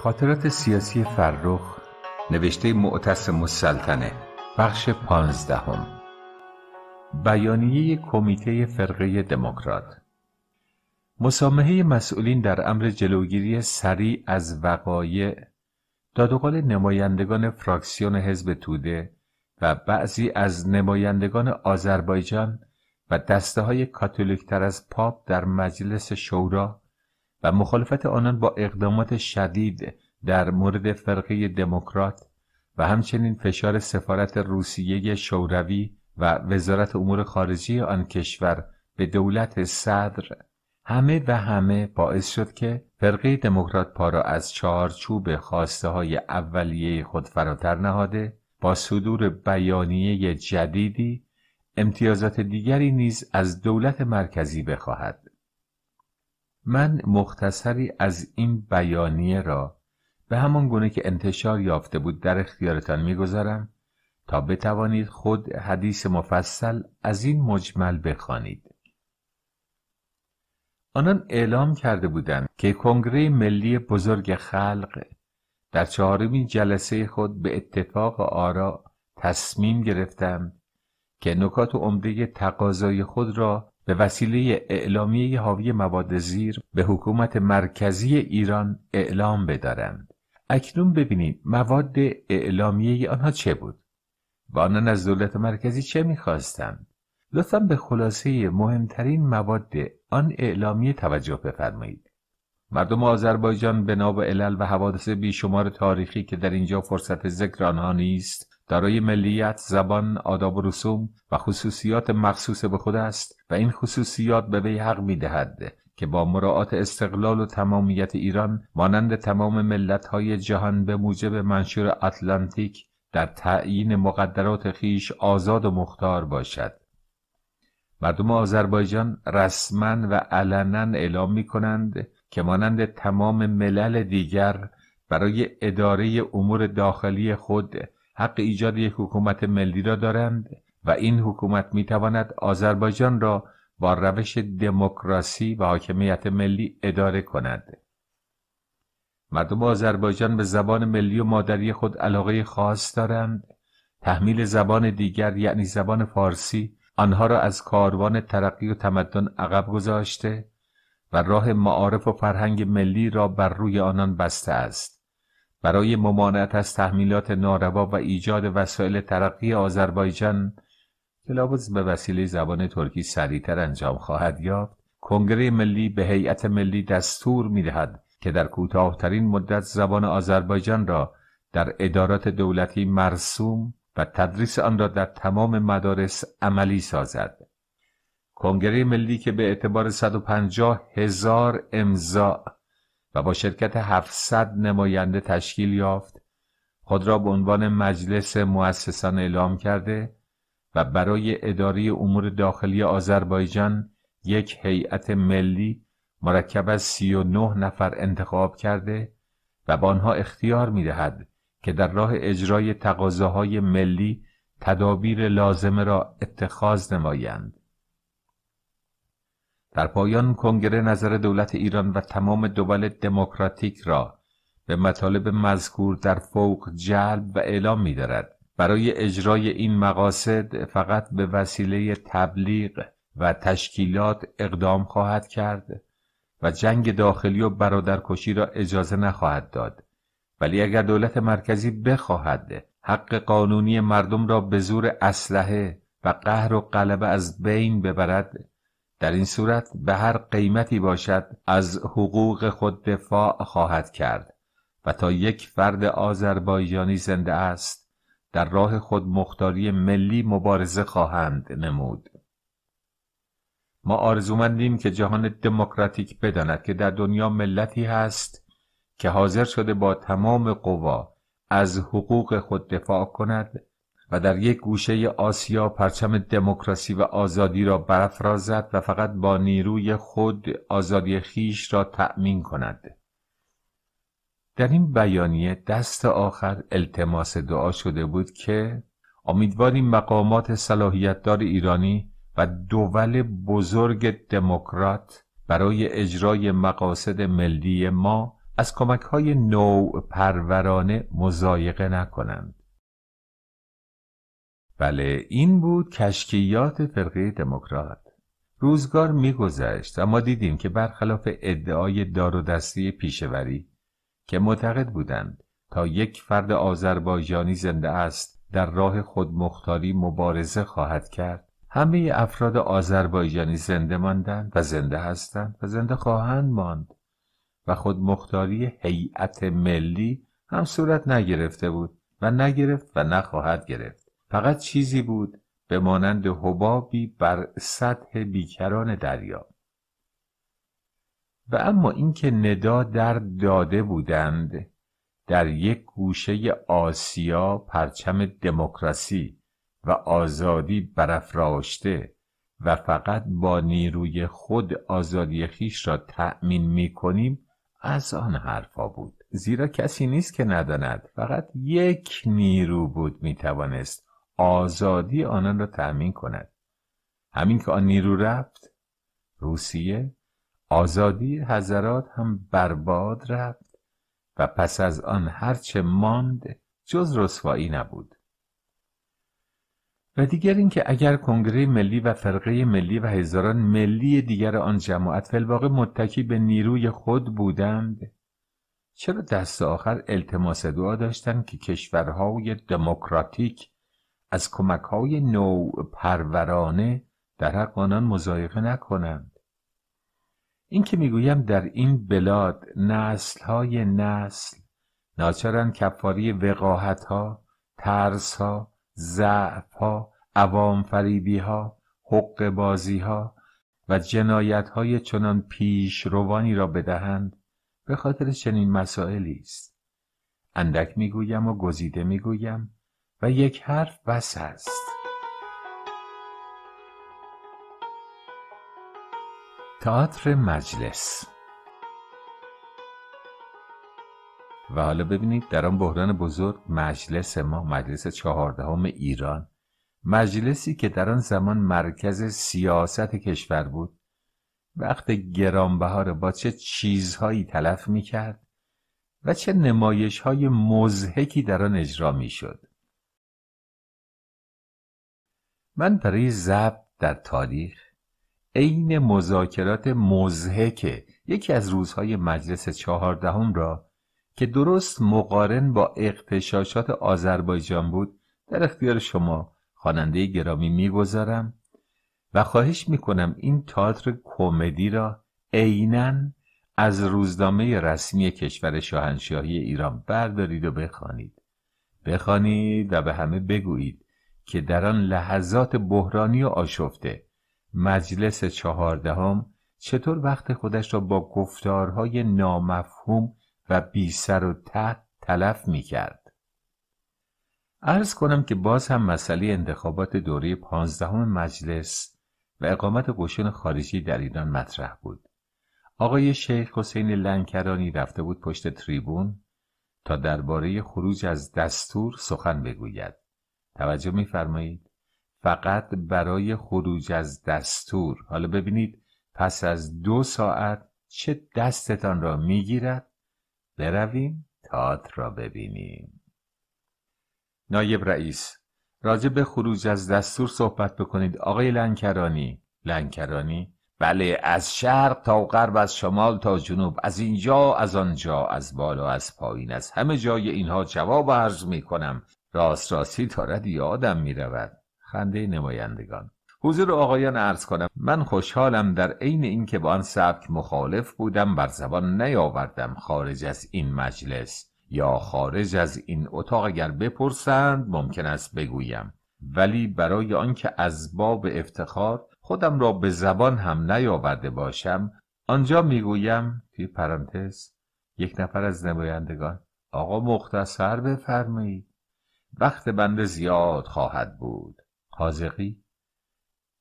خاطرات سیاسی فرخ نوشته معتصم السلطنه بخش پانزدهم بیانیه کمیته فرقه دموکرات مسامحه مسئولین در امر جلوگیری سریع از وقایع دادوقال نمایندگان فراکسیون حزب توده و بعضی از نمایندگان آذربایجان و دسته های کاتولیکتر از پاپ در مجلس شورا و مخالفت آنان با اقدامات شدید در مورد فرقه دموکرات و همچنین فشار سفارت روسیه شوروی و وزارت امور خارجه آن کشور به دولت صدر همه و همه باعث شد که فرقه دموکرات پا را از چارچوب خواسته های اولیه خود فراتر نهاده با صدور بیانیه جدیدی امتیازات دیگری نیز از دولت مرکزی بخواهد من مختصری از این بیانیه را به همان گونه که انتشار یافته بود در اختیارتان میگذارم تا بتوانید خود حدیث مفصل از این مجمل بخوانید. آنان اعلام کرده بودند که کنگره ملی بزرگ خلق در چهارمین جلسه خود به اتفاق آرا تصمیم گرفتم که نکات عمده تقاضای خود را به وسیله اعلامیه حاوی مواد زیر به حکومت مرکزی ایران اعلام بدارند. اکنون ببینید مواد اعلامیه آنها چه بود؟ و آنان از دولت مرکزی چه میخواستند؟ لطفا به خلاصه مهمترین مواد آن اعلامیه توجه بفرمایید. مردم آذربایجان به ناب علل و حوادث بیشمار تاریخی که در اینجا فرصت ذکر آنها نیست دارای ملیت، زبان، آداب و رسوم و خصوصیات مخصوص به خود است و این خصوصیات به وی حق میدهد که با مراعات استقلال و تمامیت ایران مانند تمام های جهان به موجب منشور اتلانتیک در تعیین مقدرات خیش آزاد و مختار باشد مردم آذربایجان رسما و علنا اعلام می کنند که مانند تمام ملل دیگر برای اداره امور داخلی خود حق ایجاد یک حکومت ملی را دارند و این حکومت می تواند آذربایجان را با روش دموکراسی و حاکمیت ملی اداره کند. مردم آذربایجان به زبان ملی و مادری خود علاقه خاص دارند. تحمیل زبان دیگر یعنی زبان فارسی آنها را از کاروان ترقی و تمدن عقب گذاشته و راه معارف و فرهنگ ملی را بر روی آنان بسته است. برای ممانعت از تحمیلات ناروا و ایجاد وسایل ترقی آذربایجان که به وسیله زبان ترکی سریعتر انجام خواهد یافت کنگره ملی به هیئت ملی دستور میدهد که در کوتاهترین مدت زبان آذربایجان را در ادارات دولتی مرسوم و تدریس آن را در تمام مدارس عملی سازد کنگره ملی که به اعتبار 150 هزار امضا و با شرکت 700 نماینده تشکیل یافت خود را به عنوان مجلس مؤسسان اعلام کرده و برای اداری امور داخلی آذربایجان یک هیئت ملی مرکب از 39 نفر انتخاب کرده و به آنها اختیار می که در راه اجرای تقاضاهای ملی تدابیر لازمه را اتخاذ نمایند. در پایان کنگره نظر دولت ایران و تمام دول دموکراتیک را به مطالب مذکور در فوق جلب و اعلام می دارد برای اجرای این مقاصد فقط به وسیله تبلیغ و تشکیلات اقدام خواهد کرد و جنگ داخلی و برادرکشی را اجازه نخواهد داد ولی اگر دولت مرکزی بخواهد حق قانونی مردم را به زور اسلحه و قهر و غلبه از بین ببرد در این صورت به هر قیمتی باشد از حقوق خود دفاع خواهد کرد و تا یک فرد آذربایجانی زنده است در راه خود مختاری ملی مبارزه خواهند نمود ما آرزومندیم که جهان دموکراتیک بداند که در دنیا ملتی هست که حاضر شده با تمام قوا از حقوق خود دفاع کند و در یک گوشه آسیا پرچم دموکراسی و آزادی را برافرازد و فقط با نیروی خود آزادی خیش را تأمین کند در این بیانیه دست آخر التماس دعا شده بود که امیدواریم مقامات صلاحیتدار ایرانی و دول بزرگ دموکرات برای اجرای مقاصد ملی ما از کمک های نوع پرورانه مزایقه نکنند. بله این بود کشکیات فرقه دموکرات روزگار میگذشت اما دیدیم که برخلاف ادعای دار و دستی پیشوری که معتقد بودند تا یک فرد آذربایجانی زنده است در راه خود مختاری مبارزه خواهد کرد همه افراد آذربایجانی زنده ماندند و زنده هستند و زنده خواهند ماند و خود مختاری هیئت ملی هم صورت نگرفته بود و نگرفت و نخواهد گرفت فقط چیزی بود به مانند حبابی بر سطح بیکران دریا و اما اینکه ندا در داده بودند در یک گوشه آسیا پرچم دموکراسی و آزادی برافراشته و فقط با نیروی خود آزادی خیش را تأمین می کنیم از آن حرفا بود زیرا کسی نیست که نداند فقط یک نیرو بود می توانست آزادی آنان را تأمین کند همین که آن نیرو رفت روسیه آزادی حضرات هم برباد رفت و پس از آن هرچه ماند جز رسوایی نبود و دیگر اینکه اگر کنگره ملی و فرقه ملی و هزاران ملی دیگر آن جماعت فلواقع متکی به نیروی خود بودند چرا دست آخر التماس دعا داشتند که کشورهای دموکراتیک از کمکهای نو پرورانه در حق آنان مزایقه نکنند این که میگویم در این بلاد نسل های نسل ناچارن کفاری وقاحت ها ترس ها ضعف ها عوام فریبی ها حق بازی ها و جنایت های چنان پیش روانی را بدهند به خاطر چنین مسائلی است اندک میگویم و گزیده میگویم و یک حرف بس است تئاتر مجلس و حالا ببینید در آن بحران بزرگ مجلس ما مجلس چهاردهم ایران مجلسی که در آن زمان مرکز سیاست کشور بود وقت گرانبهار با چه چیزهایی تلف می کرد و چه نمایش های مزهکی در آن اجرا می شد. من برای ضبط در تاریخ عین مذاکرات مزهکه یکی از روزهای مجلس چهاردهم را که درست مقارن با اقتشاشات آذربایجان بود در اختیار شما خواننده گرامی میگذارم و خواهش میکنم این تئاتر کمدی را عینا از روزنامه رسمی کشور شاهنشاهی ایران بردارید و بخوانید بخوانید و به همه بگویید که در آن لحظات بحرانی و آشفته مجلس چهاردهم چطور وقت خودش را با گفتارهای نامفهوم و بی سر و ته تلف می کرد. عرض کنم که باز هم مسئله انتخابات دوره پانزدهم مجلس و اقامت گشن خارجی در ایران مطرح بود. آقای شیخ حسین لنکرانی رفته بود پشت تریبون تا درباره خروج از دستور سخن بگوید. توجه می‌فرمایید؟ فقط برای خروج از دستور حالا ببینید پس از دو ساعت چه دستتان را میگیرد برویم تئاتر را ببینیم نایب رئیس راجع به خروج از دستور صحبت بکنید آقای لنکرانی لنکرانی بله از شرق تا غرب از شمال تا جنوب از اینجا از آنجا از بالا از پایین از همه جای اینها جواب عرض می کنم راست راستی دارد یادم می رود خنده نمایندگان حضور آقایان عرض کنم من خوشحالم در عین اینکه با آن سبک مخالف بودم بر زبان نیاوردم خارج از این مجلس یا خارج از این اتاق اگر بپرسند ممکن است بگویم ولی برای آنکه از باب افتخار خودم را به زبان هم نیاورده باشم آنجا میگویم توی پرانتز یک نفر از نمایندگان آقا مختصر بفرمایید وقت بنده زیاد خواهد بود حاضقی؟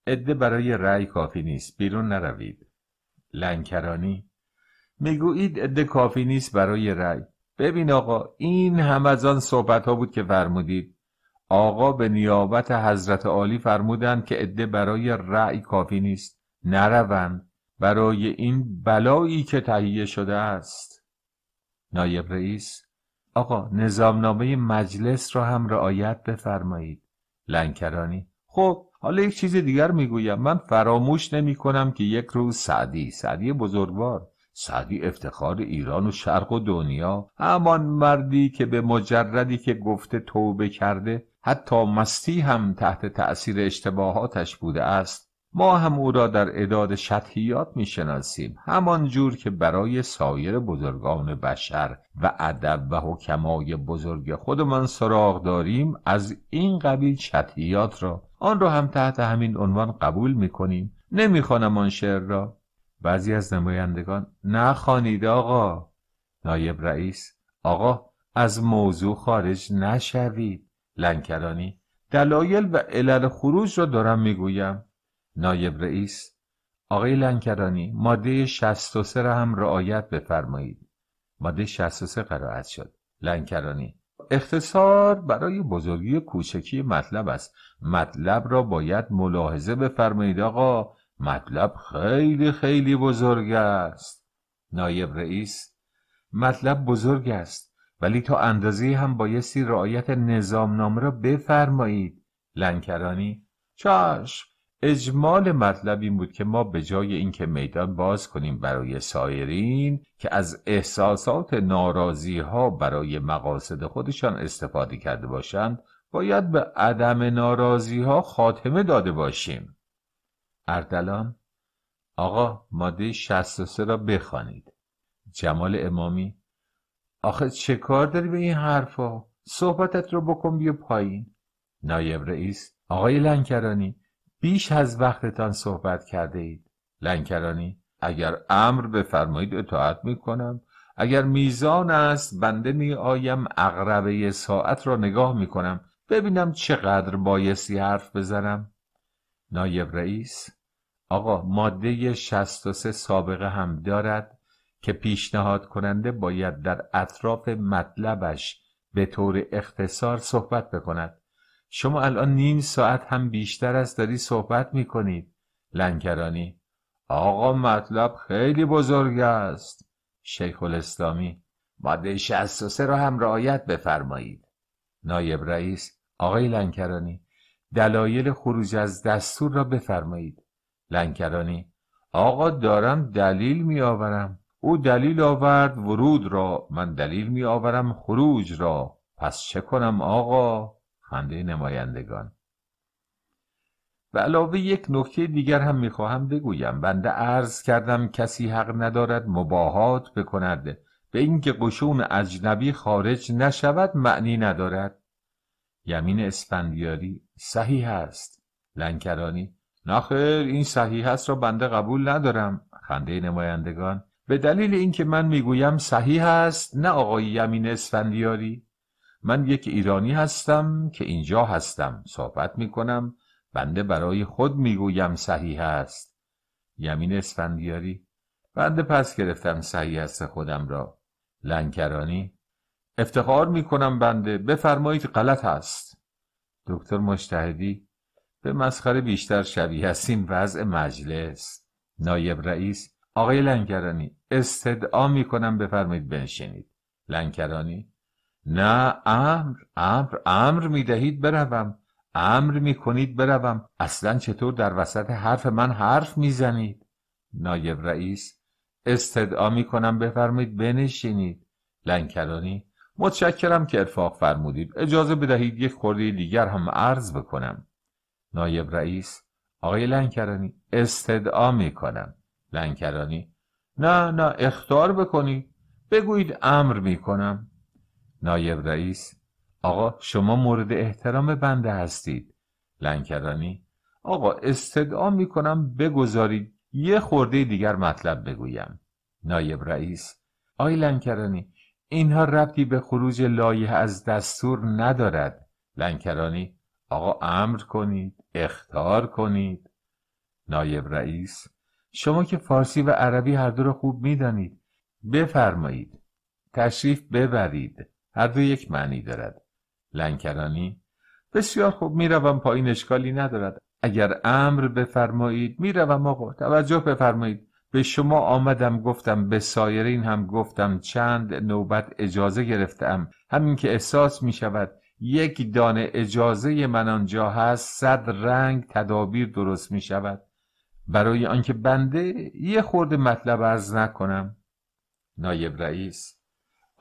عده برای رأی کافی نیست بیرون نروید لنکرانی میگویید عده کافی نیست برای رأی ببین آقا این هم از آن صحبت ها بود که فرمودید آقا به نیابت حضرت عالی فرمودند که عده برای رأی کافی نیست نروند برای این بلایی که تهیه شده است نایب رئیس آقا نظامنامه مجلس را هم رعایت بفرمایید لنکرانی خب حالا یک چیز دیگر میگویم من فراموش نمی کنم که یک روز سعدی سعدی بزرگوار سعدی افتخار ایران و شرق و دنیا همان مردی که به مجردی که گفته توبه کرده حتی مستی هم تحت تأثیر اشتباهاتش بوده است ما هم او را در اداد شطحیات میشناسیم همان جور که برای سایر بزرگان بشر و ادب و حکمای بزرگ خودمان سراغ داریم از این قبیل شطحیات را آن را هم تحت همین عنوان قبول میکنیم نمیخوانم آن شعر را بعضی از نمایندگان نخوانید آقا نایب رئیس آقا از موضوع خارج نشوید لنکرانی دلایل و علل خروج را دارم میگویم نایب رئیس آقای لنکرانی ماده 63 را هم رعایت بفرمایید ماده 63 قرائت شد لنکرانی اختصار برای بزرگی کوچکی مطلب است مطلب را باید ملاحظه بفرمایید آقا مطلب خیلی خیلی بزرگ است نایب رئیس مطلب بزرگ است ولی تا اندازه هم بایستی رعایت نام را بفرمایید لنکرانی چشم اجمال مطلب این بود که ما به جای اینکه میدان باز کنیم برای سایرین که از احساسات ناراضی ها برای مقاصد خودشان استفاده کرده باشند باید به عدم ناراضی ها خاتمه داده باشیم اردلان آقا ماده 63 را بخوانید جمال امامی آخه چه کار داری به این حرفا صحبتت رو بکن بیا پایین نایب رئیس آقای لنکرانی بیش از وقتتان صحبت کرده اید لنکرانی اگر امر بفرمایید اطاعت می کنم اگر میزان است بنده می آیم اغربه ساعت را نگاه می کنم ببینم چقدر بایستی حرف بزنم نایب رئیس آقا ماده 63 سابقه هم دارد که پیشنهاد کننده باید در اطراف مطلبش به طور اختصار صحبت بکند شما الان نیم ساعت هم بیشتر از داری صحبت میکنید لنکرانی آقا مطلب خیلی بزرگ است شیخ الاسلامی ماده 63 را هم رعایت بفرمایید نایب رئیس آقای لنکرانی دلایل خروج از دستور را بفرمایید لنکرانی آقا دارم دلیل می آورم او دلیل آورد ورود را من دلیل می آورم خروج را پس چه کنم آقا خنده نمایندگان و علاوه یک نکته دیگر هم میخواهم بگویم بنده عرض کردم کسی حق ندارد مباهات بکند به اینکه قشون اجنبی خارج نشود معنی ندارد یمین اسفندیاری صحیح است لنکرانی ناخیر این صحیح است را بنده قبول ندارم خنده نمایندگان به دلیل اینکه من میگویم صحیح است نه آقای یمین اسفندیاری من یک ایرانی هستم که اینجا هستم صحبت می کنم بنده برای خود میگویم صحیح است یمین اسفندیاری بنده پس گرفتم صحیح است خودم را لنکرانی افتخار می کنم بنده بفرمایید غلط است دکتر مشتهدی به مسخره بیشتر شبیه هستیم وضع مجلس نایب رئیس آقای لنکرانی استدعا می کنم بفرمایید بنشینید لنکرانی نه امر امر امر می دهید بروم امر می کنید بروم اصلا چطور در وسط حرف من حرف می نایب رئیس استدعا می کنم بفرمایید بنشینید لنکرانی متشکرم که ارفاق فرمودید اجازه بدهید یک خورده دیگر هم عرض بکنم نایب رئیس آقای لنکرانی استدعا می کنم لنکرانی نه نه اختار بکنید بگویید امر می کنم نایب رئیس آقا شما مورد احترام بنده هستید لنکرانی آقا استدعا کنم بگذارید یه خورده دیگر مطلب بگویم نایب رئیس آی لنکرانی اینها ربطی به خروج لایه از دستور ندارد لنکرانی آقا امر کنید اختار کنید نایب رئیس شما که فارسی و عربی هر دو را خوب میدانید بفرمایید تشریف ببرید هر دو یک معنی دارد لنکرانی بسیار خوب میروم پایین اشکالی ندارد اگر امر بفرمایید میروم آقا توجه بفرمایید به شما آمدم گفتم به سایرین هم گفتم چند نوبت اجازه گرفتم همین که احساس می شود یک دانه اجازه من آنجا هست صد رنگ تدابیر درست می شود برای آنکه بنده یه خورده مطلب عرض نکنم نایب رئیس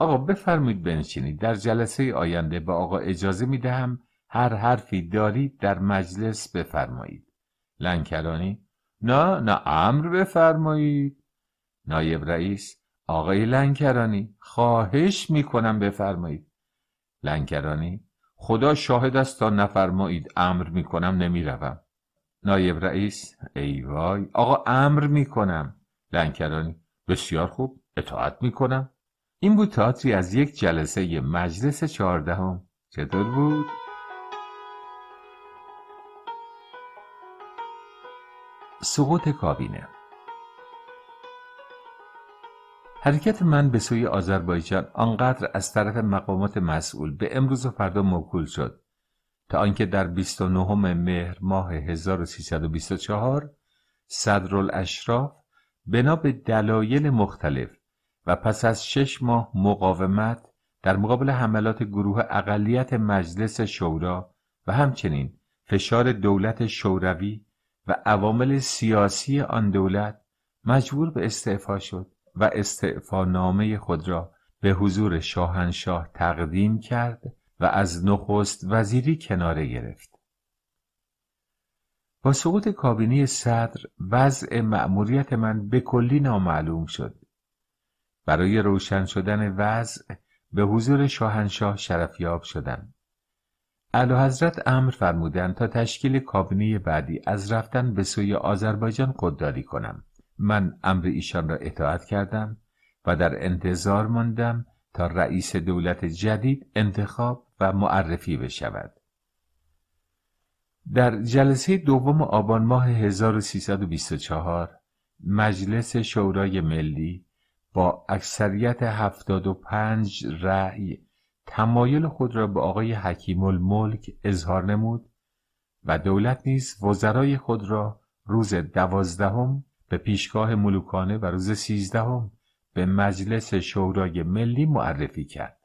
آقا بفرمایید بنشینید در جلسه آینده به آقا اجازه می دهم هر حرفی دارید در مجلس بفرمایید لنکرانی نه نه امر بفرمایید نایب رئیس آقای لنکرانی خواهش می کنم بفرمایید لنکرانی خدا شاهد است تا نفرمایید امر می کنم نمی روم. نایب رئیس ای وای آقا امر می کنم لنکرانی بسیار خوب اطاعت می کنم این بود تئاتری از یک جلسه مجلس چهاردهم چطور بود؟ سقوط کابینه حرکت من به سوی آذربایجان آنقدر از طرف مقامات مسئول به امروز و فردا موکول شد تا آنکه در 29 مهر ماه 1324 صدرالاشراف بنا به دلایل مختلف و پس از شش ماه مقاومت در مقابل حملات گروه اقلیت مجلس شورا و همچنین فشار دولت شوروی و عوامل سیاسی آن دولت مجبور به استعفا شد و استعفا نامه خود را به حضور شاهنشاه تقدیم کرد و از نخست وزیری کناره گرفت. با سقوط کابینه صدر وضع مأموریت من به کلی نامعلوم شد برای روشن شدن وضع به حضور شاهنشاه شرفیاب شدم. علا حضرت امر فرمودند تا تشکیل کابینه بعدی از رفتن به سوی آذربایجان خودداری کنم. من امر ایشان را اطاعت کردم و در انتظار ماندم تا رئیس دولت جدید انتخاب و معرفی بشود. در جلسه دوم آبان ماه 1324 مجلس شورای ملی با اکثریت 75 رأی تمایل خود را به آقای حکیم الملک اظهار نمود و دولت نیز وزرای خود را روز دوازدهم به پیشگاه ملوکانه و روز سیزدهم به مجلس شورای ملی معرفی کرد.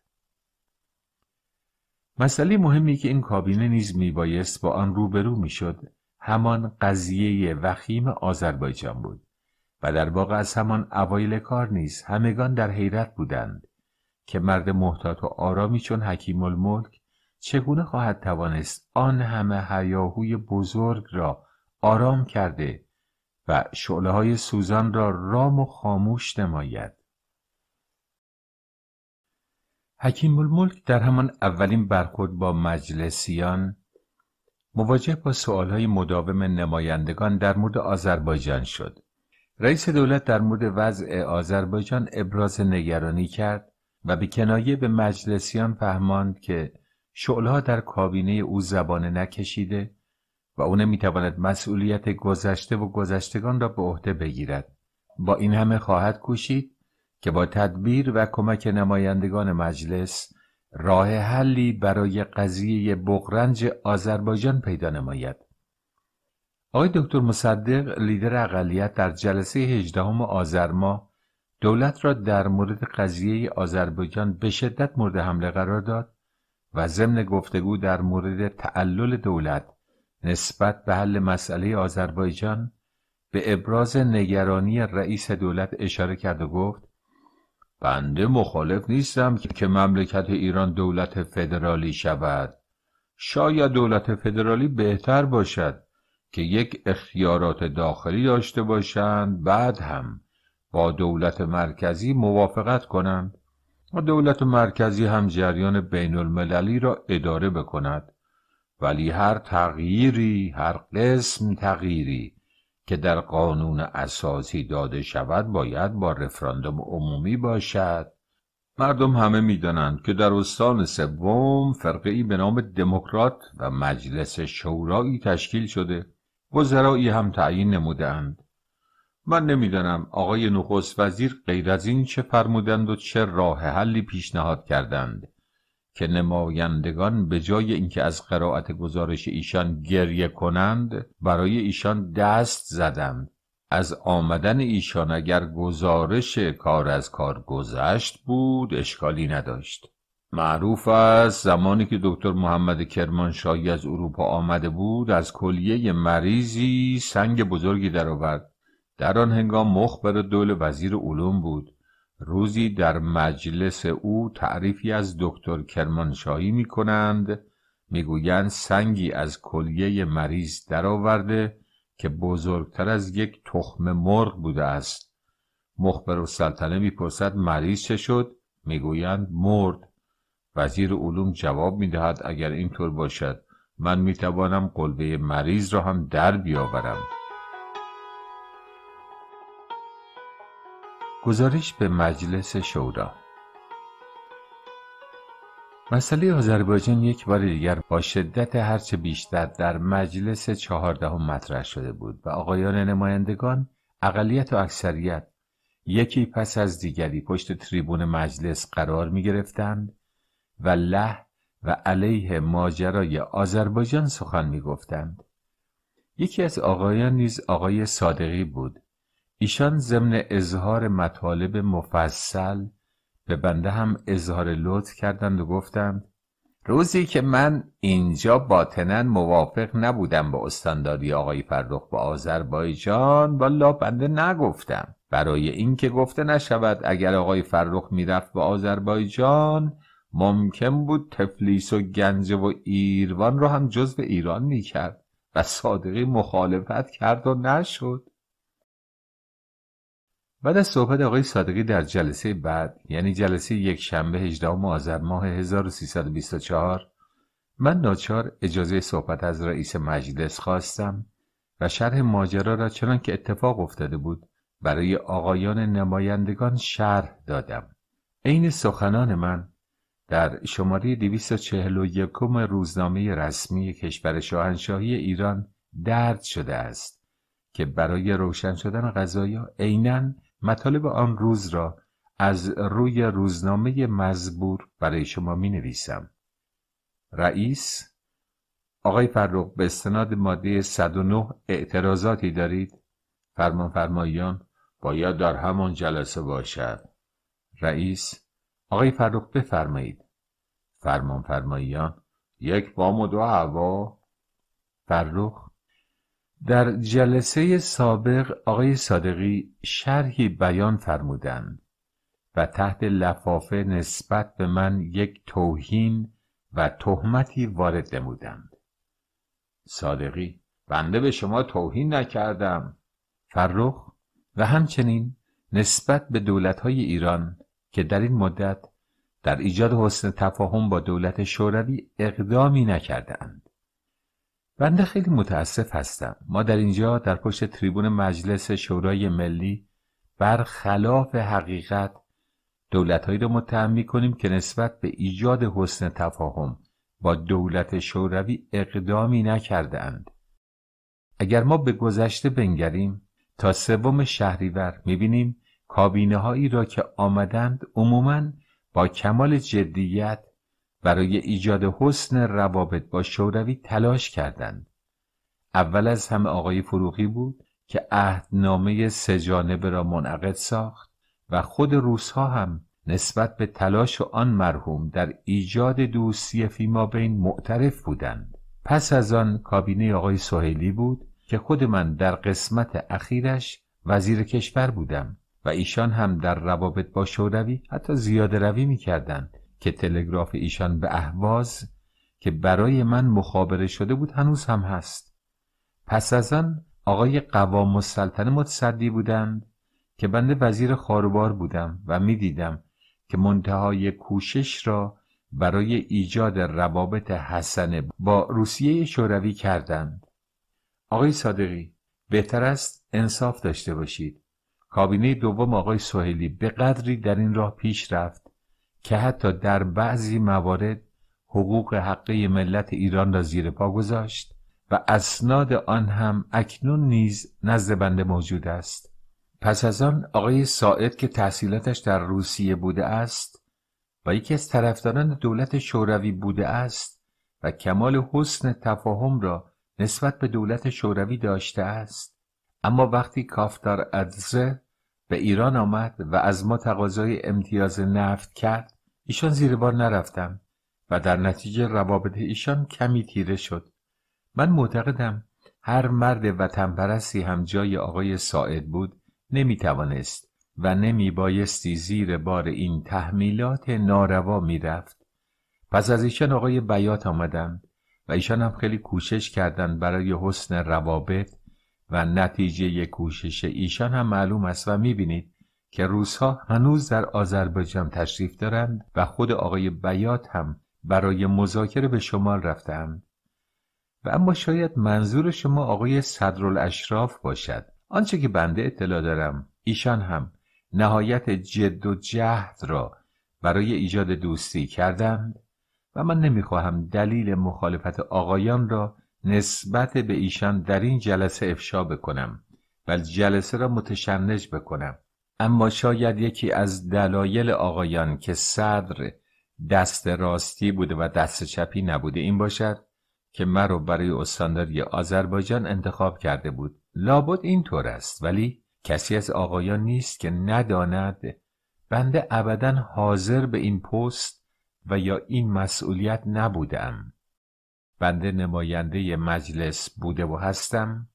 مسئله مهمی که این کابینه نیز میبایست با آن روبرو میشد همان قضیه وخیم آذربایجان بود. و در واقع از همان اوایل کار نیز همگان در حیرت بودند که مرد محتاط و آرامی چون حکیم الملک چگونه خواهد توانست آن همه حیاهوی بزرگ را آرام کرده و شعله های سوزان را رام و خاموش نماید حکیم الملک در همان اولین برخورد با مجلسیان مواجه با های مداوم نمایندگان در مورد آذربایجان شد رئیس دولت در مورد وضع آذربایجان ابراز نگرانی کرد و به کنایه به مجلسیان فهماند که شعلها در کابینه او زبانه نکشیده و او نمیتواند مسئولیت گذشته و گذشتگان را به عهده بگیرد با این همه خواهد کوشید که با تدبیر و کمک نمایندگان مجلس راه حلی برای قضیه بغرنج آذربایجان پیدا نماید آقای دکتر مصدق لیدر اقلیت در جلسه 18 آذر ماه دولت را در مورد قضیه آذربایجان به شدت مورد حمله قرار داد و ضمن گفتگو در مورد تعلل دولت نسبت به حل مسئله آذربایجان به ابراز نگرانی رئیس دولت اشاره کرد و گفت بنده مخالف نیستم که مملکت ایران دولت فدرالی شود شاید دولت فدرالی بهتر باشد که یک اختیارات داخلی داشته باشند بعد هم با دولت مرکزی موافقت کنند و دولت مرکزی هم جریان بین المللی را اداره بکند ولی هر تغییری هر قسم تغییری که در قانون اساسی داده شود باید با رفراندوم عمومی باشد مردم همه میدانند که در استان سوم فرقه ای به نام دموکرات و مجلس شورایی تشکیل شده وزرایی هم تعیین نمودند من نمیدانم آقای نخست وزیر غیر از این چه فرمودند و چه راه حلی پیشنهاد کردند که نمایندگان به جای اینکه از قرائت گزارش ایشان گریه کنند برای ایشان دست زدند از آمدن ایشان اگر گزارش کار از کار گذشت بود اشکالی نداشت معروف است زمانی که دکتر محمد کرمانشاهی از اروپا آمده بود از کلیه مریضی سنگ بزرگی درآورد در آن هنگام مخبر دول وزیر علوم بود روزی در مجلس او تعریفی از دکتر کرمانشاهی می کنند میگویند سنگی از کلیه مریض درآورده که بزرگتر از یک تخم مرغ بوده است مخبر و سلطنه میپرسد مریض چه شد میگویند مرد وزیر علوم جواب می دهد اگر اینطور باشد من می توانم قلبه مریض را هم در بیاورم گزارش به مجلس شورا مسئله آذربایجان یک بار دیگر با شدت هرچه بیشتر در مجلس چهاردهم مطرح شده بود و آقایان نمایندگان اقلیت و اکثریت یکی پس از دیگری پشت تریبون مجلس قرار می گرفتند و له و علیه ماجرای آذربایجان سخن می گفتند. یکی از آقایان نیز آقای صادقی بود. ایشان ضمن اظهار مطالب مفصل به بنده هم اظهار لطف کردند و گفتند روزی که من اینجا باطنن موافق نبودم با استانداری آقای فرخ با آذربایجان والا بنده نگفتم برای اینکه گفته نشود اگر آقای فرخ میرفت به آذربایجان ممکن بود تفلیس و گنجه و ایروان را هم جزو ایران میکرد و صادقی مخالفت کرد و نشد بعد از صحبت آقای صادقی در جلسه بعد یعنی جلسه یک شنبه 18 آذر ماه 1324 من ناچار اجازه صحبت از رئیس مجلس خواستم و شرح ماجرا را چنان که اتفاق افتاده بود برای آقایان نمایندگان شرح دادم عین سخنان من در شماره 241 روزنامه رسمی کشور شاهنشاهی ایران درد شده است که برای روشن شدن غذایا عینا مطالب آن روز را از روی روزنامه مزبور برای شما می نویسم رئیس آقای فرخ به استناد ماده 109 اعتراضاتی دارید؟ فرمان فرمایان باید در همان جلسه باشد رئیس آقای فرخ بفرمایید فرمان فرماییان یک بام و دو هوا فرخ در جلسه سابق آقای صادقی شرحی بیان فرمودند و تحت لفافه نسبت به من یک توهین و تهمتی وارد نمودند صادقی بنده به شما توهین نکردم فرخ و همچنین نسبت به دولتهای ایران که در این مدت در ایجاد حسن تفاهم با دولت شوروی اقدامی نکردند. بنده خیلی متاسف هستم ما در اینجا در پشت تریبون مجلس شورای ملی بر خلاف حقیقت دولتهایی را متهم می کنیم که نسبت به ایجاد حسن تفاهم با دولت شوروی اقدامی اند. اگر ما به گذشته بنگریم تا سوم شهریور میبینیم کابینه هایی را که آمدند عموما با کمال جدیت برای ایجاد حسن روابط با شوروی تلاش کردند. اول از همه آقای فروغی بود که عهدنامه سهجانبه را منعقد ساخت و خود روسها هم نسبت به تلاش آن مرحوم در ایجاد دوستی فیما بین معترف بودند. پس از آن کابینه آقای سوهیلی بود که خود من در قسمت اخیرش وزیر کشور بودم و ایشان هم در روابط با شوروی حتی زیاده روی میکردند که تلگراف ایشان به اهواز که برای من مخابره شده بود هنوز هم هست پس از آن آقای قوام السلطنه متصدی بودند که بنده وزیر خاروبار بودم و میدیدم که منتهای کوشش را برای ایجاد روابط حسنه با روسیه شوروی کردند آقای صادقی بهتر است انصاف داشته باشید کابینه دوم آقای سوهیلی به قدری در این راه پیش رفت که حتی در بعضی موارد حقوق حقه ملت ایران را زیر پا گذاشت و اسناد آن هم اکنون نیز نزد بنده موجود است پس از آن آقای ساعد که تحصیلاتش در روسیه بوده است و یکی از طرفداران دولت شوروی بوده است و کمال حسن تفاهم را نسبت به دولت شوروی داشته است اما وقتی کافتار ادزه به ایران آمد و از ما تقاضای امتیاز نفت کرد ایشان زیر بار نرفتم و در نتیجه روابط ایشان کمی تیره شد من معتقدم هر مرد و پرستی هم جای آقای ساعد بود نمی توانست و نمی بایستی زیر بار این تحمیلات ناروا می رفت. پس از ایشان آقای بیات آمدند و ایشان هم خیلی کوشش کردند برای حسن روابط و نتیجه کوشش ایشان هم معلوم است و میبینید که روزها هنوز در آذربایجان تشریف دارند و خود آقای بیات هم برای مذاکره به شمال رفتند و اما شاید منظور شما آقای صدرالاشراف باشد آنچه که بنده اطلاع دارم ایشان هم نهایت جد و جهد را برای ایجاد دوستی کردند و من نمیخواهم دلیل مخالفت آقایان را نسبت به ایشان در این جلسه افشا بکنم و جلسه را متشنج بکنم اما شاید یکی از دلایل آقایان که صدر دست راستی بوده و دست چپی نبوده این باشد که مرا برای استانداری آذربایجان انتخاب کرده بود لابد اینطور است ولی کسی از آقایان نیست که نداند بنده ابدا حاضر به این پست و یا این مسئولیت نبودم بنده نماینده مجلس بوده و هستم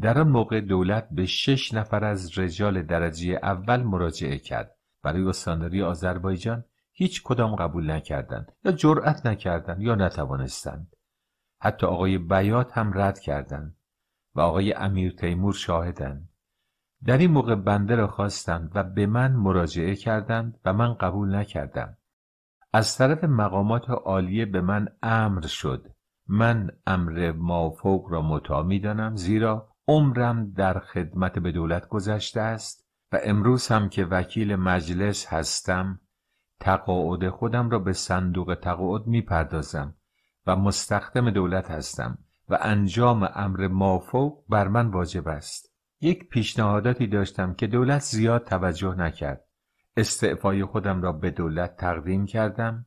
در آن موقع دولت به شش نفر از رجال درجه اول مراجعه کرد برای استانداری آذربایجان هیچ کدام قبول نکردند یا جرأت نکردند یا نتوانستند حتی آقای بیات هم رد کردند و آقای امیر تیمور شاهدند در این موقع بنده را خواستند و به من مراجعه کردند و من قبول نکردم از طرف مقامات عالیه به من امر شد من امر مافوق را مطاع میدانم، زیرا عمرم در خدمت به دولت گذشته است و امروز هم که وکیل مجلس هستم تقاعد خودم را به صندوق تقاعد میپردازم و مستخدم دولت هستم و انجام امر مافوق بر من واجب است یک پیشنهاداتی داشتم که دولت زیاد توجه نکرد استعفای خودم را به دولت تقدیم کردم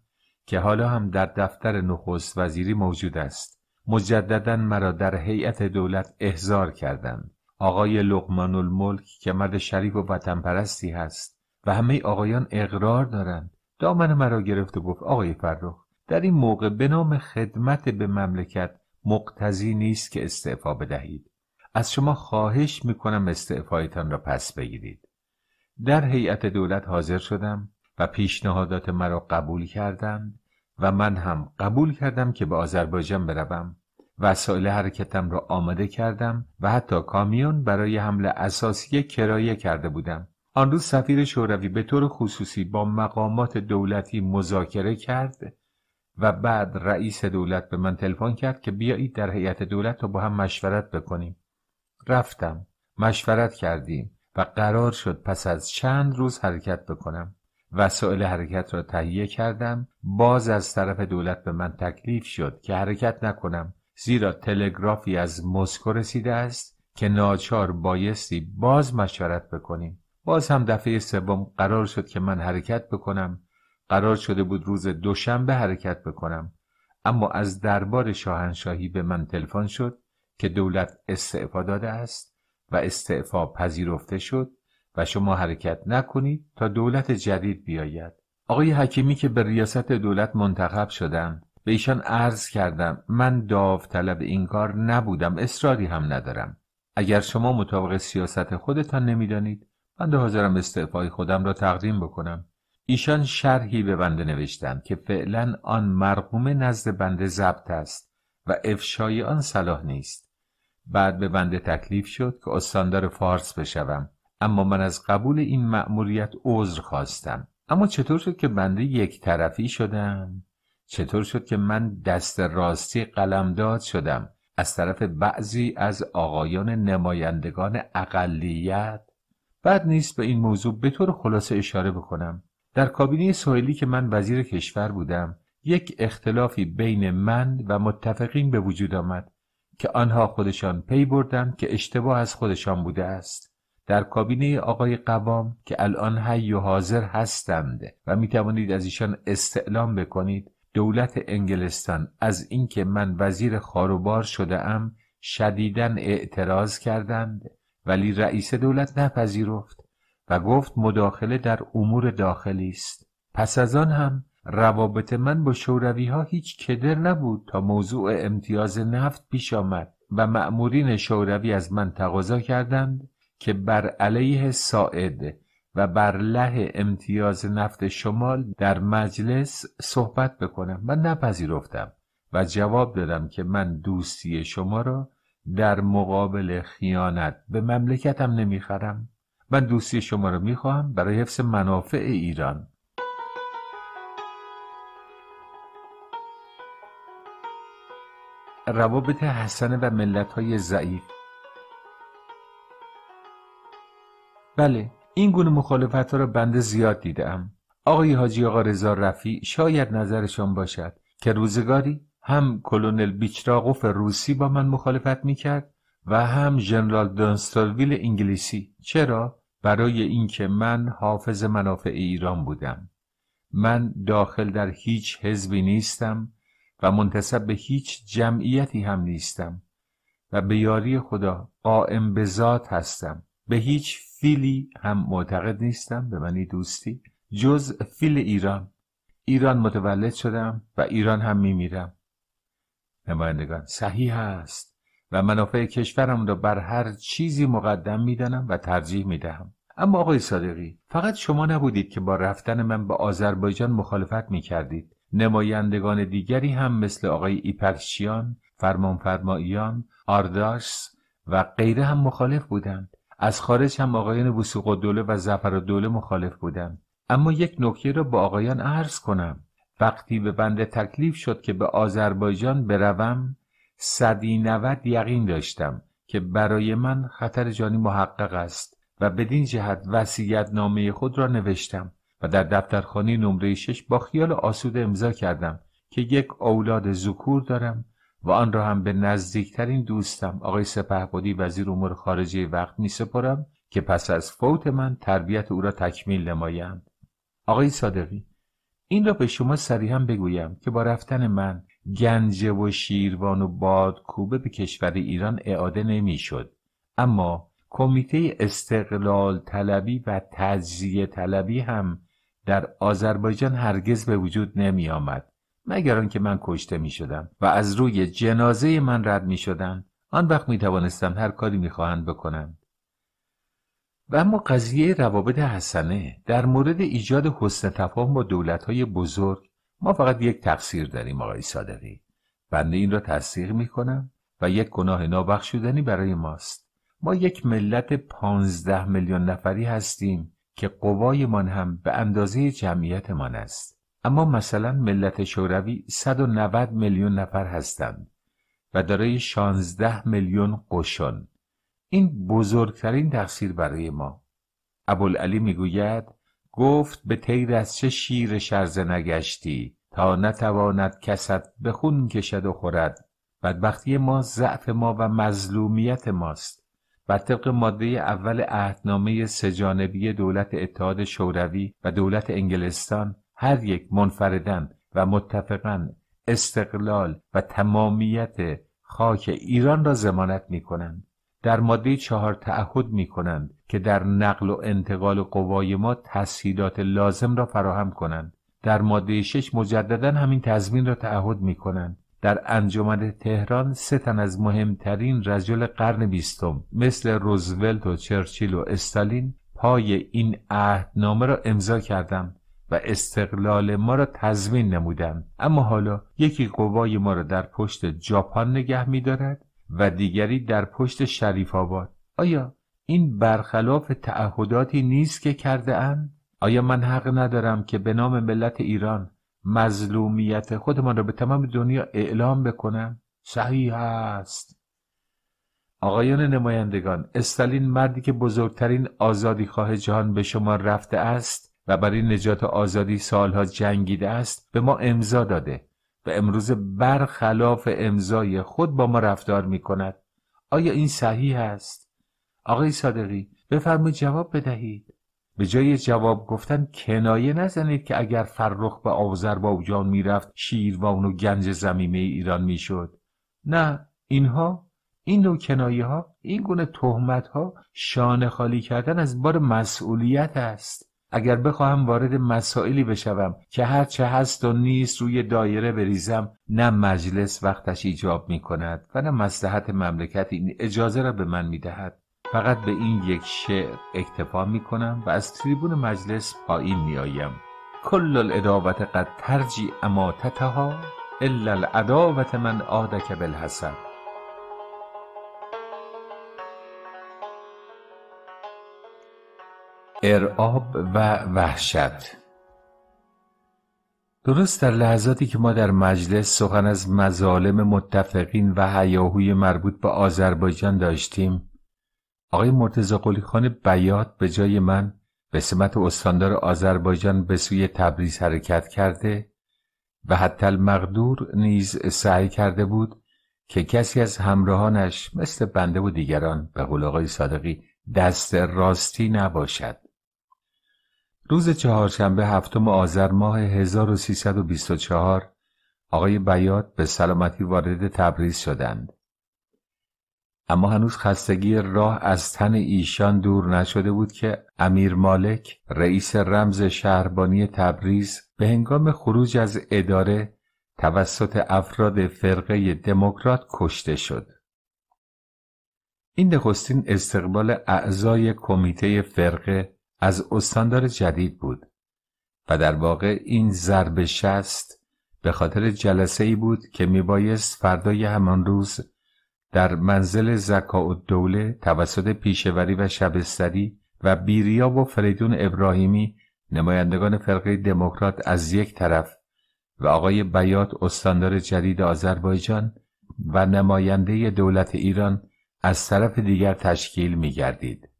که حالا هم در دفتر نخست وزیری موجود است مجددا مرا در هیئت دولت احضار کردند آقای لقمان الملک که مرد شریف و وطن پرستی هست و همه آقایان اقرار دارند دامن مرا گرفت و گفت آقای فرخ در این موقع به نام خدمت به مملکت مقتضی نیست که استعفا بدهید از شما خواهش میکنم استعفایتان را پس بگیرید در هیئت دولت حاضر شدم و پیشنهادات مرا قبول کردند و من هم قبول کردم که به آذربایجان بروم وسایل حرکتم را آماده کردم و حتی کامیون برای حمل اساسی کرایه کرده بودم آن روز سفیر شوروی به طور خصوصی با مقامات دولتی مذاکره کرد و بعد رئیس دولت به من تلفن کرد که بیایید در هیئت دولت را با هم مشورت بکنیم رفتم مشورت کردیم و قرار شد پس از چند روز حرکت بکنم وسایل حرکت را تهیه کردم باز از طرف دولت به من تکلیف شد که حرکت نکنم زیرا تلگرافی از مسکو رسیده است که ناچار بایستی باز مشورت بکنیم باز هم دفعه سوم قرار شد که من حرکت بکنم قرار شده بود روز دوشنبه حرکت بکنم اما از دربار شاهنشاهی به من تلفن شد که دولت استعفا داده است و استعفا پذیرفته شد و شما حرکت نکنید تا دولت جدید بیاید آقای حکیمی که به ریاست دولت منتخب شدم به ایشان عرض کردم من داوطلب این کار نبودم اصراری هم ندارم اگر شما مطابق سیاست خودتان نمیدانید من حاضرم استعفای خودم را تقدیم بکنم ایشان شرحی به بنده نوشتند که فعلا آن مرقوم نزد بنده ضبط است و افشای آن صلاح نیست بعد به بنده تکلیف شد که استاندار فارس بشوم اما من از قبول این مأموریت عذر خواستم اما چطور شد که بنده یک طرفی شدم؟ چطور شد که من دست راستی قلمداد شدم؟ از طرف بعضی از آقایان نمایندگان اقلیت بعد نیست به این موضوع به طور خلاصه اشاره بکنم در کابینه سوئیلی که من وزیر کشور بودم یک اختلافی بین من و متفقین به وجود آمد که آنها خودشان پی بردند که اشتباه از خودشان بوده است در کابینه آقای قوام که الان حی و حاضر هستند و می توانید از ایشان استعلام بکنید دولت انگلستان از اینکه من وزیر خاروبار شده ام شدیدن اعتراض کردند ولی رئیس دولت نپذیرفت و گفت مداخله در امور داخلی است پس از آن هم روابط من با شوروی ها هیچ کدر نبود تا موضوع امتیاز نفت پیش آمد و مأمورین شوروی از من تقاضا کردند که بر علیه ساعد و بر له امتیاز نفت شمال در مجلس صحبت بکنم و نپذیرفتم و جواب دادم که من دوستی شما را در مقابل خیانت به مملکتم نمیخرم من دوستی شما را میخواهم برای حفظ منافع ایران روابط حسن و ملت های ضعیف بله این گونه مخالفت را بنده زیاد دیدم آقای حاجی آقا رضا رفی شاید نظرشان باشد که روزگاری هم کلونل بیچراغوف روسی با من مخالفت میکرد و هم جنرال دانستالویل انگلیسی چرا برای اینکه من حافظ منافع ایران بودم من داخل در هیچ حزبی نیستم و منتصب به هیچ جمعیتی هم نیستم و به یاری خدا قائم به ذات هستم به هیچ فیلی هم معتقد نیستم به منی دوستی جز فیل ایران ایران متولد شدم و ایران هم میمیرم نمایندگان صحیح است و منافع کشورم را بر هر چیزی مقدم میدانم و ترجیح میدهم اما آقای صادقی فقط شما نبودید که با رفتن من به آذربایجان مخالفت میکردید نمایندگان دیگری هم مثل آقای ایپرشیان فرمانفرماییان آرداس و غیره هم مخالف بودند از خارج هم آقایان وسوق و دوله و زفر و دوله مخالف بودند اما یک نکته را با آقایان عرض کنم وقتی به بنده تکلیف شد که به آذربایجان بروم صدی نود یقین داشتم که برای من خطر جانی محقق است و بدین جهت وسیعت نامه خود را نوشتم و در دفترخانه نمره شش با خیال آسوده امضا کردم که یک اولاد زکور دارم و آن را هم به نزدیکترین دوستم آقای بودی وزیر امور خارجه وقت می سپرم که پس از فوت من تربیت او را تکمیل نمایند آقای صادقی این را به شما صریحا بگویم که با رفتن من گنجه و شیروان و بادکوبه به کشور ایران اعاده نمیشد اما کمیته استقلال طلبی و تجزیه طلبی هم در آذربایجان هرگز به وجود نمی آمد مگر که من کشته می شدم و از روی جنازه من رد می شدم آن وقت می توانستم هر کاری می خواهند بکنند و اما قضیه روابط حسنه در مورد ایجاد حسن تفاهم با دولت های بزرگ ما فقط یک تقصیر داریم آقای صادقی بنده این را تصدیق می کنم و یک گناه نابخشودنی برای ماست ما یک ملت پانزده میلیون نفری هستیم که قوایمان هم به اندازه جمعیتمان است اما مثلا ملت شوروی 190 میلیون نفر هستند و دارای 16 میلیون قشون این بزرگترین تقصیر برای ما ابوالعلی میگوید گفت به تیر از چه شیر شرز نگشتی تا نتواند کسد به خون کشد و خورد بدبختی ما ضعف ما و مظلومیت ماست بر طبق ماده اول عهدنامه سجانبی دولت اتحاد شوروی و دولت انگلستان هر یک منفردن و متفقا استقلال و تمامیت خاک ایران را زمانت می کنند. در ماده چهار تعهد می کنند که در نقل و انتقال قوای ما تسهیلات لازم را فراهم کنند. در ماده شش مجددا همین تضمین را تعهد می کنند. در انجمن تهران سه تن از مهمترین رجل قرن بیستم مثل روزولت و چرچیل و استالین پای این عهدنامه را امضا کردند. و استقلال ما را تضمین نمودند اما حالا یکی قوای ما را در پشت ژاپن نگه می‌دارد و دیگری در پشت شریف آباد آیا این برخلاف تعهداتی نیست که کرده اند؟ آیا من حق ندارم که به نام ملت ایران مظلومیت خودمان را به تمام دنیا اعلام بکنم؟ صحیح است. آقایان نمایندگان استالین مردی که بزرگترین آزادیخواه جهان به شما رفته است و برای نجات آزادی سالها جنگیده است به ما امضا داده و امروز برخلاف امضای خود با ما رفتار می کند آیا این صحیح است؟ آقای صادقی بفرمایید جواب بدهید به جای جواب گفتن کنایه نزنید که اگر فرخ به می میرفت شیر و اونو گنج زمیمه ایران میشد نه اینها این نوع کنایه ها این گونه تهمت ها شانه خالی کردن از بار مسئولیت است اگر بخواهم وارد مسائلی بشوم که هرچه هست و نیست روی دایره بریزم نه مجلس وقتش ایجاب می کند و نه مسلحت مملکت این اجازه را به من می دهد. فقط به این یک شعر اکتفا می کنم و از تریبون مجلس پایین می آیم. کل الاداوت قد ترجی اما تتها الا العداوت من آدک بالحسد ارعاب و وحشت درست در لحظاتی که ما در مجلس سخن از مظالم متفقین و حیاهوی مربوط به آذربایجان داشتیم آقای مرتزا قلیخان بیات به جای من به سمت استاندار آذربایجان به سوی تبریز حرکت کرده و حتی المقدور نیز سعی کرده بود که کسی از همراهانش مثل بنده و دیگران به قول آقای صادقی دست راستی نباشد روز چهارشنبه هفتم آذر ماه 1324 آقای بیات به سلامتی وارد تبریز شدند. اما هنوز خستگی راه از تن ایشان دور نشده بود که امیر مالک رئیس رمز شهربانی تبریز به هنگام خروج از اداره توسط افراد فرقه دموکرات کشته شد. این نخستین استقبال اعضای کمیته فرقه از استاندار جدید بود و در واقع این ضرب شست به خاطر جلسه ای بود که میبایست فردای همان روز در منزل زکا و دوله توسط پیشوری و شبستری و بیریا و فریدون ابراهیمی نمایندگان فرقه دموکرات از یک طرف و آقای بیات استاندار جدید آذربایجان و نماینده دولت ایران از طرف دیگر تشکیل می گردید.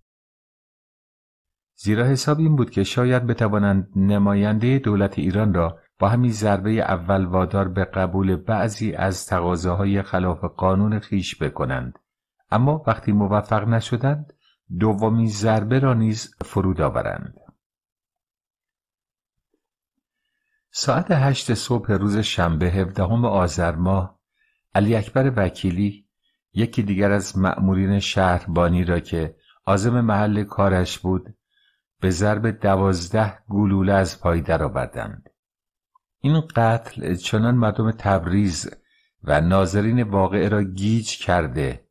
زیرا حساب این بود که شاید بتوانند نماینده دولت ایران را با همین ضربه اول وادار به قبول بعضی از تقاضاهای خلاف قانون خیش بکنند اما وقتی موفق نشدند دومین ضربه را نیز فرود آورند ساعت هشت صبح روز شنبه هفدهم آذر ماه علی اکبر وکیلی یکی دیگر از مأمورین شهربانی را که عازم محل کارش بود به ضرب دوازده گلوله از پای درآوردند این قتل چنان مردم تبریز و ناظرین واقعه را گیج کرده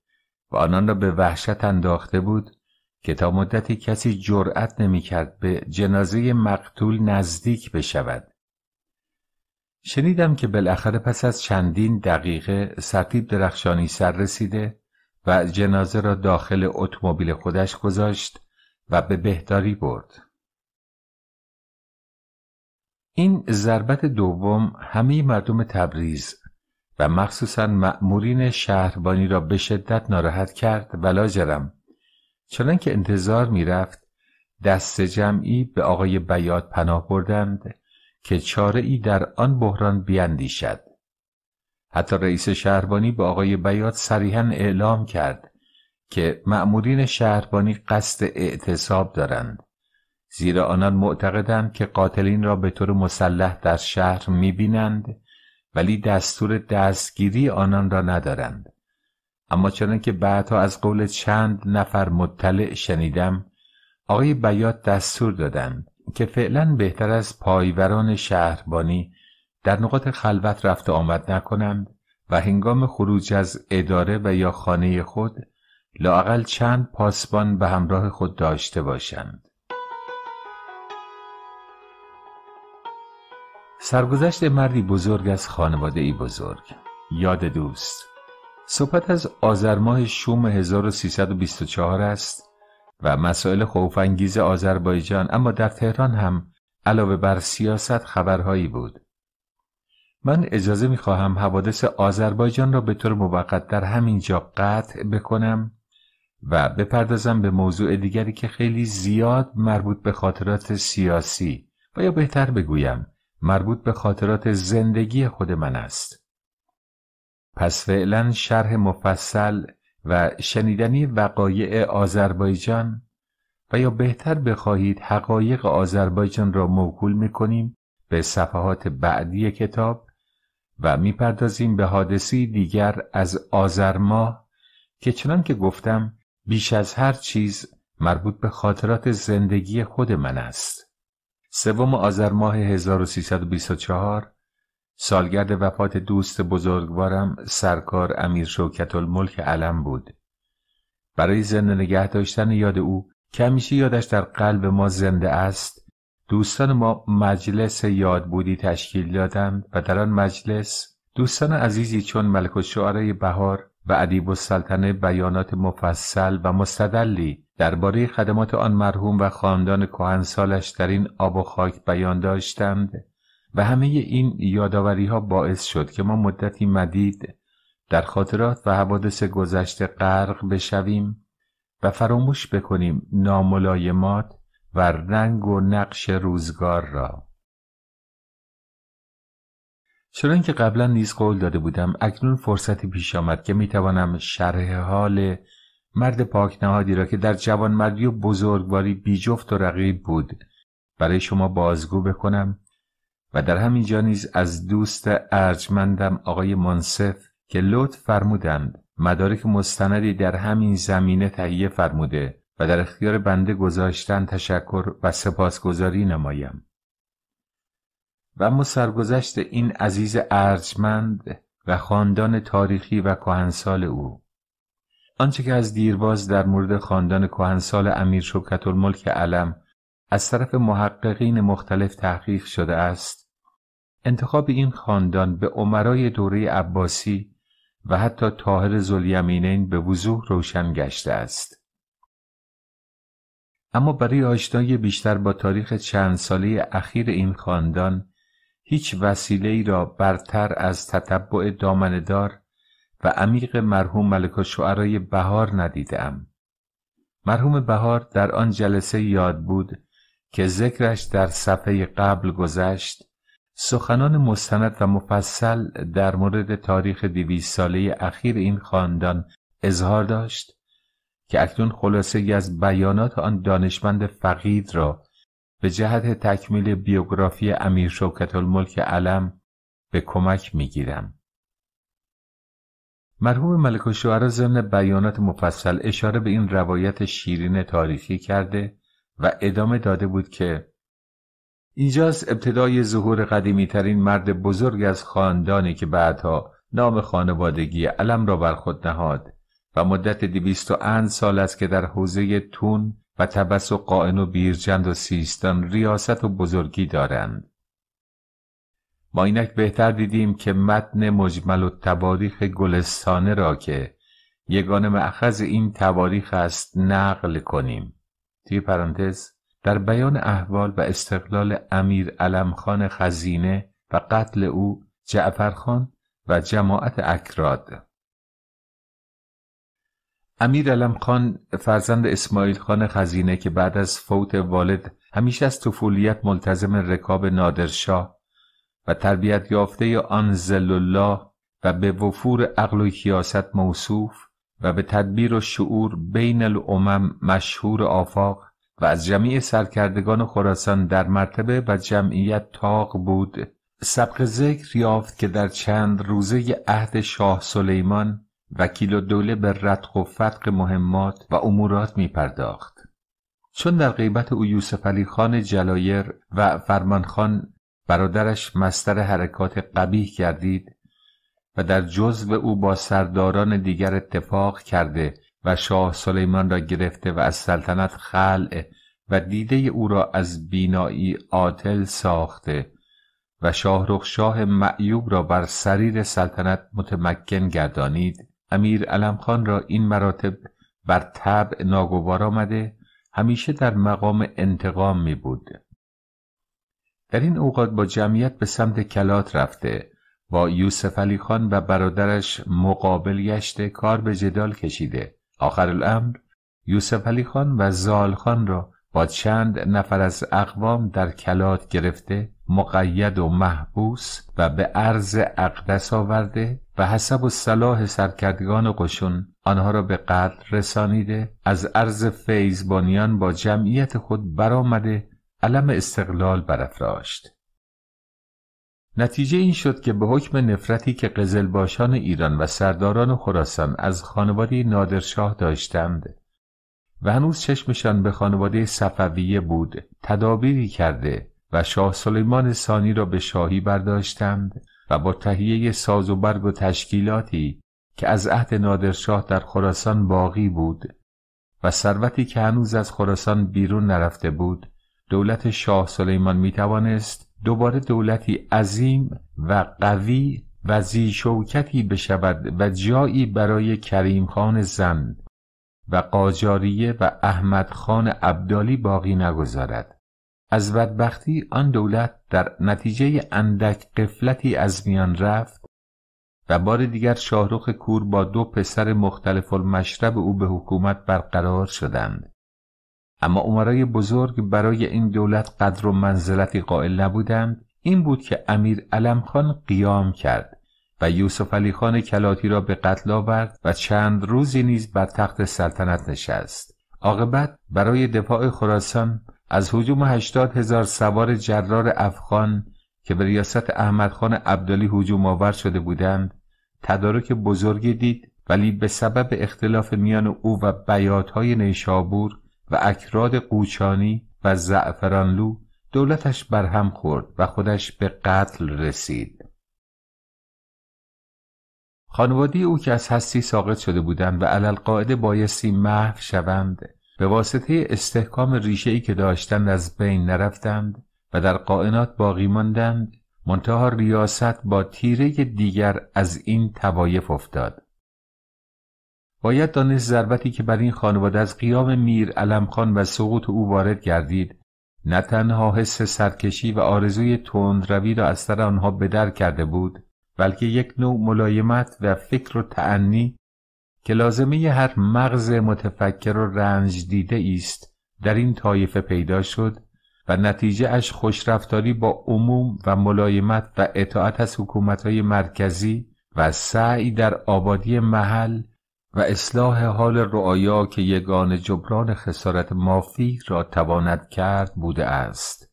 و آنان را به وحشت انداخته بود که تا مدتی کسی جرأت نمیکرد به جنازه مقتول نزدیک بشود شنیدم که بالاخره پس از چندین دقیقه سرتیب درخشانی سر رسیده و جنازه را داخل اتومبیل خودش گذاشت و به بهداری برد. این ضربت دوم همه مردم تبریز و مخصوصا مأمورین شهربانی را به شدت ناراحت کرد و لاجرم چنان که انتظار میرفت دست جمعی به آقای بیاد پناه بردند که چاره ای در آن بحران بیندیشد حتی رئیس شهربانی به آقای بیاد صریحا اعلام کرد که مأمورین شهربانی قصد اعتصاب دارند زیرا آنان معتقدند که قاتلین را به طور مسلح در شهر میبینند ولی دستور دستگیری آنان را ندارند اما چنانکه که بعدها از قول چند نفر مطلع شنیدم آقای بیات دستور دادند که فعلا بهتر از پایوران شهربانی در نقاط خلوت رفت آمد نکنند و هنگام خروج از اداره و یا خانه خود لاقل چند پاسبان به همراه خود داشته باشند سرگذشت مردی بزرگ از خانواده ای بزرگ یاد دوست صحبت از آذرماه شوم 1324 است و مسائل خوفانگیز آذربایجان اما در تهران هم علاوه بر سیاست خبرهایی بود من اجازه می خواهم حوادث آذربایجان را به طور موقت در همین جا قطع بکنم و بپردازم به موضوع دیگری که خیلی زیاد مربوط به خاطرات سیاسی و یا بهتر بگویم مربوط به خاطرات زندگی خود من است. پس فعلا شرح مفصل و شنیدنی وقایع آذربایجان و یا بهتر بخواهید حقایق آذربایجان را موکول میکنیم به صفحات بعدی کتاب و میپردازیم به حادثی دیگر از آذرماه که چنان که گفتم بیش از هر چیز مربوط به خاطرات زندگی خود من است. سوم آذر ماه 1324 سالگرد وفات دوست بزرگوارم سرکار امیر شوکت الملک علم بود. برای زنده نگه داشتن یاد او که یادش در قلب ما زنده است دوستان ما مجلس یاد بودی تشکیل دادند و در آن مجلس دوستان عزیزی چون ملک و بهار و ادیب السلطنه بیانات مفصل و مستدلی درباره خدمات آن مرحوم و خاندان کهنسالش در این آب و خاک بیان داشتند و همه این یادآوری ها باعث شد که ما مدتی مدید در خاطرات و حوادث گذشته غرق بشویم و فراموش بکنیم ناملایمات و رنگ و نقش روزگار را چرا که قبلا نیز قول داده بودم اکنون فرصتی پیش آمد که میتوانم شرح حال مرد پاک نهادی را که در جوانمردی و بزرگواری بیجفت و رقیب بود برای شما بازگو بکنم و در همینجا نیز از دوست ارجمندم آقای منصف که لطف فرمودند مدارک مستندی در همین زمینه تهیه فرموده و در اختیار بنده گذاشتن تشکر و سپاسگزاری نمایم و اما سرگذشت این عزیز ارجمند و خاندان تاریخی و کهنسال او آنچه که از دیرباز در مورد خاندان کهنسال امیر شوکت الملک علم از طرف محققین مختلف تحقیق شده است انتخاب این خاندان به عمرای دوره عباسی و حتی طاهر زلیمینین به وضوح روشن گشته است اما برای آشنایی بیشتر با تاریخ چند ساله اخیر این خاندان هیچ وسیله را برتر از تتبع دامندار و عمیق مرحوم ملک شعرای بهار ندیدم. مرحوم بهار در آن جلسه یاد بود که ذکرش در صفحه قبل گذشت سخنان مستند و مفصل در مورد تاریخ دیویز ساله اخیر این خاندان اظهار داشت که اکنون خلاصه از بیانات آن دانشمند فقید را به جهت تکمیل بیوگرافی امیر شوکت الملک علم به کمک گیرم. مرحوم ملک و ضمن بیانات مفصل اشاره به این روایت شیرین تاریخی کرده و ادامه داده بود که اینجاست ابتدای ظهور قدیمی ترین مرد بزرگ از خاندانی که بعدها نام خانوادگی علم را بر خود نهاد و مدت دویست و اند سال است که در حوزه تون و تبس و قائن و بیرجند و سیستان ریاست و بزرگی دارند ما اینک بهتر دیدیم که متن مجمل و تواریخ گلستانه را که یگانه معخذ این تواریخ است نقل کنیم توی پرانتز در بیان احوال و استقلال امیر علم خزینه و قتل او جعفرخان و جماعت اکراد امیر علم خان فرزند اسماعیل خان خزینه که بعد از فوت والد همیشه از طفولیت ملتزم رکاب نادرشاه و تربیت یافته آن الله و به وفور عقل و کیاست موصوف و به تدبیر و شعور بین الامم مشهور آفاق و از جمعی سرکردگان خراسان در مرتبه و جمعیت تاق بود سبق ذکر یافت که در چند روزه عهد شاه سلیمان وکیل و دوله به ردق و فتق مهمات و امورات می پرداخت. چون در قیبت او یوسف علی خان جلایر و خان برادرش مستر حرکات قبیح کردید و در جزو او با سرداران دیگر اتفاق کرده و شاه سلیمان را گرفته و از سلطنت خلع و دیده او را از بینایی عاطل ساخته و شاهرخ شاه معیوب را بر سریر سلطنت متمکن گردانید امیر علم خان را این مراتب بر طبع ناگوار آمده همیشه در مقام انتقام می بود. در این اوقات با جمعیت به سمت کلات رفته با یوسف علی خان و برادرش مقابل گشته کار به جدال کشیده آخر الامر یوسف علی خان و زال خان را با چند نفر از اقوام در کلات گرفته مقید و محبوس و به عرض اقدس آورده و حسب و صلاح سرکردگان قشون آنها را به قتل رسانیده از عرض فیزبانیان با جمعیت خود برآمده علم استقلال برافراشت نتیجه این شد که به حکم نفرتی که قزلباشان ایران و سرداران خراسان از خانواده نادرشاه داشتند و هنوز چشمشان به خانواده صفویه بود تدابیری کرده و شاه سلیمان ثانی را به شاهی برداشتند و با تهیه ساز و برگ و تشکیلاتی که از عهد نادرشاه در خراسان باقی بود و ثروتی که هنوز از خراسان بیرون نرفته بود دولت شاه سلیمان می توانست دوباره دولتی عظیم و قوی و زیشوکتی بشود و جایی برای کریم خان زند و قاجاریه و احمد خان عبدالی باقی نگذارد از بدبختی آن دولت در نتیجه اندک قفلتی از میان رفت و بار دیگر شاهروخ کور با دو پسر مختلف المشرب او به حکومت برقرار شدند اما عمرای بزرگ برای این دولت قدر و منزلتی قائل نبودند این بود که امیر علم خان قیام کرد و یوسف علی خان کلاتی را به قتل آورد و چند روزی نیز بر تخت سلطنت نشست عاقبت برای دفاع خراسان از حجوم هشتاد هزار سوار جرار افغان که به ریاست احمدخان عبدالی حجوم آور شده بودند تدارک بزرگی دید ولی به سبب اختلاف میان او و بیاتهای نیشابور و اکراد قوچانی و زعفرانلو دولتش برهم خورد و خودش به قتل رسید خانواده او که از هستی ساقط شده بودند و علل قاعده بایستی محو شوند به واسطه استحکام ریشه ای که داشتند از بین نرفتند و در قائنات باقی ماندند منتها ریاست با تیره دیگر از این توایف افتاد باید دانست ضربتی که بر این خانواده از قیام میر خان و سقوط او وارد گردید نه تنها حس سرکشی و آرزوی تندروی را از سر آنها بدر کرده بود بلکه یک نوع ملایمت و فکر و تعنی که لازمه هر مغز متفکر و رنج دیده است در این طایفه پیدا شد و نتیجه اش خوشرفتاری با عموم و ملایمت و اطاعت از حکومتهای مرکزی و سعی در آبادی محل و اصلاح حال رعایا که یگان جبران خسارت مافی را تواند کرد بوده است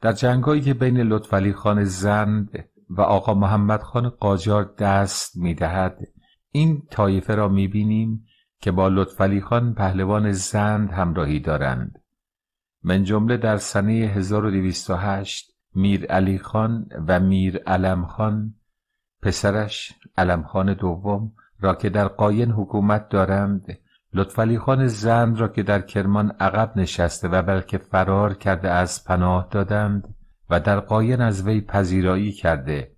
در جنگایی که بین لطفالی خان زند و آقا محمد خان قاجار دست می دهد این تایفه را می بینیم که با لطفلی خان پهلوان زند همراهی دارند من جمله در سنه 1208 میر علی خان و میر علم خان پسرش علم خان دوم را که در قاین حکومت دارند لطفالی خان زند را که در کرمان عقب نشسته و بلکه فرار کرده از پناه دادند و در قاین از وی پذیرایی کرده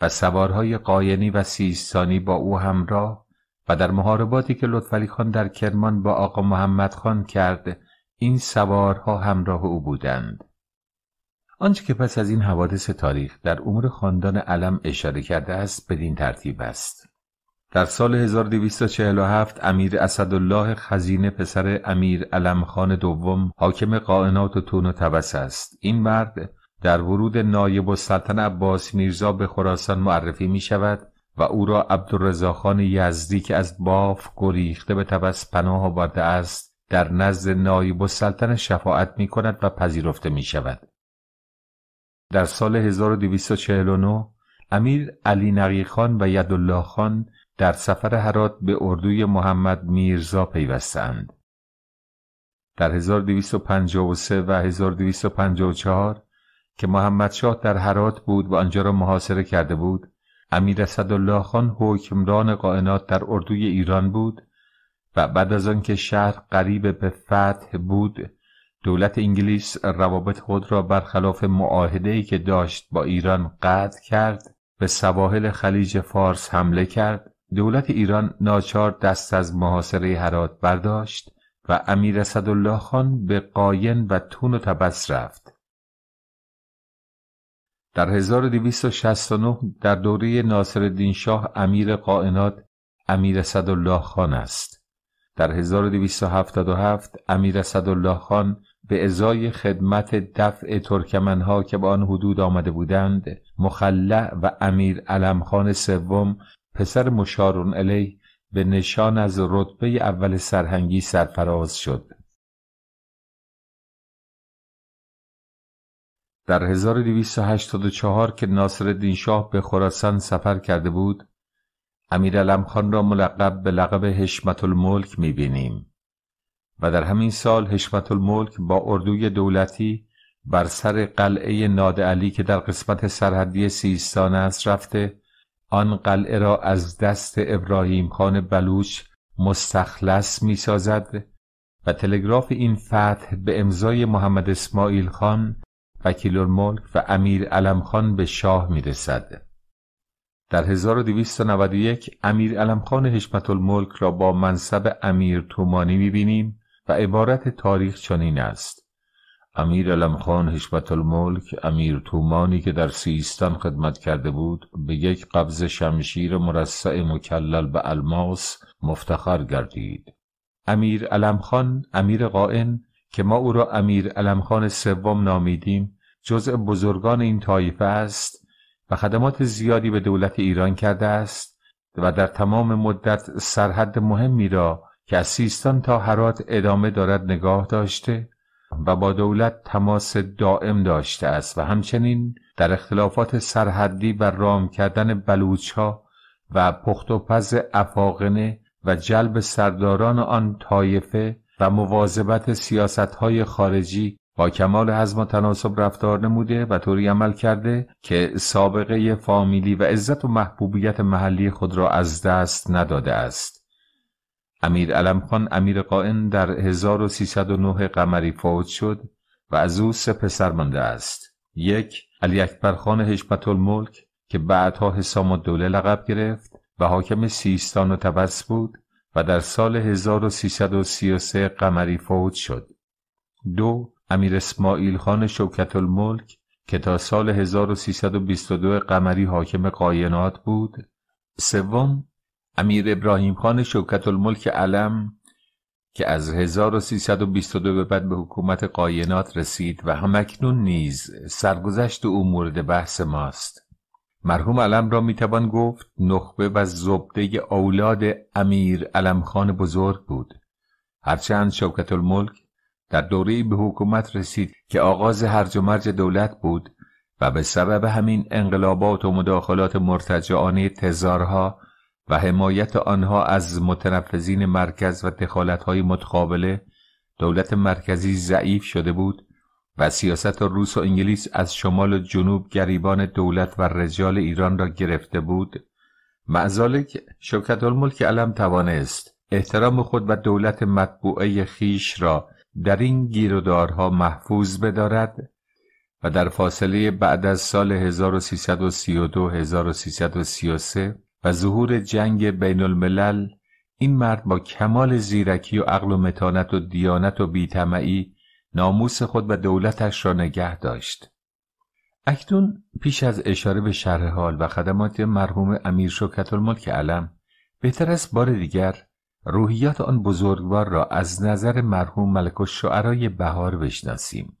و سوارهای قاینی و سیستانی با او همراه و در محارباتی که لطفالی خان در کرمان با آقا محمد خان کرد این سوارها همراه او بودند آنچه که پس از این حوادث تاریخ در امور خاندان علم اشاره کرده است بدین ترتیب است در سال 1247 امیر اسدالله خزینه پسر امیر علم خان دوم حاکم قائنات و تون و تبس است این مرد در ورود نایب السلطنه عباس میرزا به خراسان معرفی می شود و او را عبدالرضا خان یزدی که از باف گریخته به تبس پناه آورده است در نزد نایب السلطنه شفاعت می کند و پذیرفته می شود در سال 1249 امیر علی نقی خان و یدالله خان در سفر هرات به اردوی محمد میرزا پیوستند در 1253 و 1254 که محمد شاه در حرات بود و آنجا را محاصره کرده بود امیر اسدالله خان حکمران قائنات در اردوی ایران بود و بعد از آنکه شهر قریب به فتح بود دولت انگلیس روابط خود را برخلاف ای که داشت با ایران قطع کرد به سواحل خلیج فارس حمله کرد دولت ایران ناچار دست از محاصره حرات برداشت و امیر اسدالله خان به قاین و تون و تبس رفت در 1269 در دوره ناصرالدین شاه امیر قائنات امیر صدالله خان است. در 1277 امیر صدالله خان به ازای خدمت دفع ترکمنها که به آن حدود آمده بودند مخلع و امیر علم خان سوم پسر مشارون علی به نشان از رتبه اول سرهنگی سرفراز شد در 1284 که ناصرالدین شاه به خراسان سفر کرده بود علم خان را ملقب به لقب هشمت الملک بینیم و در همین سال هشمت الملک با اردوی دولتی بر سر قلعه ناد علی که در قسمت سرحدی سیستان است رفته آن قلعه را از دست ابراهیم خان بلوچ مستخلص می سازد و تلگراف این فتح به امضای محمد اسماعیل خان الملک و امیر علم خان به شاه میرسد در 1291 امیر علم خان حشمت الملک را با منصب امیر تومانی میبینیم و عبارت تاریخ چنین است امیر علمخان خان حشمت الملک امیر تومانی که در سیستان خدمت کرده بود به یک قبض شمشیر مرصع مکلل به الماس مفتخر گردید امیر علمخان، امیر قائن که ما او را امیر علمخان سوم نامیدیم جزء بزرگان این طایفه است و خدمات زیادی به دولت ایران کرده است و در تمام مدت سرحد مهمی را که از سیستان تا هرات ادامه دارد نگاه داشته و با دولت تماس دائم داشته است و همچنین در اختلافات سرحدی و رام کردن بلوچها و پخت و پز افاقنه و جلب سرداران آن طایفه و مواظبت سیاستهای خارجی با کمال حزم و تناسب رفتار نموده و طوری عمل کرده که سابقه فامیلی و عزت و محبوبیت محلی خود را از دست نداده است امیر علم خان امیر قائن در 1309 قمری فوت شد و از او سه پسر مانده است یک علی اکبر خان حشمت الملک که بعدها حسام دوله لقب گرفت و حاکم سیستان و تبس بود و در سال 1333 قمری فوت شد. دو امیر اسماعیل خان شوکت الملک که تا سال 1322 قمری حاکم قاینات بود سوم امیر ابراهیم خان شوکت الملک علم که از 1322 به بعد به حکومت قاینات رسید و همکنون نیز سرگذشت او مورد بحث ماست مرحوم علم را میتوان گفت نخبه و زبده اولاد امیر علمخان بزرگ بود هرچند شوکت الملک در دوره به حکومت رسید که آغاز هرج و مرج دولت بود و به سبب همین انقلابات و مداخلات مرتجعانه تزارها و حمایت آنها از متنفذین مرکز و دخالتهای متقابله دولت مرکزی ضعیف شده بود و سیاست روس و انگلیس از شمال و جنوب گریبان دولت و رجال ایران را گرفته بود معزالک شوکت الملک علم توانست احترام خود و دولت مطبوعه خیش را در این گیرودارها محفوظ بدارد و در فاصله بعد از سال 1332-1333 و ظهور جنگ بین الملل این مرد با کمال زیرکی و عقل و متانت و دیانت و بیتمعی ناموس خود و دولتش را نگه داشت اکنون پیش از اشاره به شرح حال و خدمات مرحوم امیر شوکت الملک علم بهتر است بار دیگر روحیات آن بزرگوار را از نظر مرحوم ملک و بهار بشناسیم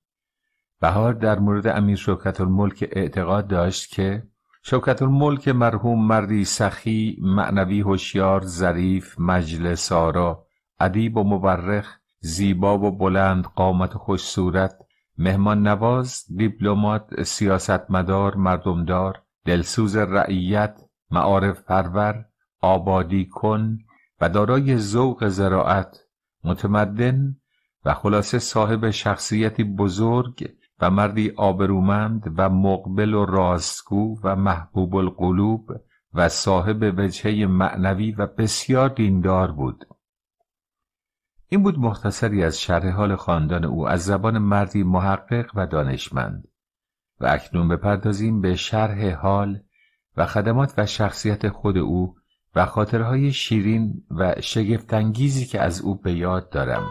بهار در مورد امیر شوکت الملک اعتقاد داشت که شوکت الملک مرحوم مردی سخی معنوی هوشیار ظریف مجلس آرا ادیب و مورخ زیبا و بلند قامت و خوش صورت مهمان نواز دیپلمات سیاستمدار مردمدار دلسوز رعیت معارف پرور آبادی کن و دارای ذوق زراعت متمدن و خلاصه صاحب شخصیتی بزرگ و مردی آبرومند و مقبل و راستگو و محبوب القلوب و صاحب وجهه معنوی و بسیار دیندار بود این بود مختصری از شرح حال خاندان او از زبان مردی محقق و دانشمند و اکنون بپردازیم به شرح حال و خدمات و شخصیت خود او و خاطرهای شیرین و شگفتانگیزی که از او به یاد دارم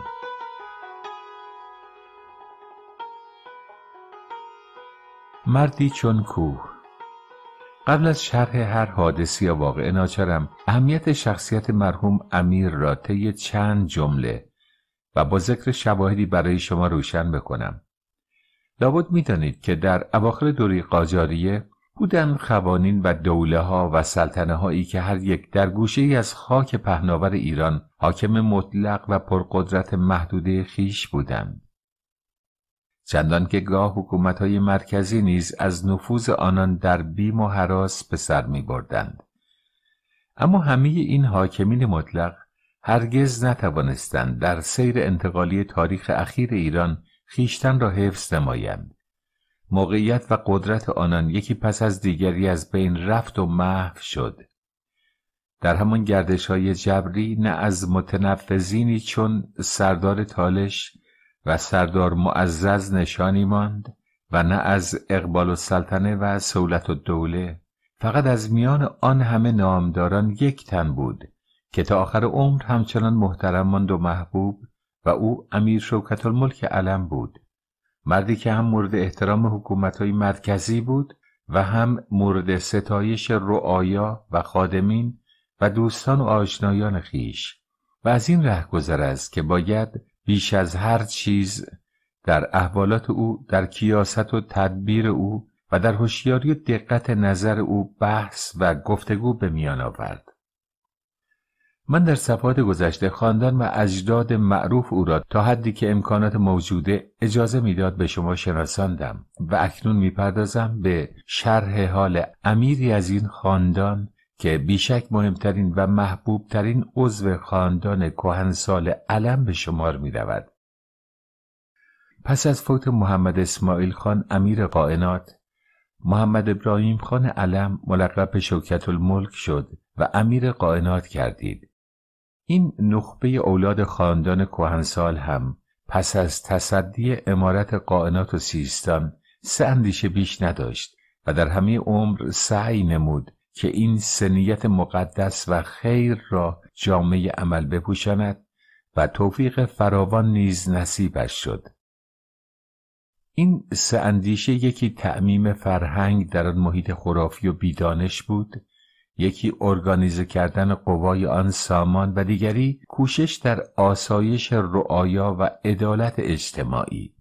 مردی چون کوه قبل از شرح هر حادثه یا واقعه ناچرم، اهمیت شخصیت مرحوم امیر را طی چند جمله و با ذکر شواهدی برای شما روشن بکنم لابد میدانید که در اواخر دوری قاجاریه بودن خوانین و دوله ها و سلطنه هایی که هر یک در گوشه ای از خاک پهناور ایران حاکم مطلق و پرقدرت محدوده خیش بودند. چندان که گاه حکومت های مرکزی نیز از نفوذ آنان در بیم و حراس به سر می بردند. اما همه این حاکمین مطلق هرگز نتوانستند در سیر انتقالی تاریخ اخیر ایران خیشتن را حفظ نمایند. موقعیت و قدرت آنان یکی پس از دیگری از بین رفت و محو شد. در همان گردش های جبری نه از متنفذینی چون سردار تالش و سردار معزز نشانی ماند و نه از اقبال و سلطنه و سولت و دوله فقط از میان آن همه نامداران یک تن بود که تا آخر عمر همچنان محترم ماند و محبوب و او امیر شوکت الملک علم بود مردی که هم مورد احترام حکومت های مرکزی بود و هم مورد ستایش رعایا و خادمین و دوستان و آشنایان خیش و از این ره گذر است که باید بیش از هر چیز در احوالات او در کیاست و تدبیر او و در هوشیاری و دقت نظر او بحث و گفتگو به میان آورد من در صفات گذشته خواندن و اجداد معروف او را تا حدی که امکانات موجوده اجازه میداد به شما شناساندم و اکنون میپردازم به شرح حال امیری از این خاندان که بیشک مهمترین و محبوبترین عضو خاندان کهنسال علم به شمار می رود. پس از فوت محمد اسماعیل خان امیر قائنات محمد ابراهیم خان علم ملقب به شوکت الملک شد و امیر قائنات کردید. این نخبه اولاد خاندان کهنسال هم پس از تصدی امارت قائنات و سیستان سه اندیشه بیش نداشت و در همه عمر سعی نمود که این سنیت مقدس و خیر را جامعه عمل بپوشاند و توفیق فراوان نیز نصیبش شد این سه اندیشه یکی تعمیم فرهنگ در آن محیط خرافی و بیدانش بود یکی ارگانیزه کردن قوای آن سامان و دیگری کوشش در آسایش رؤایا و عدالت اجتماعی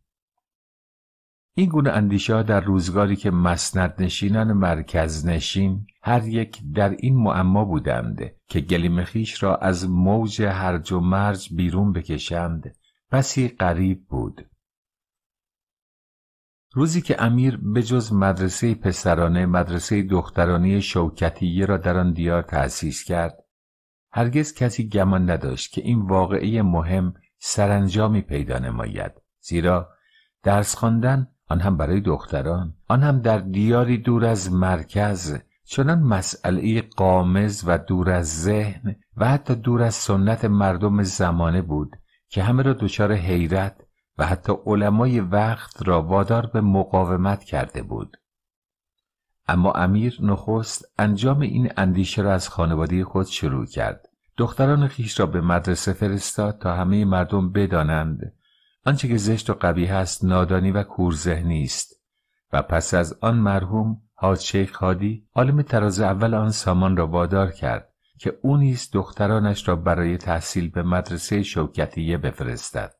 این گونه اندیشه در روزگاری که مسند نشینان مرکز نشین هر یک در این معما بودند که گلیم را از موج هرج و مرج بیرون بکشند بسی قریب بود روزی که امیر به جز مدرسه پسرانه مدرسه دخترانه شوکتیه را در آن دیار تأسیس کرد هرگز کسی گمان نداشت که این واقعه مهم سرانجامی پیدا نماید زیرا درس خواندن آن هم برای دختران آن هم در دیاری دور از مرکز چنان مسئله قامز و دور از ذهن و حتی دور از سنت مردم زمانه بود که همه را دچار حیرت و حتی علمای وقت را وادار به مقاومت کرده بود اما امیر نخست انجام این اندیشه را از خانواده خود شروع کرد دختران خیش را به مدرسه فرستاد تا همه مردم بدانند آنچه که زشت و قبیه است نادانی و کورذهنی است و پس از آن مرحوم حاج شیخ هادی عالم تراز اول آن سامان را وادار کرد که او نیز دخترانش را برای تحصیل به مدرسه شوکتیه بفرستد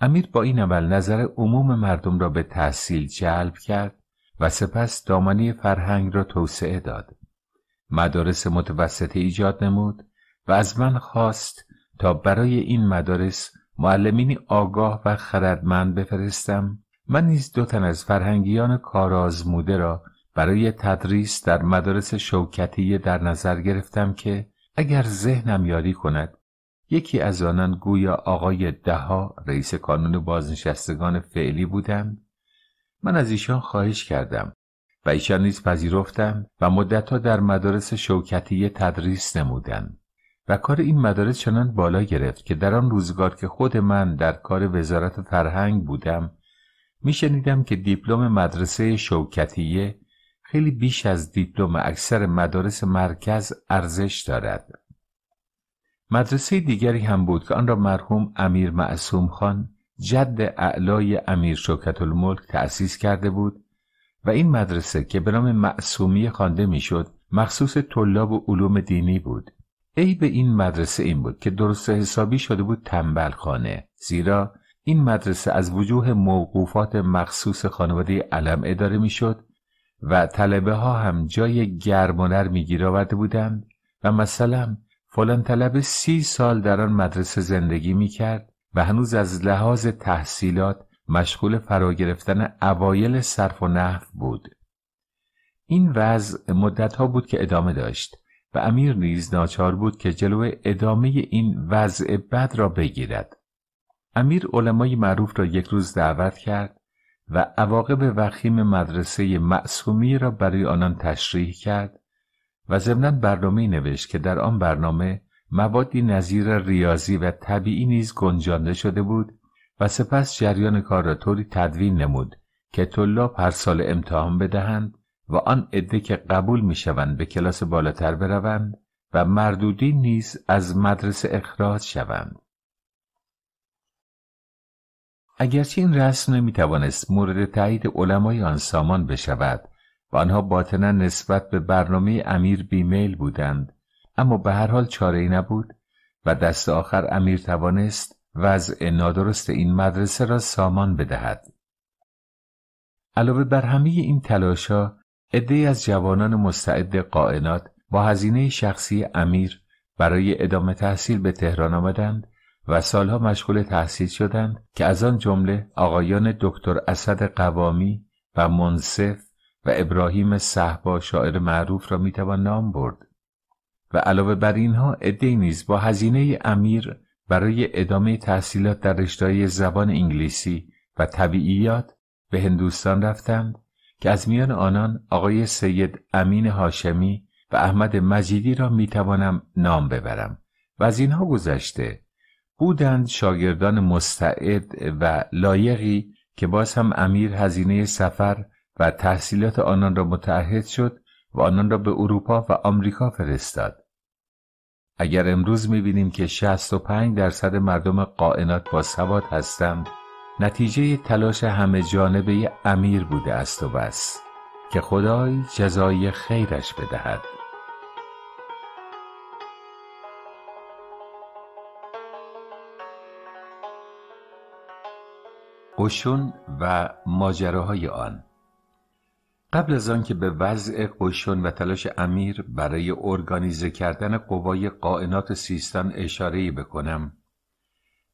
امیر با این اول نظر عموم مردم را به تحصیل جلب کرد و سپس دامنه فرهنگ را توسعه داد مدارس متوسطه ایجاد نمود و از من خواست تا برای این مدارس معلمینی آگاه و خردمند بفرستم من نیز دو تن از فرهنگیان کارآزموده را برای تدریس در مدارس شوکتی در نظر گرفتم که اگر ذهنم یاری کند یکی از آنان گویا آقای دها رئیس کانون بازنشستگان فعلی بودم من از ایشان خواهش کردم و ایشان نیز پذیرفتم و مدتها در مدارس شوکتی تدریس نمودند و کار این مدارس چنان بالا گرفت که در آن روزگار که خود من در کار وزارت فرهنگ بودم میشنیدم که دیپلم مدرسه شوکتیه خیلی بیش از دیپلم اکثر مدارس مرکز ارزش دارد. مدرسه دیگری هم بود که آن را مرحوم امیر معصوم خان جد اعلای امیر شوکت الملک تأسیس کرده بود و این مدرسه که به نام معصومی خوانده میشد مخصوص طلاب و علوم دینی بود. ای به این مدرسه این بود که درست حسابی شده بود تنبل خانه زیرا این مدرسه از وجوه موقوفات مخصوص خانواده علم اداره میشد و طلبه ها هم جای گرم و نرمی گیر آورده بودند و مثلا فلان طلبه سی سال در آن مدرسه زندگی می کرد و هنوز از لحاظ تحصیلات مشغول فرا گرفتن اوایل صرف و نحو بود این وضع مدتها بود که ادامه داشت و امیر نیز ناچار بود که جلو ادامه این وضع بد را بگیرد امیر علمای معروف را یک روز دعوت کرد و عواقب وخیم مدرسه معصومی را برای آنان تشریح کرد و ضمنا برنامه نوشت که در آن برنامه موادی نظیر ریاضی و طبیعی نیز گنجانده شده بود و سپس جریان کار را طوری تدوین نمود که طلاب هر سال امتحان بدهند و آن عده که قبول شوند به کلاس بالاتر بروند و مردودی نیز از مدرسه اخراج شوند اگرچه این رسم نمیتوانست مورد تایید علمای آن سامان بشود و آنها باطنا نسبت به برنامه امیر بیمیل بودند اما به هر حال چاره ای نبود و دست آخر امیر توانست وضع نادرست این مدرسه را سامان بدهد علاوه بر همه این تلاشا عدهای از جوانان مستعد قائنات با هزینه شخصی امیر برای ادامه تحصیل به تهران آمدند و سالها مشغول تحصیل شدند که از آن جمله آقایان دکتر اسد قوامی و منصف و ابراهیم صحبا شاعر معروف را میتوان نام برد و علاوه بر اینها عدهای نیز با هزینه امیر برای ادامه تحصیلات در رشتههای زبان انگلیسی و طبیعیات به هندوستان رفتند که از میان آنان آقای سید امین هاشمی و احمد مجیدی را میتوانم نام ببرم و از اینها گذشته بودند شاگردان مستعد و لایقی که باز هم امیر هزینه سفر و تحصیلات آنان را متعهد شد و آنان را به اروپا و آمریکا فرستاد. اگر امروز میبینیم که 65 درصد مردم قائنات با سواد هستند نتیجه تلاش همه جانبه امیر بوده است و بس که خدای جزای خیرش بدهد قشون و ماجراهای آن قبل از آنکه به وضع قشون و تلاش امیر برای ارگانیزه کردن قوای قائنات سیستان اشاره بکنم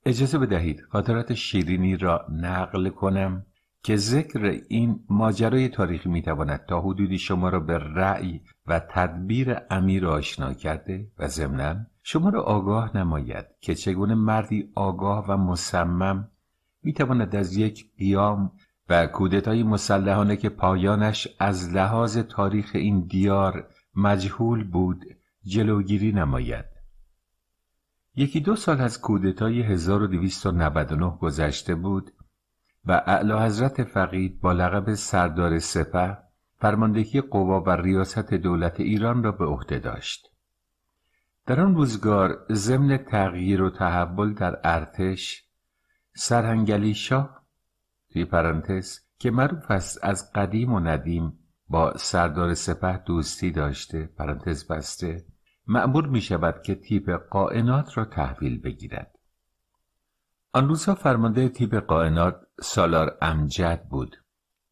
اجازه بدهید خاطرات شیرینی را نقل کنم که ذکر این ماجرای تاریخی میتواند تا حدودی شما را به رأی و تدبیر امیر آشنا کرده و ضمنا شما را آگاه نماید که چگونه مردی آگاه و مصمم می تواند از یک قیام و کودتای مسلحانه که پایانش از لحاظ تاریخ این دیار مجهول بود جلوگیری نماید یکی دو سال از کودتای 1299 گذشته بود و اعلی حضرت فقید با لقب سردار سپه فرماندهی قوا و ریاست دولت ایران را به عهده داشت در آن روزگار ضمن تغییر و تحول در ارتش سرهنگلی شاه توی پرانتز که معروف است از قدیم و ندیم با سردار سپه دوستی داشته پرانتز بسته معمور می شود که تیپ قائنات را تحویل بگیرد آن روزها فرمانده تیپ قائنات سالار امجد بود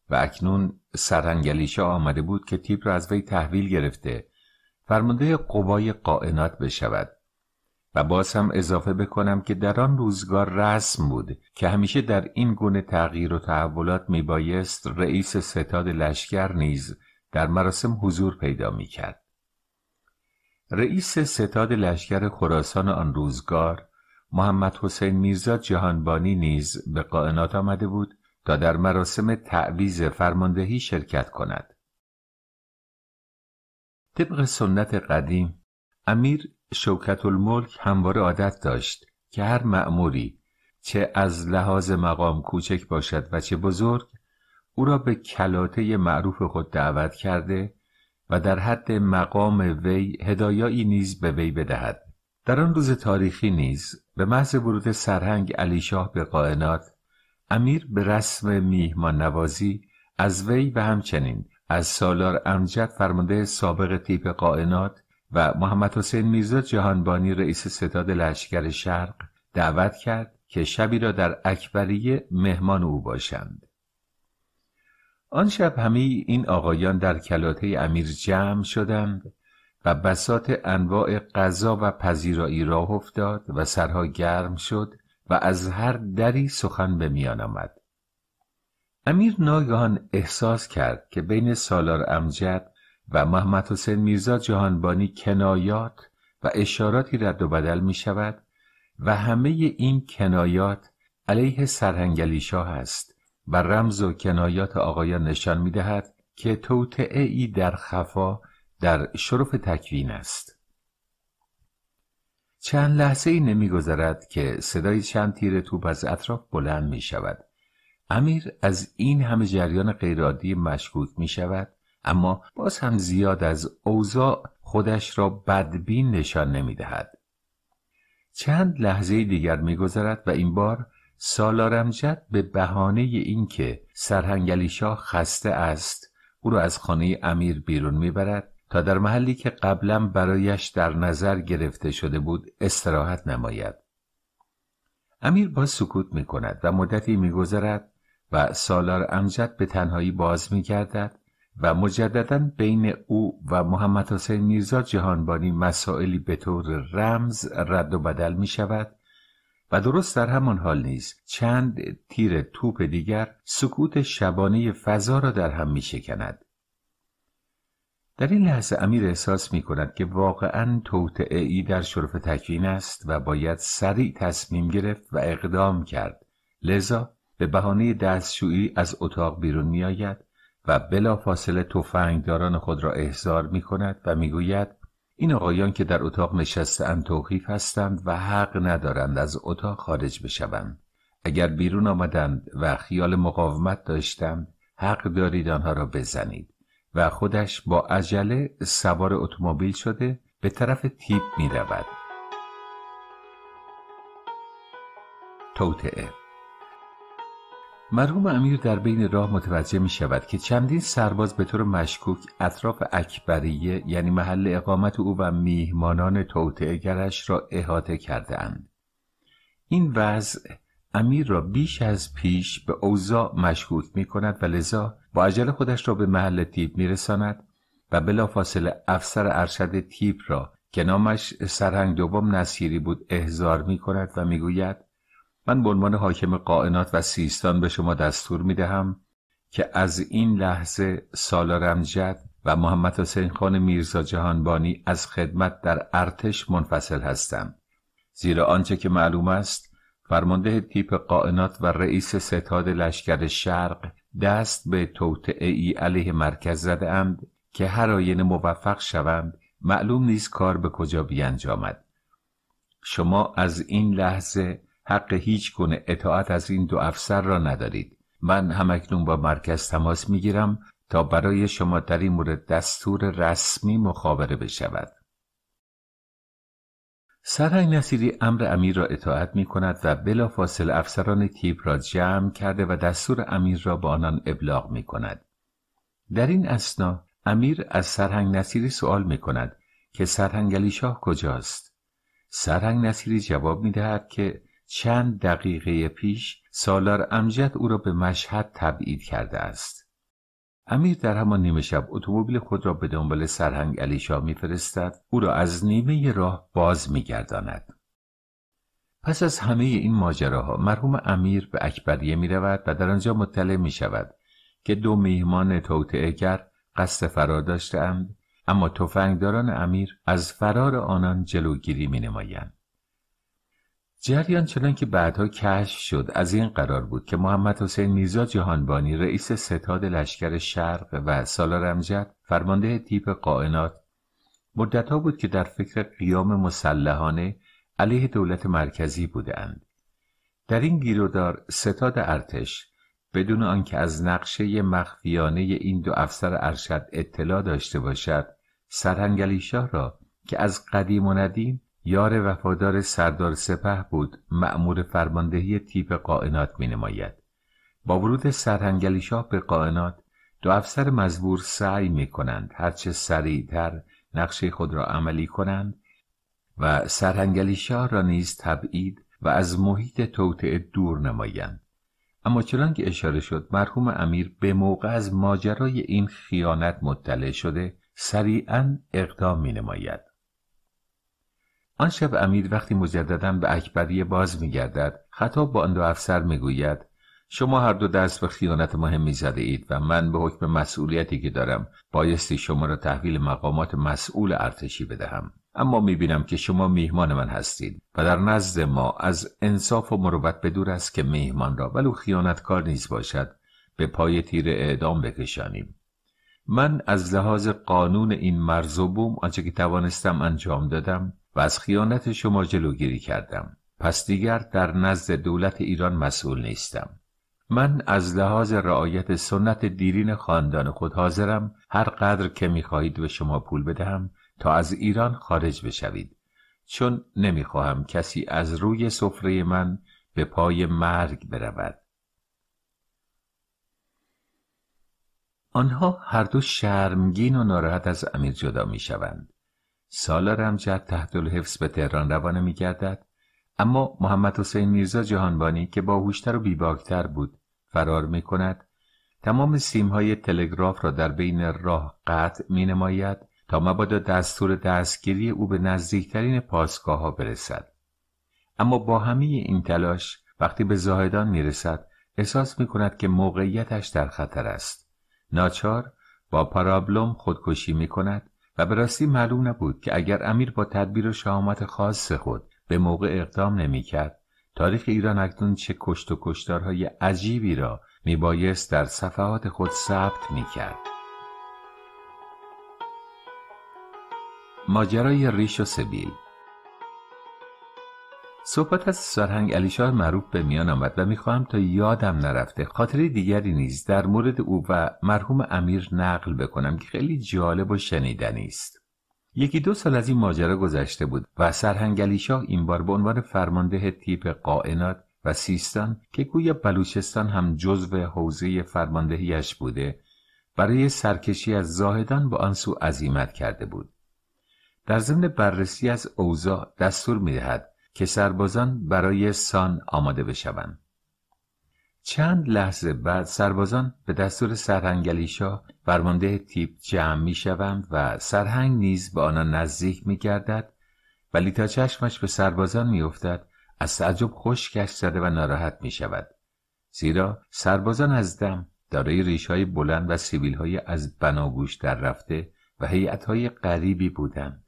و اکنون شاه آمده بود که تیپ را از وی تحویل گرفته فرمانده قوای قائنات بشود و باز هم اضافه بکنم که در آن روزگار رسم بود که همیشه در این گونه تغییر و تحولات میبایست رئیس ستاد لشکر نیز در مراسم حضور پیدا میکرد. رئیس ستاد لشکر خراسان آن روزگار محمد حسین میرزا جهانبانی نیز به قائنات آمده بود تا در مراسم تعویز فرماندهی شرکت کند. طبق سنت قدیم امیر شوکت الملک همواره عادت داشت که هر مأموری چه از لحاظ مقام کوچک باشد و چه بزرگ او را به کلاته معروف خود دعوت کرده و در حد مقام وی هدایایی نیز به وی بدهد در آن روز تاریخی نیز به محض ورود سرهنگ علی شاه به قائنات امیر به رسم میهمان نوازی از وی و همچنین از سالار امجد فرمانده سابق تیپ قائنات و محمد حسین میرزا جهانبانی رئیس ستاد لشکر شرق دعوت کرد که شبی را در اکبریه مهمان او باشند آن شب همه این آقایان در کلاته امیر جمع شدند و بسات انواع غذا و پذیرایی راه افتاد و سرها گرم شد و از هر دری سخن به میان آمد امیر ناگهان احساس کرد که بین سالار امجد و محمد حسین میرزا جهانبانی کنایات و اشاراتی رد و بدل می شود و همه این کنایات علیه سرهنگلی شاه است و رمز و کنایات آقایان نشان می دهد که توتعه ای در خفا در شرف تکوین است چند لحظه ای نمی گذرد که صدای چند تیر توپ از اطراف بلند می شود امیر از این همه جریان غیرادی مشکوک می شود اما باز هم زیاد از اوضاع خودش را بدبین نشان نمی دهد. چند لحظه دیگر میگذرد و این بار سالارمجد به بهانه اینکه سرهنگلی شاه خسته است او را از خانه امیر بیرون میبرد تا در محلی که قبلا برایش در نظر گرفته شده بود استراحت نماید امیر باز سکوت می کند و مدتی میگذرد و سالار امجد به تنهایی باز می گردد و مجددا بین او و محمد حسین میرزا جهانبانی مسائلی به طور رمز رد و بدل می شود و درست در همان حال نیز چند تیر توپ دیگر سکوت شبانه فضا را در هم می شکند. در این لحظه امیر احساس می کند که واقعا توتعه ای در شرف تکوین است و باید سریع تصمیم گرفت و اقدام کرد لذا به بهانه دستشویی از اتاق بیرون می آید و بلافاصله تفنگداران خود را احضار می کند و میگوید این آقایان که در اتاق ان توقیف هستند و حق ندارند از اتاق خارج بشوند اگر بیرون آمدند و خیال مقاومت داشتند حق دارید آنها را بزنید و خودش با عجله سوار اتومبیل شده به طرف تیپ می رود توتعه مرحوم امیر در بین راه متوجه می شود که چندین سرباز به طور مشکوک اطراف اکبریه یعنی محل اقامت او و میهمانان گرش را احاطه کرده اند. این وضع امیر را بیش از پیش به اوضاع مشکوک می کند و لذا با عجله خودش را به محل تیپ می رساند و بلافاصله افسر ارشد تیپ را که نامش سرهنگ دوم نصیری بود احضار می کند و می گوید من به عنوان حاکم قائنات و سیستان به شما دستور می دهم که از این لحظه سالا رمجد و محمد حسین خان میرزا جهانبانی از خدمت در ارتش منفصل هستم زیرا آنچه که معلوم است فرمانده تیپ قائنات و رئیس ستاد لشکر شرق دست به توطعه ای علیه مرکز زده اند که هر آینه موفق شوند معلوم نیست کار به کجا بیانجامد شما از این لحظه حق هیچ گونه اطاعت از این دو افسر را ندارید من همکنون با مرکز تماس میگیرم تا برای شما در این مورد دستور رسمی مخابره بشود سرهنگ نصیری امر امیر را اطاعت می کند و بلافاصله افسران تیپ را جمع کرده و دستور امیر را به آنان ابلاغ می کند. در این اسنا امیر از سرهنگ نصیری سوال می کند که سرهنگ علی شاه کجاست؟ سرهنگ نصیری جواب می دهد که چند دقیقه پیش سالار امجد او را به مشهد تبعید کرده است امیر در همان نیمه شب اتومبیل خود را به دنبال سرهنگ علی شاه میفرستد او را از نیمه راه باز میگرداند پس از همه این ماجراها مرحوم امیر به اکبریه می رود و در آنجا مطلع می شود که دو میهمان کرد قصد فرار داشتهاند اما تفنگداران امیر از فرار آنان جلوگیری می نمایند. جریان چنان که بعدها کشف شد از این قرار بود که محمد حسین میرزا جهانبانی رئیس ستاد لشکر شرق و سالار امجد فرمانده تیپ قائنات مدتها بود که در فکر قیام مسلحانه علیه دولت مرکزی بودند در این گیرودار ستاد ارتش بدون آنکه از نقشه مخفیانه این دو افسر ارشد اطلاع داشته باشد سرنگلی شاه را که از قدیم و ندیم یار وفادار سردار سپه بود مأمور فرماندهی تیپ قائنات می نماید با ورود سرهنگلی شاه به قائنات دو افسر مزبور سعی می کنند هرچه سریعتر نقشه خود را عملی کنند و سرهنگلی شاه را نیز تبعید و از محیط توطعه دور نمایند اما چنان که اشاره شد مرحوم امیر به موقع از ماجرای این خیانت مطلع شده سریعا اقدام می نماید آن شب امیر وقتی مجددا به اکبری باز میگردد خطاب با آن دو افسر میگوید شما هر دو دست به خیانت می زده اید و من به حکم مسئولیتی که دارم بایستی شما را تحویل مقامات مسئول ارتشی بدهم اما بینم که شما میهمان من هستید و در نزد ما از انصاف و مروت به دور است که میهمان را ولو خیانتکار نیز باشد به پای تیر اعدام بکشانیم من از لحاظ قانون این مرز بوم آنچه که توانستم انجام دادم از خیانت شما جلوگیری کردم پس دیگر در نزد دولت ایران مسئول نیستم من از لحاظ رعایت سنت دیرین خاندان خود حاضرم هر قدر که میخواهید به شما پول بدهم تا از ایران خارج بشوید چون نمیخواهم کسی از روی سفره من به پای مرگ برود آنها هر دو شرمگین و ناراحت از امیر جدا میشوند سالار امجد تحت الحفظ به تهران روانه می اما محمد حسین میرزا جهانبانی که باهوشتر و بیباکتر بود فرار می کند تمام سیمهای تلگراف را در بین راه قطع می نماید تا مبادا دستور دستگیری او به نزدیکترین پاسگاه ها برسد اما با همه این تلاش وقتی به زاهدان می رسد احساس می کند که موقعیتش در خطر است ناچار با پارابلوم خودکشی می کند و به راستی معلوم نبود که اگر امیر با تدبیر و شهامت خاص خود به موقع اقدام نمیکرد تاریخ ایران اکنون چه کشت و کشتارهای عجیبی را میبایست در صفحات خود ثبت میکرد ماجرای ریش و سبیل صحبت از سرهنگ علیشاه معروف به میان آمد و میخواهم تا یادم نرفته خاطره دیگری نیز در مورد او و مرحوم امیر نقل بکنم که خیلی جالب و شنیدنی است یکی دو سال از این ماجرا گذشته بود و سرهنگ علیشاه این بار به عنوان فرمانده تیپ قائنات و سیستان که گویا بلوچستان هم جزو حوزه فرماندهیش بوده برای سرکشی از زاهدان به آن سو عزیمت کرده بود در ضمن بررسی از اوضاع دستور میدهد که سربازان برای سان آماده بشوند. چند لحظه بعد سربازان به دستور سرهنگ علیشا فرمانده تیپ جمع می شوند و سرهنگ نیز به آنها نزدیک می گردد ولی تا چشمش به سربازان می افتد از تعجب خشکش زده و ناراحت می شود زیرا سربازان از دم دارای ریشهای بلند و های از بناگوش در رفته و های غریبی بودند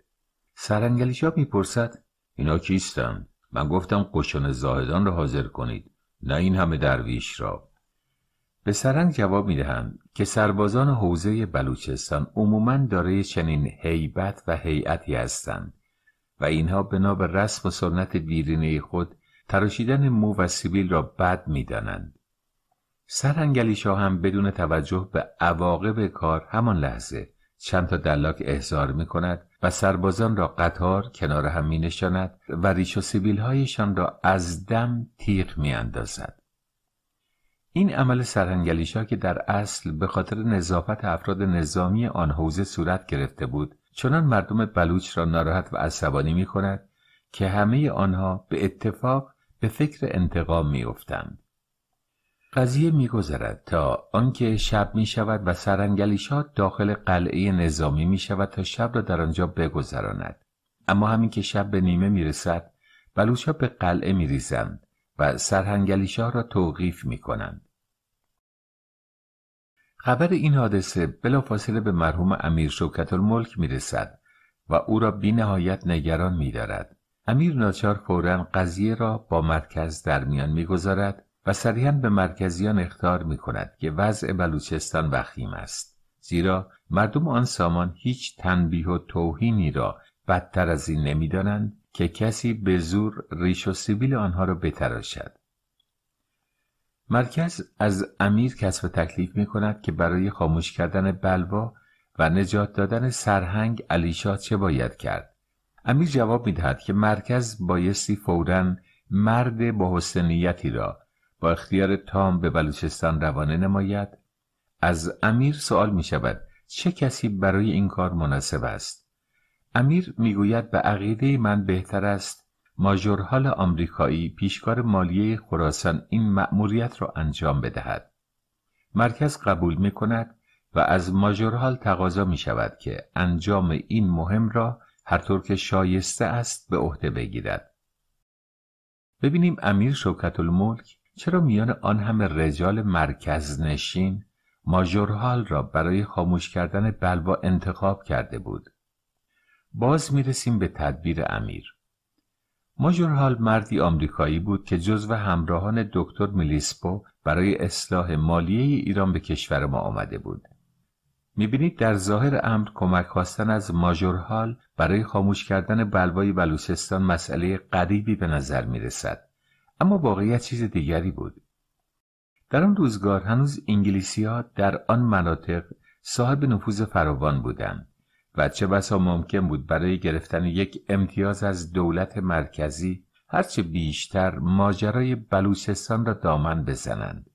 می میپرسد اینا کیستن من گفتم قشون زاهدان را حاضر کنید نه این همه درویش را به سرنگ جواب می دهند که سربازان حوزه بلوچستان عموما دارای چنین هیبت و هیئتی هستند و اینها بنا به رسم و سنت دیرینه خود تراشیدن مو و سیبیل را بد می دانند. سرنگلی شاه هم بدون توجه به عواقب کار همان لحظه چند تا دلاک احضار می کند و سربازان را قطار کنار هم می نشاند و ریش و سیبیل هایشان را از دم تیغ می اندازد. این عمل سرهنگلیشا که در اصل به خاطر نظافت افراد نظامی آن حوزه صورت گرفته بود چنان مردم بلوچ را ناراحت و عصبانی می کند که همه آنها به اتفاق به فکر انتقام می افتند. قضیه میگذرد تا آنکه شب می شود و ها داخل قلعه نظامی می شود تا شب را در آنجا بگذراند اما همین که شب به نیمه می رسد بلوچها به قلعه می ریزند و ها را توقیف می کنند خبر این حادثه بلافاصله به مرحوم امیر شوکت الملک می رسد و او را بی نهایت نگران می دارد. امیر ناچار فورا قضیه را با مرکز در میان می گذارد و سریعا به مرکزیان اختار می کند که وضع بلوچستان وخیم است زیرا مردم آن سامان هیچ تنبیه و توهینی را بدتر از این نمیدانند که کسی به زور ریش و سیبیل آنها را بتراشد مرکز از امیر کسب تکلیف می کند که برای خاموش کردن بلوا و نجات دادن سرهنگ علیشا چه باید کرد امیر جواب دهد که مرکز بایستی فورا مرد با حسنیتی را با اختیار تام به بلوچستان روانه نماید از امیر سوال می شود چه کسی برای این کار مناسب است امیر میگوید به عقیده من بهتر است ماژورهال آمریکایی پیشکار مالیه خراسان این مأموریت را انجام بدهد مرکز قبول می کند و از ماژورهال تقاضا می شود که انجام این مهم را هر طور که شایسته است به عهده بگیرد ببینیم امیر شوکت الملک چرا میان آن همه رجال نشین ماژورهال را برای خاموش کردن بلوا انتخاب کرده بود باز میرسیم به تدبیر امیر ماژورهال مردی آمریکایی بود که و همراهان دکتر میلیسپو برای اصلاح مالیه ایران به کشور ما آمده بود میبینید در ظاهر امر کمک خواستن از ماژورهال برای خاموش کردن بلوای بلوچستان مسئله قریبی به نظر میرسد اما واقعیت چیز دیگری بود در آن روزگار هنوز ها در آن مناطق صاحب نفوذ فراوان بودند و چه بسا ممکن بود برای گرفتن یک امتیاز از دولت مرکزی هرچه بیشتر ماجرای بلوچستان را دامن بزنند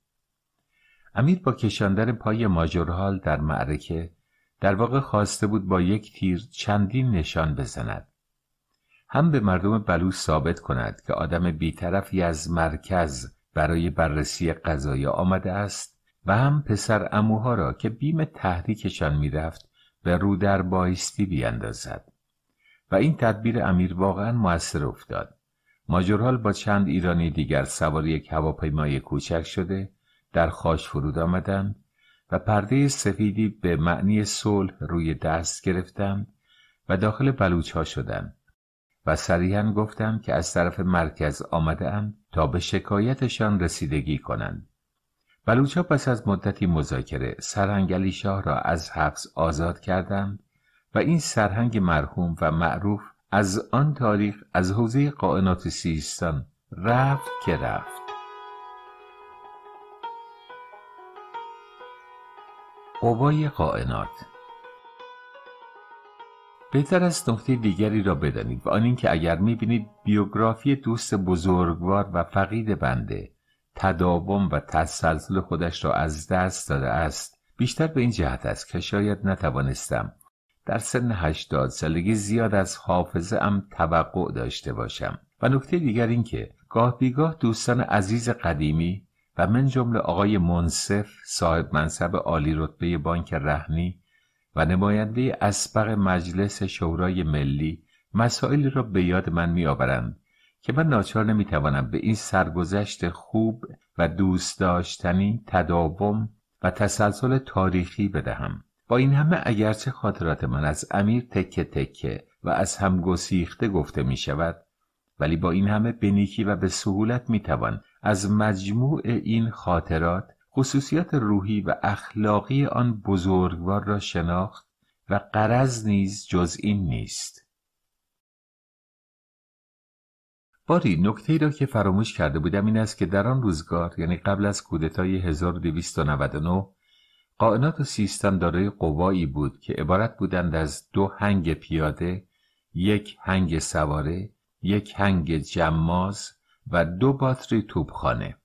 امیر با کشاندن پای ماجورهال در معرکه در واقع خواسته بود با یک تیر چندین نشان بزند هم به مردم بلوچ ثابت کند که آدم بیطرفی از مرکز برای بررسی قضایا آمده است و هم پسر اموها را که بیم تحریکشان میرفت به رو در بایستی بیاندازد و این تدبیر امیر واقعا موثر افتاد ماجورال با چند ایرانی دیگر سوار یک هواپیمای کوچک شده در خاش فرود آمدند و پرده سفیدی به معنی صلح روی دست گرفتند و داخل بلوچ ها شدند و سریعا گفتم که از طرف مرکز آمدهام تا به شکایتشان رسیدگی کنند بلوچا پس از مدتی مذاکره سرهنگ علی شاه را از حبس آزاد کردند و این سرهنگ مرحوم و معروف از آن تاریخ از حوزه قائنات سیستان رفت که رفت قوای قائنات بهتر است نکته دیگری را بدانید و آن اینکه اگر میبینید بیوگرافی دوست بزرگوار و فقید بنده تداوم و تسلسل خودش را از دست داده است بیشتر به این جهت است که شاید نتوانستم در سن هشتاد سالگی زیاد از حافظه ام توقع داشته باشم و نکته دیگر اینکه گاه بیگاه دوستان عزیز قدیمی و من جمله آقای منصف صاحب منصب عالی رتبه بانک رهنی و نماینده اسبق مجلس شورای ملی مسائلی را به یاد من میآورند که من ناچار نمیتوانم به این سرگذشت خوب و دوست داشتنی تداوم و تسلسل تاریخی بدهم با این همه اگرچه خاطرات من از امیر تکه تکه و از هم گسیخته گفته می شود ولی با این همه به نیکی و به سهولت می توان از مجموع این خاطرات خصوصیات روحی و اخلاقی آن بزرگوار را شناخت و قرض نیز جز این نیست باری نکته را که فراموش کرده بودم این است که در آن روزگار یعنی قبل از کودتای 1299 قائنات سیستان دارای قوایی بود که عبارت بودند از دو هنگ پیاده یک هنگ سواره یک هنگ جماز و دو باتری توبخانه.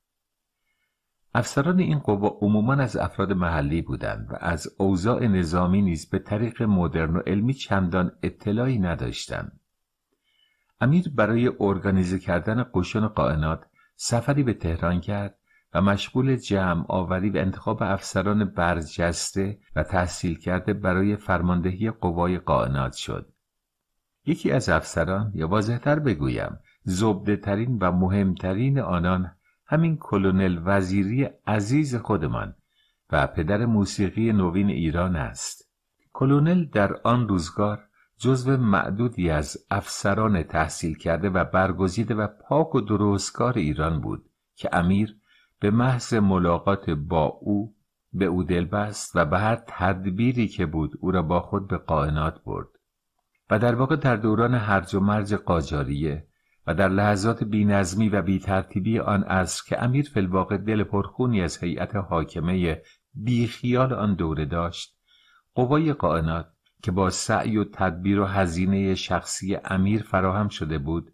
افسران این قوا عموما از افراد محلی بودند و از اوضاع نظامی نیز به طریق مدرن و علمی چندان اطلاعی نداشتند. امیر برای ارگانیزه کردن قشون قائنات سفری به تهران کرد و مشغول جمع آوری و انتخاب افسران برجسته و تحصیل کرده برای فرماندهی قوای قائنات شد. یکی از افسران یا واضحتر بگویم زبده ترین و مهمترین آنان همین کلونل وزیری عزیز خودمان و پدر موسیقی نوین ایران است کلونل در آن روزگار جزو معدودی از افسران تحصیل کرده و برگزیده و پاک و درستکار ایران بود که امیر به محض ملاقات با او به او دل بست و به هر تدبیری که بود او را با خود به قائنات برد و در واقع در دوران هرج و مرج قاجاریه در لحظات بینظمی و بیترتیبی آن عصر که امیر فلواقع دل پرخونی از هیئت حاکمه بیخیال آن دوره داشت قوای قائنات که با سعی و تدبیر و هزینه شخصی امیر فراهم شده بود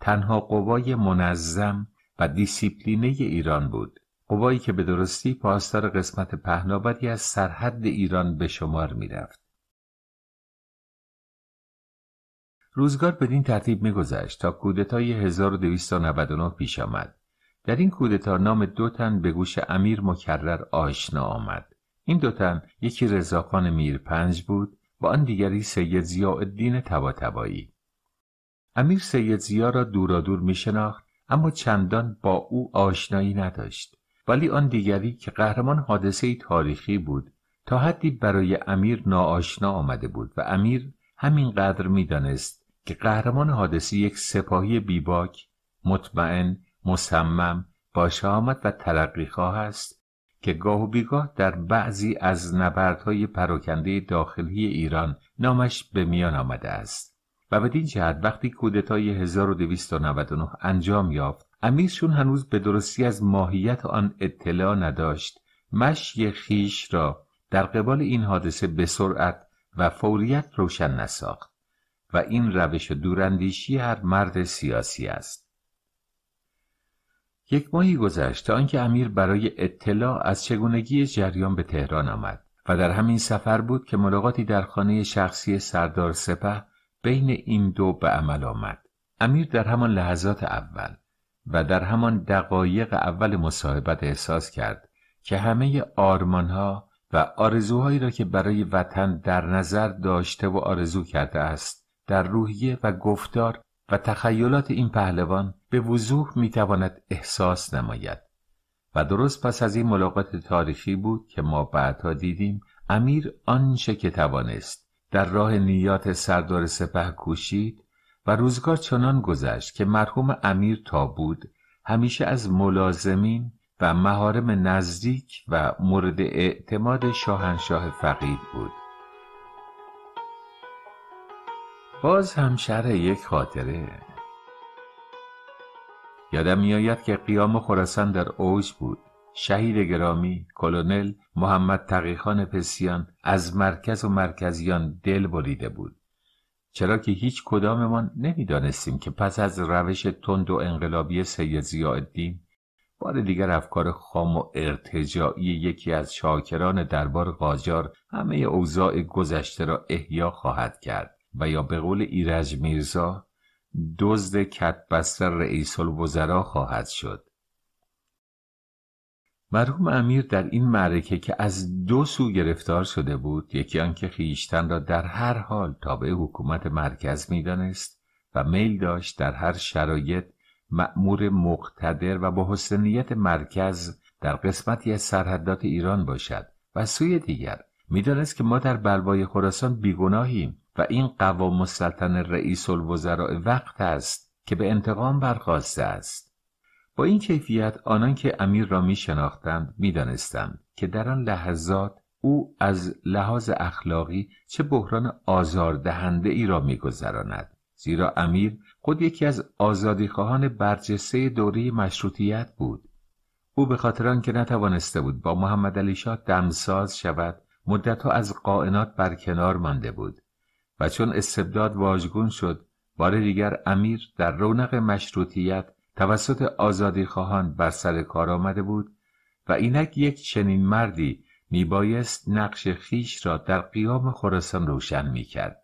تنها قوای منظم و دیسیپلینه ایران بود قوایی که به درستی پاسدار قسمت پهناوری از سرحد ایران به شمار می رفت. روزگار بدین ترتیب میگذشت تا کودتای 1299 پیش آمد در این کودتا نام دوتن به گوش امیر مکرر آشنا آمد این دوتن تن یکی رضاخان پنج بود و آن دیگری سید ضیاءالدین تبایی. امیر سید زیا را دور می شناخت اما چندان با او آشنایی نداشت ولی آن دیگری که قهرمان حادثه تاریخی بود تا حدی برای امیر ناآشنا آمده بود و امیر همین قدر میدانست که قهرمان حادثه یک سپاهی بیباک مطمئن مصمم با شهامت و ترقیخواه است که گاه و بیگاه در بعضی از نبردهای پراکنده داخلی ایران نامش به میان آمده است و بدین جهت وقتی کودتای 1299 انجام یافت امیرشون هنوز به درستی از ماهیت آن اطلاع نداشت مشی خیش را در قبال این حادثه به سرعت و فوریت روشن نساخت و این روش دوراندیشی هر مرد سیاسی است یک ماهی گذشت تا آنکه امیر برای اطلاع از چگونگی جریان به تهران آمد و در همین سفر بود که ملاقاتی در خانه شخصی سردار سپه بین این دو به عمل آمد امیر در همان لحظات اول و در همان دقایق اول مصاحبت احساس کرد که همه آرمانها و آرزوهایی را که برای وطن در نظر داشته و آرزو کرده است در روحیه و گفتار و تخیلات این پهلوان به وضوح میتواند احساس نماید و درست پس از این ملاقات تاریخی بود که ما بعدها دیدیم امیر آنچه که توانست در راه نیات سردار سپه کوشید و روزگار چنان گذشت که مرحوم امیر تا بود همیشه از ملازمین و مهارم نزدیک و مورد اعتماد شاهنشاه فقید بود باز هم شرح یک خاطره یادم میآید که قیام خراسان در اوج بود شهید گرامی کلونل محمد تقیخان پسیان از مرکز و مرکزیان دل بریده بود چرا که هیچ کداممان نمیدانستیم که پس از روش تند و انقلابی سید ضیاءالدین بار دیگر افکار خام و ارتجاعی یکی از شاکران دربار قاجار همه اوضاع گذشته را احیا خواهد کرد و یا به قول ایرج میرزا دزد کتبستر رئیس الوزرا خواهد شد مرحوم امیر در این معرکه که از دو سو گرفتار شده بود یکی آنکه خیشتن را در هر حال تابع حکومت مرکز میدانست و میل داشت در هر شرایط مأمور مقتدر و با حسنیت مرکز در قسمتی از سرحدات ایران باشد و سوی دیگر میدانست که ما در بلوای خراسان بیگناهیم و این قوام سلطن رئیس الوزراء وقت است که به انتقام برخواسته است با این کیفیت آنان که امیر را می شناختند می که در آن لحظات او از لحاظ اخلاقی چه بحران آزاردهنده ای را گذراند زیرا امیر خود یکی از آزادیخواهان برجسته دوره مشروطیت بود او به خاطر آنکه نتوانسته بود با محمد علی شاه دمساز شود مدتها از قائنات بر کنار مانده بود و چون استبداد واژگون شد بار دیگر امیر در رونق مشروطیت توسط آزادی خواهان بر سر کار آمده بود و اینک یک چنین مردی میبایست نقش خیش را در قیام خراسان روشن میکرد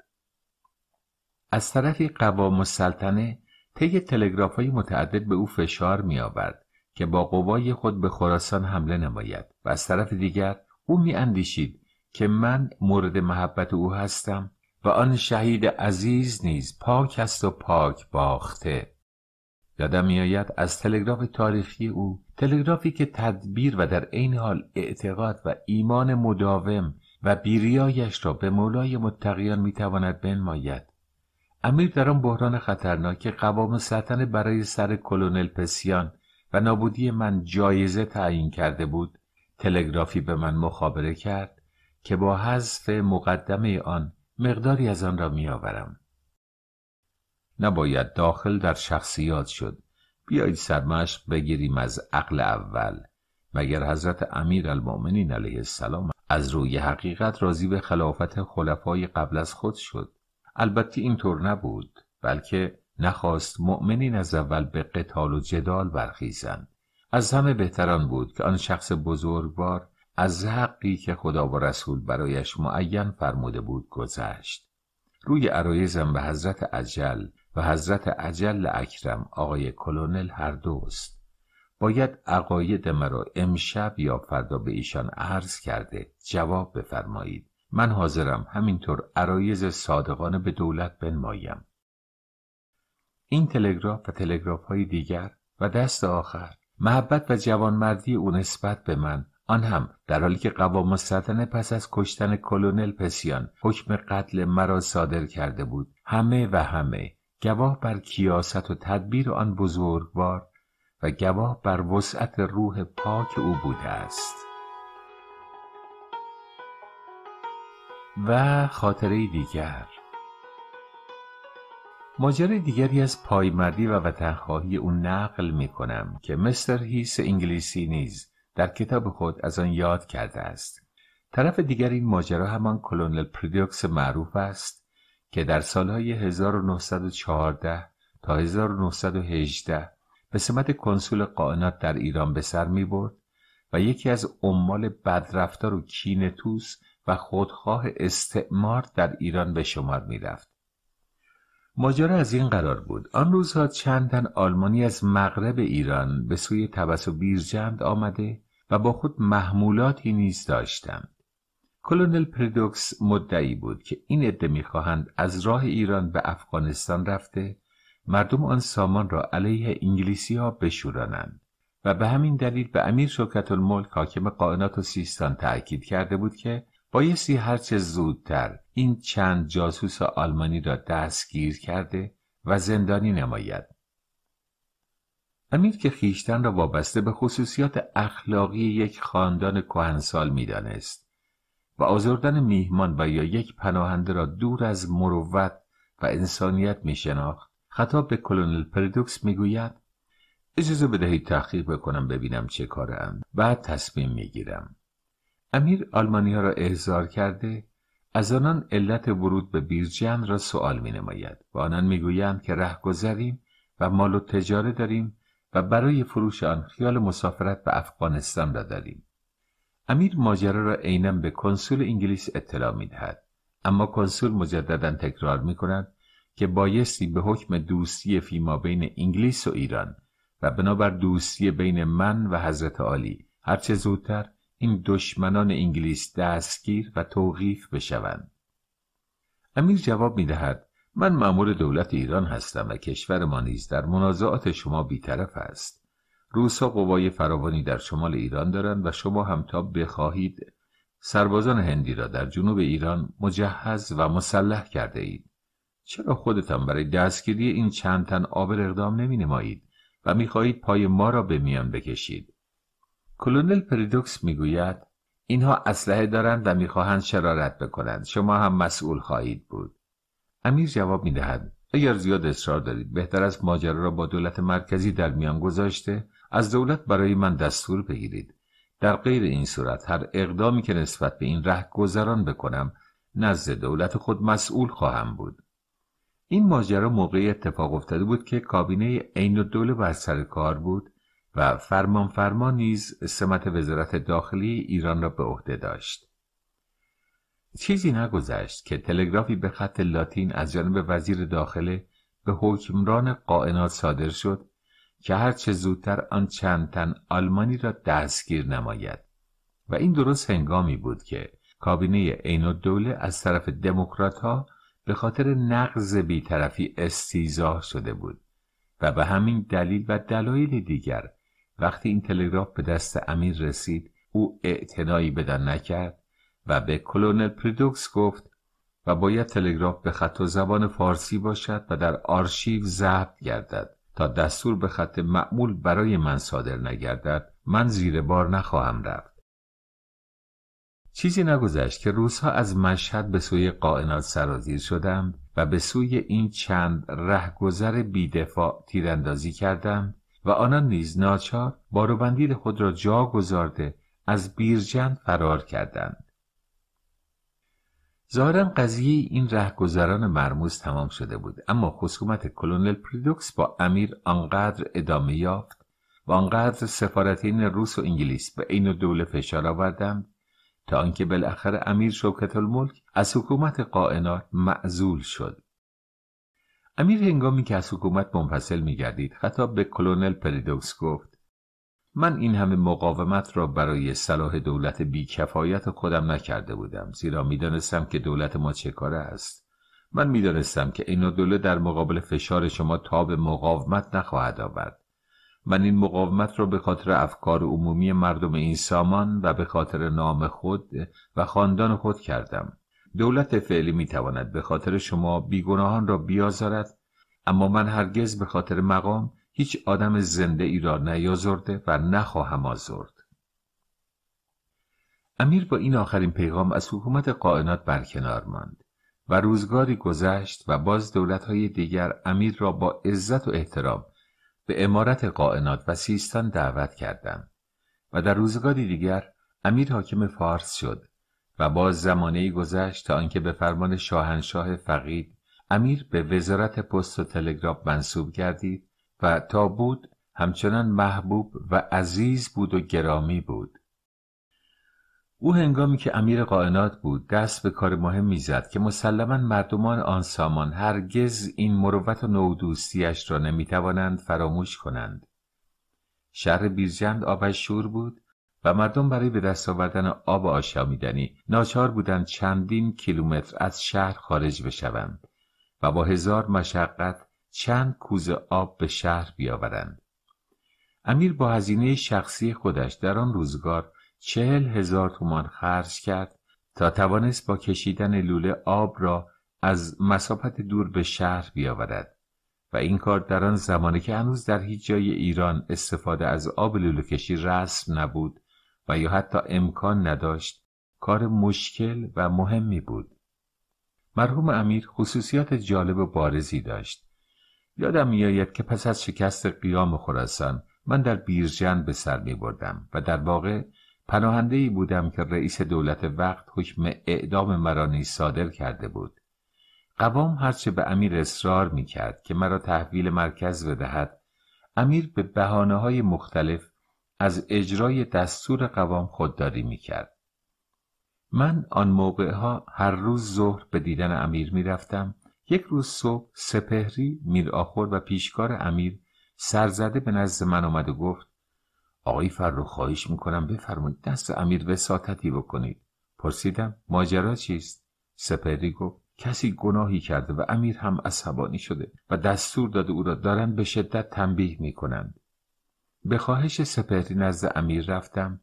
از طرفی قوام سلطنه، طی تلگراف های متعدد به او فشار می آورد که با قوای خود به خراسان حمله نماید و از طرف دیگر او می اندیشید که من مورد محبت او هستم و آن شهید عزیز نیز پاک است و پاک باخته یادم میآید از تلگراف تاریخی او تلگرافی که تدبیر و در عین حال اعتقاد و ایمان مداوم و بیریایش را به مولای متقیان میتواند بنماید امیر در آن بحران خطرناک قوام سطن برای سر کلونل پسیان و نابودی من جایزه تعیین کرده بود تلگرافی به من مخابره کرد که با حذف مقدمه آن مقداری از آن را میآورم نباید داخل در شخصیات شد بیایید سرمشق بگیریم از عقل اول مگر حضرت امیر المؤمنین علیه السلام از روی حقیقت راضی به خلافت خلفای قبل از خود شد البته اینطور نبود بلکه نخواست مؤمنین از اول به قتال و جدال برخیزند از همه بهتران بود که آن شخص بزرگوار از حقی که خدا و رسول برایش معین فرموده بود گذشت روی عرایزم به حضرت عجل و حضرت عجل اکرم آقای کلونل هر دوست باید عقاید مرا امشب یا فردا به ایشان عرض کرده جواب بفرمایید من حاضرم همینطور عرایز صادقانه به دولت بنمایم این تلگراف و تلگراف های دیگر و دست آخر محبت و جوانمردی او نسبت به من آن هم در حالی که قوام السلطنه پس از کشتن کلونل پسیان حکم قتل مرا صادر کرده بود همه و همه گواه بر کیاست و تدبیر آن بزرگوار و گواه بر وسعت روح پاک او بوده است و خاطره دیگر ماجرای دیگری از پایمردی و وطنخواهی او نقل می کنم که مستر هیس انگلیسی نیز در کتاب خود از آن یاد کرده است طرف دیگر این ماجرا همان کلونل پریدیوکس معروف است که در سالهای 1914 تا 1918 به سمت کنسول قائنات در ایران به سر می برد و یکی از عمال بدرفتار و کین و خودخواه استعمار در ایران به شمار می رفت. ماجرا از این قرار بود آن روزها چند آلمانی از مغرب ایران به سوی تبس و بیرجند آمده و با خود محمولاتی نیز داشتم کلونل پردوکس مدعی بود که این عده میخواهند از راه ایران به افغانستان رفته مردم آن سامان را علیه انگلیسی ها بشورانند و به همین دلیل به امیر شوکت الملک حاکم قائنات و سیستان تأکید کرده بود که بایستی هرچه زودتر این چند جاسوس آلمانی را دستگیر کرده و زندانی نماید امیر که خیشتن را وابسته به خصوصیات اخلاقی یک خاندان کهنسال میدانست و آزردن میهمان و یا یک پناهنده را دور از مروت و انسانیت می خطاب به کلونل پردوکس میگوید اجازه بدهید تحقیق بکنم ببینم چه کاره بعد تصمیم میگیرم امیر آلمانی ها را احضار کرده از آنان علت ورود به بیرجن را سوال می نماید و آنان میگویند که رهگذریم و مال و تجاره داریم و برای فروش آن خیال مسافرت به افغانستان را داریم امیر ماجرا را عینا به کنسول انگلیس اطلاع میدهد اما کنسول مجددا تکرار می کند که بایستی به حکم دوستی فیما بین انگلیس و ایران و بنابر دوستی بین من و حضرت عالی هرچه زودتر این دشمنان انگلیس دستگیر و توقیف بشوند امیر جواب می دهد من مأمور دولت ایران هستم و کشور ما نیز در منازعات شما بیطرف است روسا قوای فراوانی در شمال ایران دارند و شما هم تا بخواهید سربازان هندی را در جنوب ایران مجهز و مسلح کرده اید چرا خودتان برای دستگیری این چند تن آبر اقدام نمی نمایید و می خواهید پای ما را به میان بکشید کلونل پریدوکس می گوید اینها اسلحه دارند و میخواهند شرارت بکنند شما هم مسئول خواهید بود امیر جواب می دهد اگر زیاد اصرار دارید بهتر است ماجرا را با دولت مرکزی در میان گذاشته از دولت برای من دستور بگیرید در غیر این صورت هر اقدامی که نسبت به این ره گذران بکنم نزد دولت خود مسئول خواهم بود این ماجرا موقعی اتفاق افتاده بود که کابینه عین الدوله بر سر کار بود و فرمان فرما نیز سمت وزارت داخلی ایران را به عهده داشت چیزی نگذشت که تلگرافی به خط لاتین از جانب وزیر داخله به حکمران قائنات صادر شد که هرچه زودتر آن چند تن آلمانی را دستگیر نماید و این درست هنگامی بود که کابینه عین دوله از طرف دموکراتها ها به خاطر نقض بیطرفی استیزاه شده بود و به همین دلیل و دلایل دیگر وقتی این تلگراف به دست امیر رسید او اعتنایی بدن نکرد و به کلونل پریدوکس گفت و باید تلگراف به خط و زبان فارسی باشد و در آرشیو ضبط گردد تا دستور به خط معمول برای من صادر نگردد من زیر بار نخواهم رفت چیزی نگذشت که روزها از مشهد به سوی قائنات سرازیر شدم و به سوی این چند رهگذر بیدفاع تیراندازی کردم و آنان نیز ناچار باروبندیل خود را جا گذارده از بیرجند فرار کردند ظاهرا قضیه این رهگذران مرموز تمام شده بود اما خصومت کلونل پریدوکس با امیر آنقدر ادامه یافت و آنقدر سفارتین روس و انگلیس به عین دوله فشار آوردند تا آنکه بالاخره امیر شوکت الملک از حکومت قائنات معزول شد امیر هنگامی که از حکومت منفصل میگردید خطاب به کلونل پریدوکس گفت من این همه مقاومت را برای صلاح دولت بیکفایت خودم نکرده بودم زیرا میدانستم که دولت ما چه کاره است من میدانستم که این دوله در مقابل فشار شما تا به مقاومت نخواهد آورد من این مقاومت را به خاطر افکار عمومی مردم این سامان و به خاطر نام خود و خاندان خود کردم دولت فعلی میتواند به خاطر شما بیگناهان را بیازارد اما من هرگز به خاطر مقام هیچ آدم زنده ای را نیازرده و نخواهم آزرد امیر با این آخرین پیغام از حکومت قائنات برکنار ماند و روزگاری گذشت و باز دولتهای دیگر امیر را با عزت و احترام به امارت قائنات و سیستان دعوت کردند و در روزگاری دیگر امیر حاکم فارس شد و باز زمانه گذشت تا آنکه به فرمان شاهنشاه فقید امیر به وزارت پست و تلگراف منصوب گردید و تا بود همچنان محبوب و عزیز بود و گرامی بود او هنگامی که امیر قائنات بود دست به کار مهم زد که مسلما مردمان آن سامان هرگز این مروت و نودوستیش را نمیتوانند فراموش کنند شهر بیرجند آبش شور بود و مردم برای به دست آوردن آب آشامیدنی ناچار بودند چندین کیلومتر از شهر خارج بشوند و با هزار مشقت چند کوزه آب به شهر بیاورند امیر با هزینه شخصی خودش در آن روزگار چهل هزار تومان خرج کرد تا توانست با کشیدن لوله آب را از مسافت دور به شهر بیاورد و این کار در آن زمانه که هنوز در هیچ جای ایران استفاده از آب لوله کشی رسم نبود و یا حتی امکان نداشت کار مشکل و مهمی بود مرحوم امیر خصوصیات جالب و بارزی داشت یادم میآید که پس از شکست قیام خراسان من در بیرجند به سر می بردم و در واقع پناهنده ای بودم که رئیس دولت وقت حکم اعدام مرا نیز صادر کرده بود قوام هرچه به امیر اصرار می کرد که مرا تحویل مرکز بدهد امیر به بحانه های مختلف از اجرای دستور قوام خودداری می کرد. من آن موقع ها هر روز ظهر به دیدن امیر می رفتم یک روز صبح سپهری آخور و پیشکار امیر سرزده به نزد من آمد و گفت آقای فرخ خواهش میکنم بفرمایید دست امیر وساطتی بکنید پرسیدم ماجرا چیست سپهری گفت کسی گناهی کرده و امیر هم عصبانی شده و دستور داده او را دارند به شدت تنبیه میکنند به خواهش سپهری نزد امیر رفتم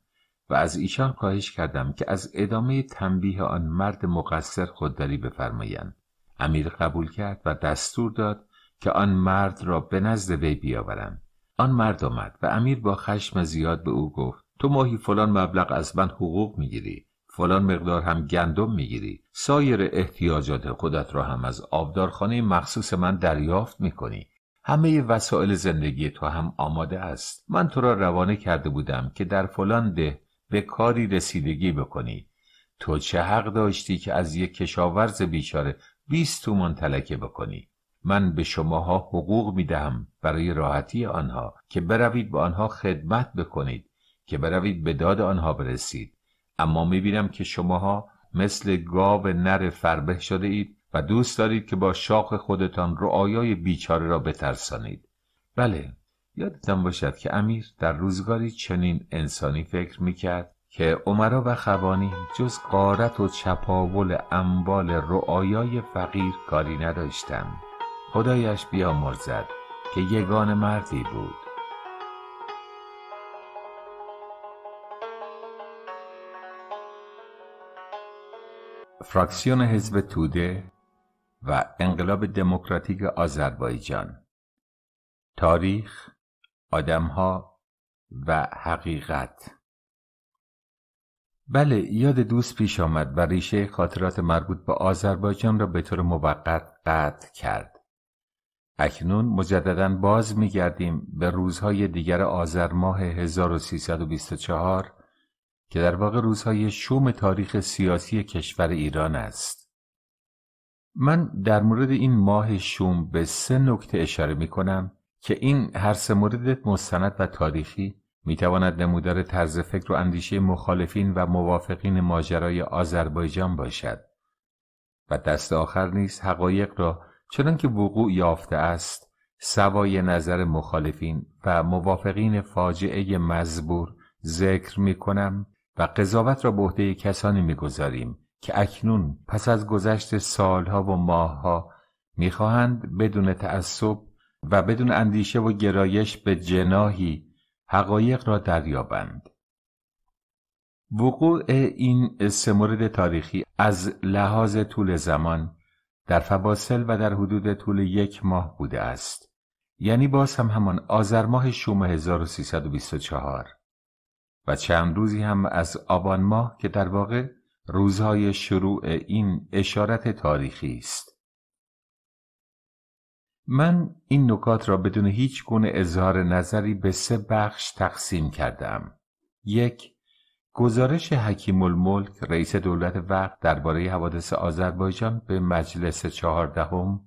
و از ایشان خواهش کردم که از ادامه تنبیه آن مرد مقصر خودداری بفرمایند امیر قبول کرد و دستور داد که آن مرد را به نزد وی بیاورند آن مرد آمد و امیر با خشم زیاد به او گفت تو ماهی فلان مبلغ از من حقوق میگیری فلان مقدار هم گندم میگیری سایر احتیاجات خودت را هم از آبدارخانه مخصوص من دریافت میکنی همه وسایل زندگی تو هم آماده است من تو را روانه کرده بودم که در فلان ده به کاری رسیدگی بکنی تو چه حق داشتی که از یک کشاورز بیچاره بیست تومان تلکه بکنی من به شماها حقوق می برای راحتی آنها که بروید به آنها خدمت بکنید که بروید به داد آنها برسید اما می بینم که شماها مثل گاو نر فربه شده اید و دوست دارید که با شاخ خودتان رعایای بیچاره را بترسانید بله یادتان باشد که امیر در روزگاری چنین انسانی فکر می کرد که عمرا و خوانی جز قارت و چپاول اموال رعایای فقیر کاری نداشتم خدایش بیامرزد که یگان مردی بود فراکسیون حزب توده و انقلاب دموکراتیک آذربایجان تاریخ آدمها و حقیقت بله یاد دوست پیش آمد و ریشه خاطرات مربوط به آذربایجان را به طور موقت قطع کرد اکنون مجددا باز میگردیم به روزهای دیگر آذر ماه 1324 که در واقع روزهای شوم تاریخ سیاسی کشور ایران است من در مورد این ماه شوم به سه نکته اشاره می کنم که این هر سه مورد مستند و تاریخی می تواند نمودار طرز فکر و اندیشه مخالفین و موافقین ماجرای آذربایجان باشد و دست آخر نیست حقایق را چنان که وقوع یافته است سوای نظر مخالفین و موافقین فاجعه مزبور ذکر می کنم و قضاوت را به عهده کسانی میگذاریم که اکنون پس از گذشت سالها و ماهها میخواهند بدون تعصب و بدون اندیشه و گرایش به جناهی حقایق را دریابند وقوع این سه مورد تاریخی از لحاظ طول زمان در فواصل و در حدود طول یک ماه بوده است یعنی باز هم همان آذر ماه شوم 1324 و چند روزی هم از آبان ماه که در واقع روزهای شروع این اشارت تاریخی است من این نکات را بدون هیچ گونه اظهار نظری به سه بخش تقسیم کردم. یک گزارش حکیم الملک رئیس دولت وقت درباره حوادث آذربایجان به مجلس چهاردهم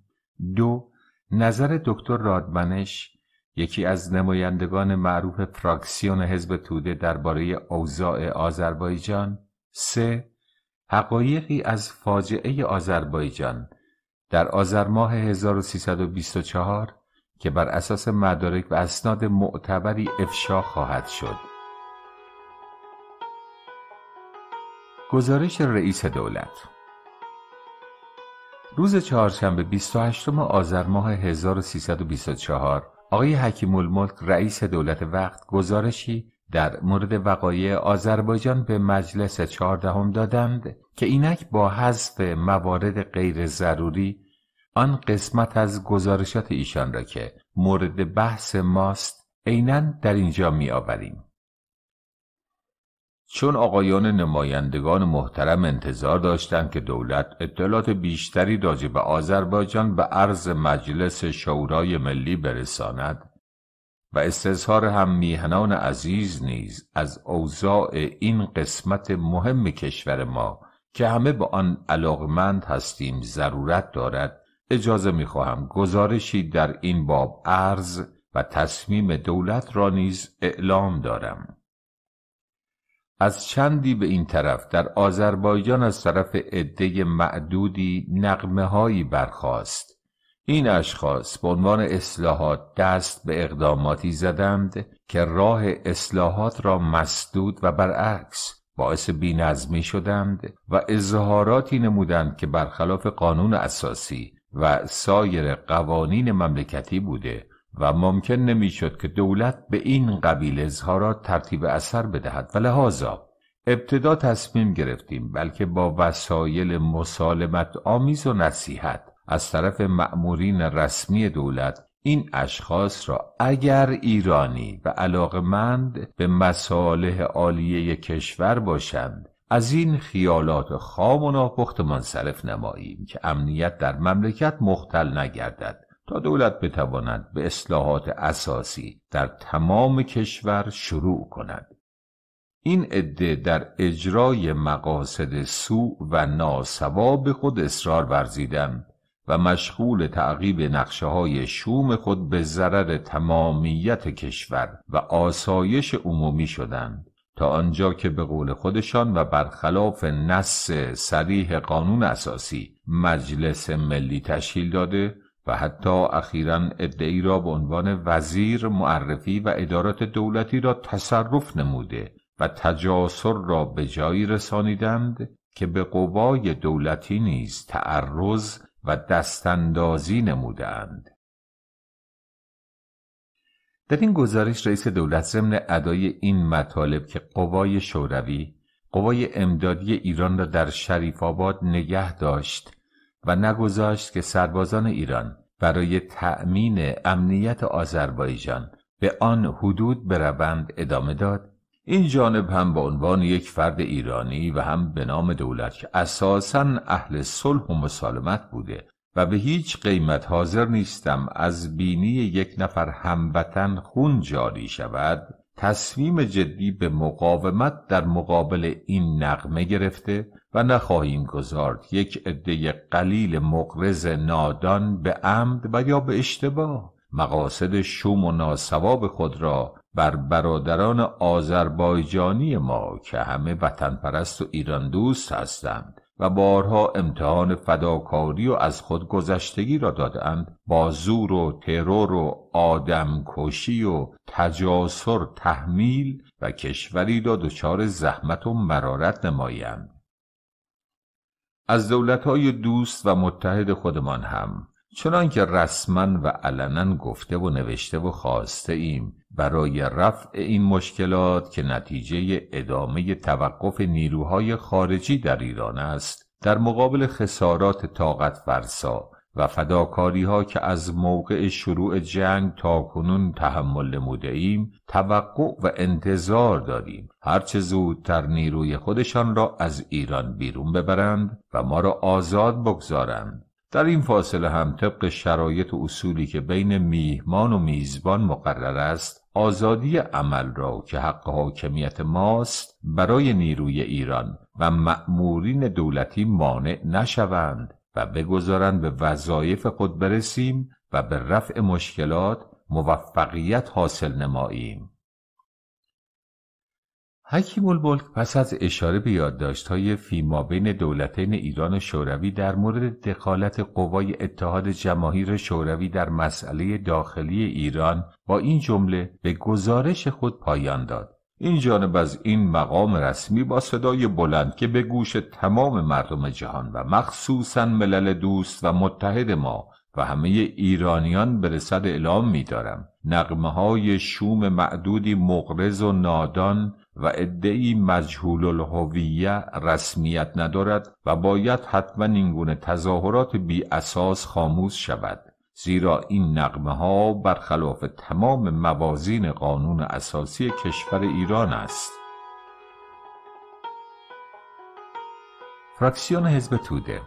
دو نظر دکتر رادمنش یکی از نمایندگان معروف فراکسیون حزب توده درباره اوضاع آذربایجان سه حقایقی از فاجعه آذربایجان در آذر ماه 1324 که بر اساس مدارک و اسناد معتبری افشا خواهد شد گزارش رئیس دولت روز چهارشنبه 28 آذر ماه 1324 آقای حکیم الملک رئیس دولت وقت گزارشی در مورد وقایع آذربایجان به مجلس چهاردهم دادند که اینک با حذف موارد غیر ضروری آن قسمت از گزارشات ایشان را که مورد بحث ماست عینا در اینجا می آوریم. چون آقایان نمایندگان محترم انتظار داشتند که دولت اطلاعات بیشتری راجع به آذربایجان به عرض مجلس شورای ملی برساند و استظهار هم میهنان عزیز نیز از اوضاع این قسمت مهم کشور ما که همه به آن علاقمند هستیم ضرورت دارد اجازه میخواهم گزارشی در این باب عرض و تصمیم دولت را نیز اعلام دارم از چندی به این طرف در آذربایجان از طرف عده معدودی نقمه هایی برخواست این اشخاص به عنوان اصلاحات دست به اقداماتی زدند که راه اصلاحات را مسدود و برعکس باعث بینظمی شدند و اظهاراتی نمودند که برخلاف قانون اساسی و سایر قوانین مملکتی بوده و ممکن نمیشد که دولت به این قبیل اظهارات ترتیب اثر بدهد و لحاظا ابتدا تصمیم گرفتیم بلکه با وسایل مسالمت آمیز و نصیحت از طرف مأمورین رسمی دولت این اشخاص را اگر ایرانی و علاقمند به مصالح عالیه کشور باشند از این خیالات خام و ناپخت منصرف نماییم که امنیت در مملکت مختل نگردد تا دولت بتواند به اصلاحات اساسی در تمام کشور شروع کند این عده در اجرای مقاصد سوء و ناسواب خود اصرار ورزیدند و مشغول تعقیب نقشه های شوم خود به ضرر تمامیت کشور و آسایش عمومی شدند تا آنجا که به قول خودشان و برخلاف نص سریح قانون اساسی مجلس ملی تشکیل داده و حتی اخیرا ادعی را به عنوان وزیر معرفی و ادارات دولتی را تصرف نموده و تجاسر را به جایی رسانیدند که به قوای دولتی نیز تعرض و دستاندازی نمودند در این گزارش رئیس دولت ضمن ادای این مطالب که قوای شوروی قوای امدادی ایران را در شریف آباد نگه داشت و نگذاشت که سربازان ایران برای تأمین امنیت آذربایجان به آن حدود بروند ادامه داد این جانب هم به عنوان یک فرد ایرانی و هم به نام دولت که اساسا اهل صلح و مسالمت بوده و به هیچ قیمت حاضر نیستم از بینی یک نفر هموطن خون جاری شود تصمیم جدی به مقاومت در مقابل این نقمه گرفته و نخواهیم گذارد یک عده قلیل مقرز نادان به عمد و یا به اشتباه مقاصد شوم و ناسواب خود را بر برادران آذربایجانی ما که همه وطن پرست و ایران دوست هستند و بارها امتحان فداکاری و از خود گذشتگی را دادند با زور و ترور و کشی و تجاسر تحمیل و کشوری را دچار زحمت و مرارت نمایند از دولتهای دوست و متحد خودمان هم چنانکه رسما و علنا گفته و نوشته و خواسته ایم برای رفع این مشکلات که نتیجه ادامه توقف نیروهای خارجی در ایران است در مقابل خسارات طاقت فرسا و فداکاری ها که از موقع شروع جنگ تا کنون تحمل نموده ایم توقع و انتظار داریم هرچه زودتر نیروی خودشان را از ایران بیرون ببرند و ما را آزاد بگذارند در این فاصله هم طبق شرایط و اصولی که بین میهمان و میزبان مقرر است آزادی عمل را که حق حاکمیت ماست برای نیروی ایران و مأمورین دولتی مانع نشوند و بگذارند به وظایف خود برسیم و به رفع مشکلات موفقیت حاصل نماییم حکیم البلک پس از اشاره به یادداشت‌های بین دولتین ایران و شوروی در مورد دخالت قوای اتحاد جماهیر شوروی در مسئله داخلی ایران با این جمله به گزارش خود پایان داد این جانب از این مقام رسمی با صدای بلند که به گوش تمام مردم جهان و مخصوصا ملل دوست و متحد ما و همه ایرانیان برسد اعلام می دارم شوم معدودی مقرز و نادان و ادعی مجهول الهویه رسمیت ندارد و باید حتما اینگونه تظاهرات بی اساس خاموز شود زیرا این نقمه ها برخلاف تمام موازین قانون اساسی کشور ایران است فراکسیون حزب توده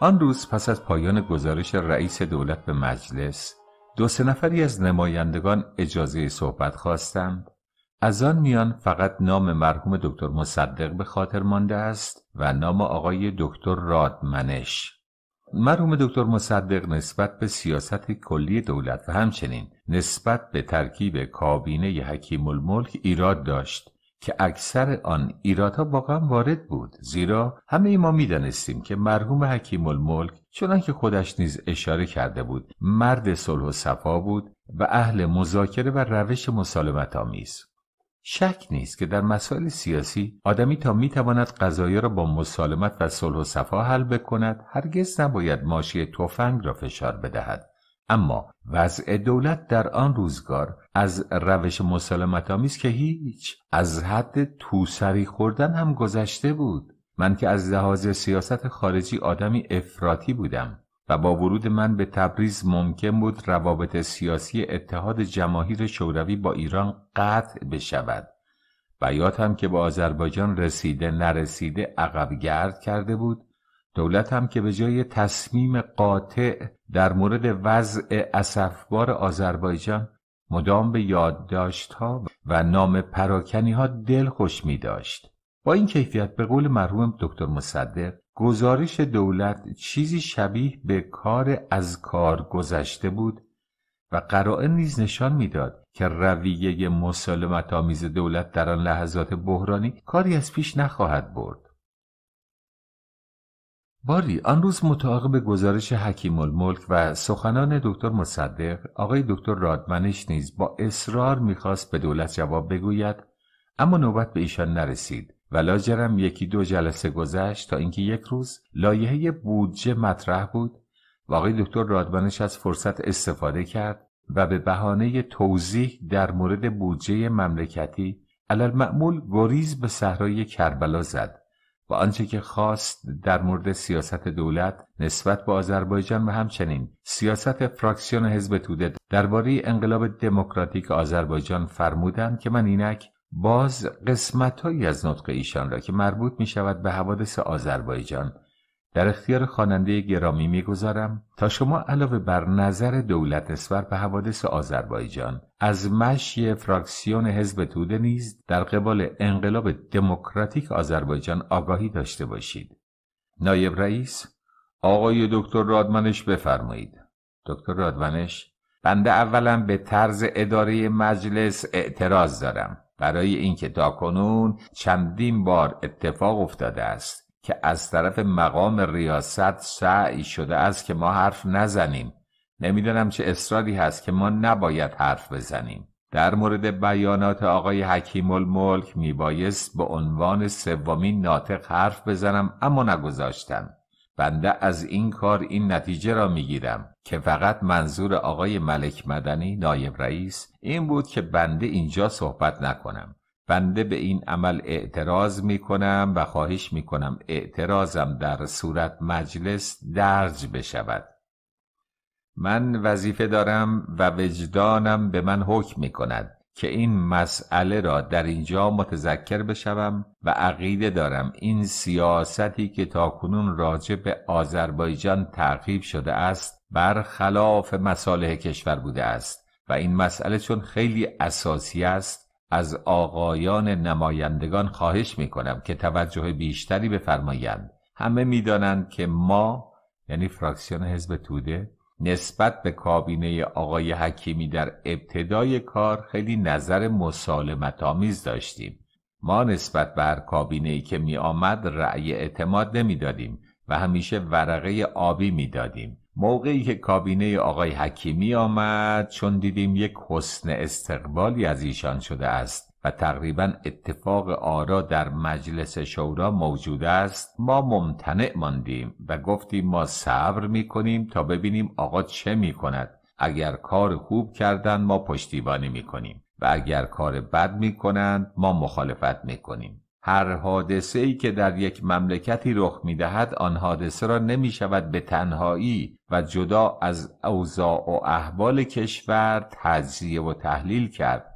آن روز پس از پایان گزارش رئیس دولت به مجلس دو سه نفری از نمایندگان اجازه صحبت خواستند از آن میان فقط نام مرحوم دکتر مصدق به خاطر مانده است و نام آقای دکتر رادمنش مرحوم دکتر مصدق نسبت به سیاست کلی دولت و همچنین نسبت به ترکیب کابینه حکیم الملک ایراد داشت که اکثر آن ایرادها واقعا وارد بود زیرا همه ما میدانستیم که مرحوم حکیم الملک چنان که خودش نیز اشاره کرده بود مرد صلح و صفا بود و اهل مذاکره و روش مسالمت آمیز شک نیست که در مسائل سیاسی آدمی تا میتواند قضایی را با مسالمت و صلح و صفا حل بکند هرگز نباید ماشی تفنگ را فشار بدهد اما وضع دولت در آن روزگار از روش مسالمت آمیز که هیچ از حد توسری خوردن هم گذشته بود من که از لحاظ سیاست خارجی آدمی افراطی بودم و با ورود من به تبریز ممکن بود روابط سیاسی اتحاد جماهیر شوروی با ایران قطع بشود هم که به آذربایجان رسیده نرسیده عقب گرد کرده بود دولت هم که به جای تصمیم قاطع در مورد وضع اسفبار آذربایجان مدام به یادداشت ها و نام پراکنی ها دل خوش می داشت. با این کیفیت به قول مرحوم دکتر مصدق گزارش دولت چیزی شبیه به کار از کار گذشته بود و قرائه نیز نشان میداد که رویه مسالمت آمیز دولت در آن لحظات بحرانی کاری از پیش نخواهد برد باری آن روز متعاقب گزارش حکیم الملک و سخنان دکتر مصدق آقای دکتر رادمنش نیز با اصرار میخواست به دولت جواب بگوید اما نوبت به ایشان نرسید و لاجرم یکی دو جلسه گذشت تا اینکه یک روز لایحه بودجه مطرح بود و آقای دکتر رادبانش از فرصت استفاده کرد و به بهانه توضیح در مورد بودجه مملکتی علال معمول گریز به صحرای کربلا زد و آنچه که خواست در مورد سیاست دولت نسبت به آذربایجان و همچنین سیاست فراکسیون حزب توده درباره انقلاب دموکراتیک آذربایجان فرمودند که من اینک باز هایی از نطق ایشان را که مربوط می شود به حوادث آذربایجان در اختیار خواننده گرامی می گذارم تا شما علاوه بر نظر دولت نسبت به حوادث آذربایجان از مشی فراکسیون حزب توده نیز در قبال انقلاب دموکراتیک آذربایجان آگاهی داشته باشید نایب رئیس آقای دکتر رادمنش بفرمایید دکتر رادمنش بنده اولم به طرز اداره مجلس اعتراض دارم برای اینکه تاکنون چندین بار اتفاق افتاده است که از طرف مقام ریاست سعی شده است که ما حرف نزنیم نمیدانم چه اصراری هست که ما نباید حرف بزنیم در مورد بیانات آقای حکیم الملک میبایست به عنوان سومین ناطق حرف بزنم اما نگذاشتم بنده از این کار این نتیجه را میگیرم که فقط منظور آقای ملک مدنی نایب رئیس این بود که بنده اینجا صحبت نکنم بنده به این عمل اعتراض می کنم و خواهش می کنم اعتراضم در صورت مجلس درج بشود من وظیفه دارم و وجدانم به من حکم می کند که این مسئله را در اینجا متذکر بشوم و عقیده دارم این سیاستی که تاکنون راجع به آذربایجان تعقیب شده است برخلاف مصالح کشور بوده است و این مسئله چون خیلی اساسی است از آقایان نمایندگان خواهش می کنم که توجه بیشتری بفرمایند همه میدانند که ما یعنی فراکسیون حزب توده نسبت به کابینه آقای حکیمی در ابتدای کار خیلی نظر مسالمت آمیز داشتیم ما نسبت به هر کابینه ای که می آمد رأی اعتماد نمی دادیم و همیشه ورقه آبی می دادیم موقعی که کابینه آقای حکیمی آمد چون دیدیم یک حسن استقبالی از ایشان شده است و تقریبا اتفاق آرا در مجلس شورا موجود است ما ممتنع ماندیم و گفتیم ما صبر می کنیم تا ببینیم آقا چه می کند اگر کار خوب کردن ما پشتیبانی می کنیم و اگر کار بد می کنند ما مخالفت می کنیم هر حادثه ای که در یک مملکتی رخ می دهد آن حادثه را نمی شود به تنهایی و جدا از اوضاع و احوال کشور تجزیه و تحلیل کرد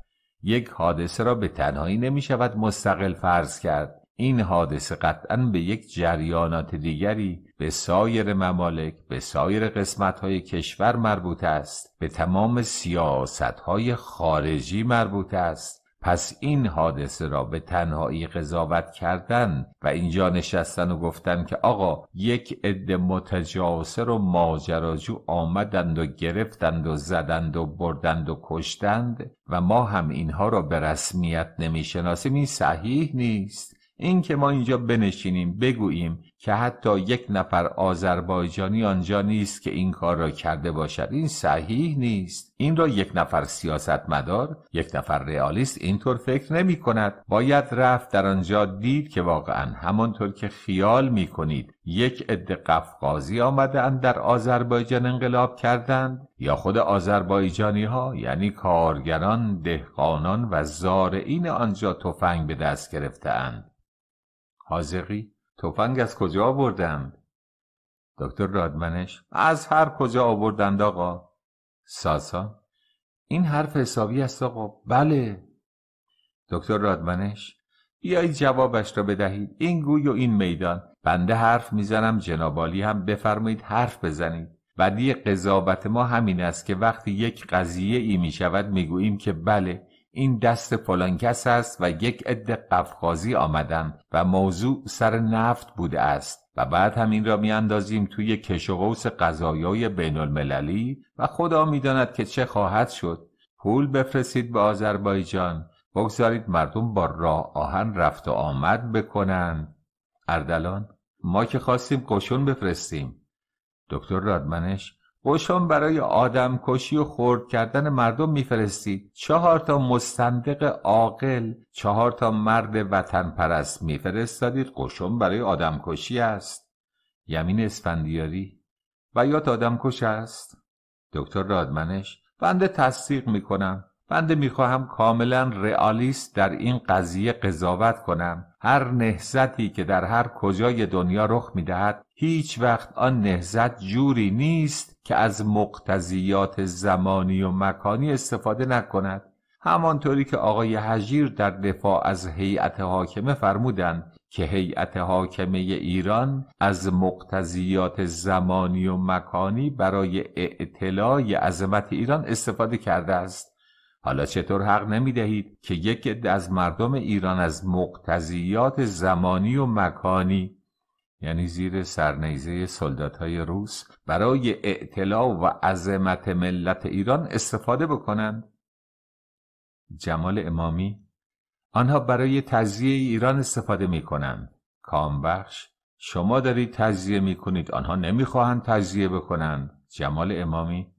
یک حادثه را به تنهایی نمی شود مستقل فرض کرد این حادثه قطعا به یک جریانات دیگری به سایر ممالک به سایر قسمت های کشور مربوط است به تمام سیاست های خارجی مربوط است پس این حادثه را به تنهایی قضاوت کردن و اینجا نشستن و گفتن که آقا یک عد متجاسر و ماجراجو آمدند و گرفتند و زدند و بردند و کشتند و ما هم اینها را به رسمیت نمیشناسیم این صحیح نیست این که ما اینجا بنشینیم بگوییم که حتی یک نفر آذربایجانی آنجا نیست که این کار را کرده باشد این صحیح نیست این را یک نفر سیاستمدار یک نفر رئالیست اینطور فکر نمی کند باید رفت در آنجا دید که واقعا همانطور که خیال می کنید یک عده قفقازی اند در آذربایجان انقلاب کردند یا خود آذربایجانی ها یعنی کارگران دهقانان و زارعین آنجا تفنگ به دست اند حاضقی تفنگ از کجا آوردند دکتر رادمنش از هر کجا آوردند آقا ساسا این حرف حسابی است آقا بله دکتر رادمنش بیایید جوابش را بدهید این گوی و این میدان بنده حرف میزنم جنابالی هم بفرمایید حرف بزنید بدی قضاوت ما همین است که وقتی یک قضیه ای می شود که بله این دست فلانکس است و یک عده قفقازی آمدن و موضوع سر نفت بوده است و بعد هم این را میاندازیم توی کش و قوس قضایای بین المللی و خدا میداند که چه خواهد شد پول بفرستید به آذربایجان بگذارید مردم با راه آهن رفت و آمد بکنند اردلان ما که خواستیم قشون بفرستیم دکتر رادمنش قشان برای آدم کشی و خورد کردن مردم میفرستید چهار تا مستندق عاقل چهار تا مرد وطن پرست میفرستادید قشون برای آدم کشی است یمین اسفندیاری و یا آدم کش است دکتر رادمنش بنده تصدیق میکنم بنده میخواهم کاملا رئالیست در این قضیه قضاوت کنم هر نهزتی که در هر کجای دنیا رخ میدهد هیچ وقت آن نهزت جوری نیست که از مقتضیات زمانی و مکانی استفاده نکند همانطوری که آقای حجیر در دفاع از هیئت حاکمه فرمودند که هیئت حاکمه ایران از مقتضیات زمانی و مکانی برای اعتلاع عظمت ایران استفاده کرده است حالا چطور حق نمی دهید که یک از مردم ایران از مقتضیات زمانی و مکانی یعنی زیر سرنیزه سلدات های روس برای اعتلاع و عظمت ملت ایران استفاده بکنند جمال امامی آنها برای تزیه ایران استفاده می کنند کامبخش شما دارید تزیه می کنید آنها نمیخواهند تزیه بکنند جمال امامی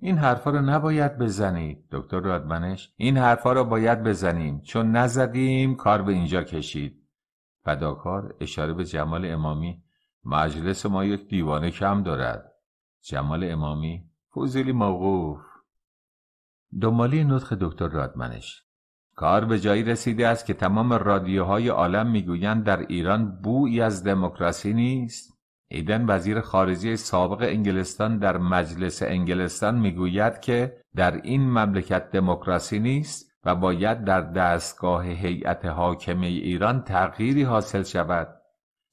این حرفا رو نباید بزنید دکتر رادمنش این حرفا رو باید بزنیم چون نزدیم کار به اینجا کشید فداکار اشاره به جمال امامی مجلس ما یک دیوانه کم دارد جمال امامی فوزیلی موقوف دنبالی نطخ دکتر رادمنش کار به جایی رسیده است که تمام رادیوهای عالم میگویند در ایران بویی از دموکراسی نیست ایدن وزیر خارجه سابق انگلستان در مجلس انگلستان میگوید که در این مملکت دموکراسی نیست و باید در دستگاه هیئت حاکمه ایران تغییری حاصل شود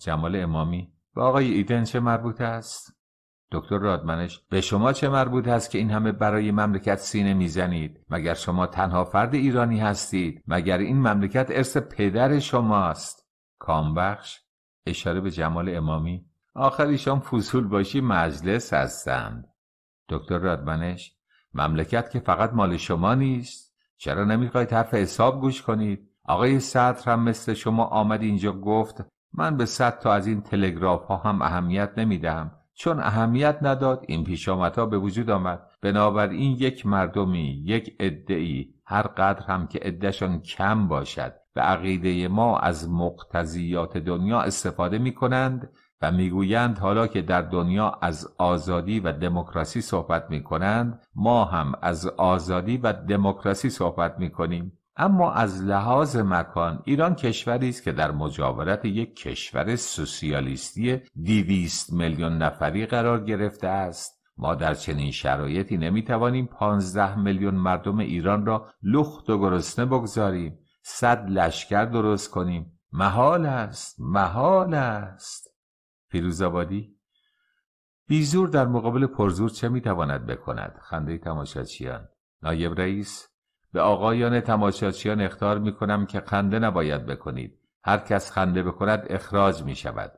جمال امامی به آقای ایدن چه مربوط است دکتر رادمنش به شما چه مربوط است که این همه برای مملکت سینه میزنید مگر شما تنها فرد ایرانی هستید مگر این مملکت ارث پدر شماست کامبخش اشاره به جمال امامی آخر ایشان فصول باشی مجلس هستند دکتر رادمنش مملکت که فقط مال شما نیست چرا نمیخواید حرف حساب گوش کنید آقای سطر هم مثل شما آمد اینجا گفت من به صد تا از این تلگراف ها هم اهمیت نمیدهم چون اهمیت نداد این ها به وجود آمد بنابراین یک مردمی یک ادعی هر قدر هم که ادهشان کم باشد به عقیده ما از مقتضیات دنیا استفاده می و میگویند حالا که در دنیا از آزادی و دموکراسی صحبت می کنند ما هم از آزادی و دموکراسی صحبت می کنیم اما از لحاظ مکان ایران کشوری است که در مجاورت یک کشور سوسیالیستی دیویست میلیون نفری قرار گرفته است ما در چنین شرایطی نمیتوانیم پانزده میلیون مردم ایران را لخت و گرسنه بگذاریم صد لشکر درست کنیم محال است محال است پیروزآبادی بیزور در مقابل پرزور چه میتواند بکند خنده تماشاچیان نایب رئیس به آقایان تماشاچیان اختار میکنم که خنده نباید بکنید هر کس خنده بکند اخراج می شود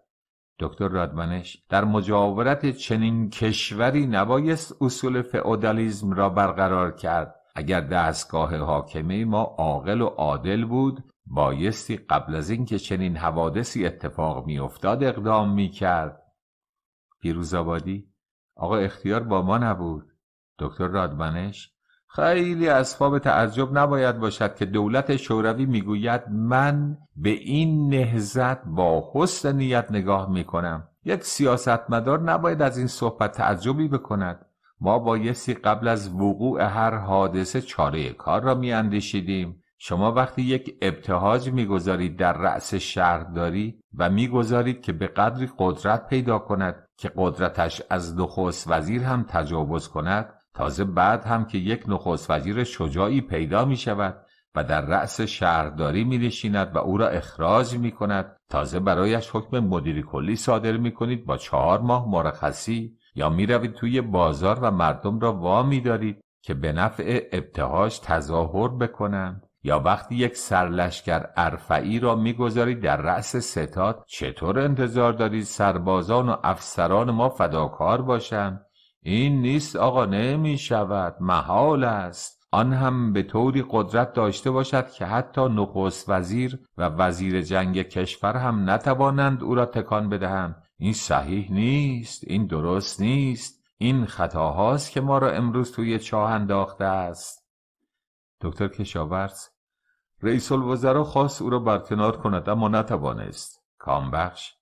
دکتر رادمنش در مجاورت چنین کشوری نبایست اصول فئودالیزم را برقرار کرد اگر دستگاه حاکمه ما عاقل و عادل بود بایستی قبل از اینکه چنین حوادثی اتفاق میافتاد اقدام میکرد پیروزآبادی آقا اختیار با ما نبود دکتر رادمنش خیلی اسباب تعجب نباید باشد که دولت شوروی میگوید من به این نهزت با حسن نیت نگاه میکنم یک سیاستمدار نباید از این صحبت تعجبی بکند ما بایستی قبل از وقوع هر حادثه چاره کار را میاندیشیدیم شما وقتی یک ابتهاج میگذارید در رأس شهرداری و میگذارید که به قدری قدرت پیدا کند که قدرتش از نخست وزیر هم تجاوز کند تازه بعد هم که یک نخست وزیر شجاعی پیدا می شود و در رأس شهرداری می نشیند و او را اخراج می کند تازه برایش حکم مدیری کلی صادر می کنید با چهار ماه مرخصی یا میروید توی بازار و مردم را وا می دارید که به نفع ابتهاج تظاهر بکنند یا وقتی یک سرلشکر ارفعی را میگذاری در رأس ستاد چطور انتظار دارید سربازان و افسران ما فداکار باشند این نیست آقا نمی شود محال است آن هم به طوری قدرت داشته باشد که حتی نخست وزیر و وزیر جنگ کشور هم نتوانند او را تکان بدهند این صحیح نیست این درست نیست این خطاهاست که ما را امروز توی چاه انداخته است دکتر کشاورز رئیس الوزراء خواست او را برکنار کند اما نتوانست کامبخش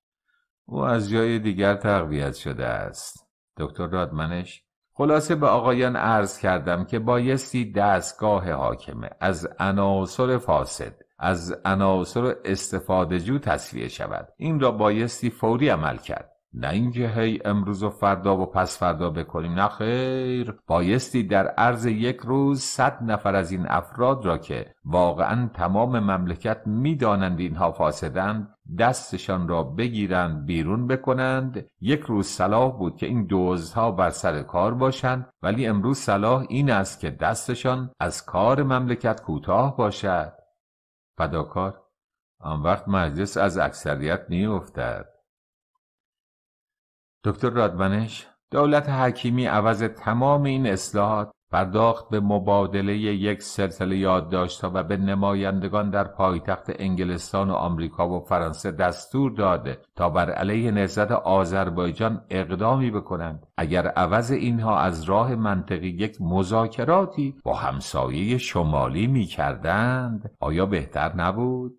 او از جای دیگر تقویت شده است دکتر رادمنش خلاصه به آقایان عرض کردم که بایستی دستگاه حاکمه از عناصر فاسد از عناصر استفاده جو تصفیه شود این را بایستی فوری عمل کرد نه اینکه هی امروز و فردا و پس فردا بکنیم نه خیر بایستی در عرض یک روز صد نفر از این افراد را که واقعا تمام مملکت میدانند اینها فاسدند دستشان را بگیرند بیرون بکنند یک روز صلاح بود که این دوزها بر سر کار باشند ولی امروز صلاح این است که دستشان از کار مملکت کوتاه باشد فداکار آن وقت مجلس از اکثریت میافتد دکتر رادمنش، دولت حکیمی عوض تمام این اصلاحات پرداخت به مبادله یک سلسله یادداشتها و به نمایندگان در پایتخت انگلستان و آمریکا و فرانسه دستور داده تا بر علیه نهضت آذربایجان اقدامی بکنند اگر عوض اینها از راه منطقی یک مذاکراتی با همسایه شمالی میکردند آیا بهتر نبود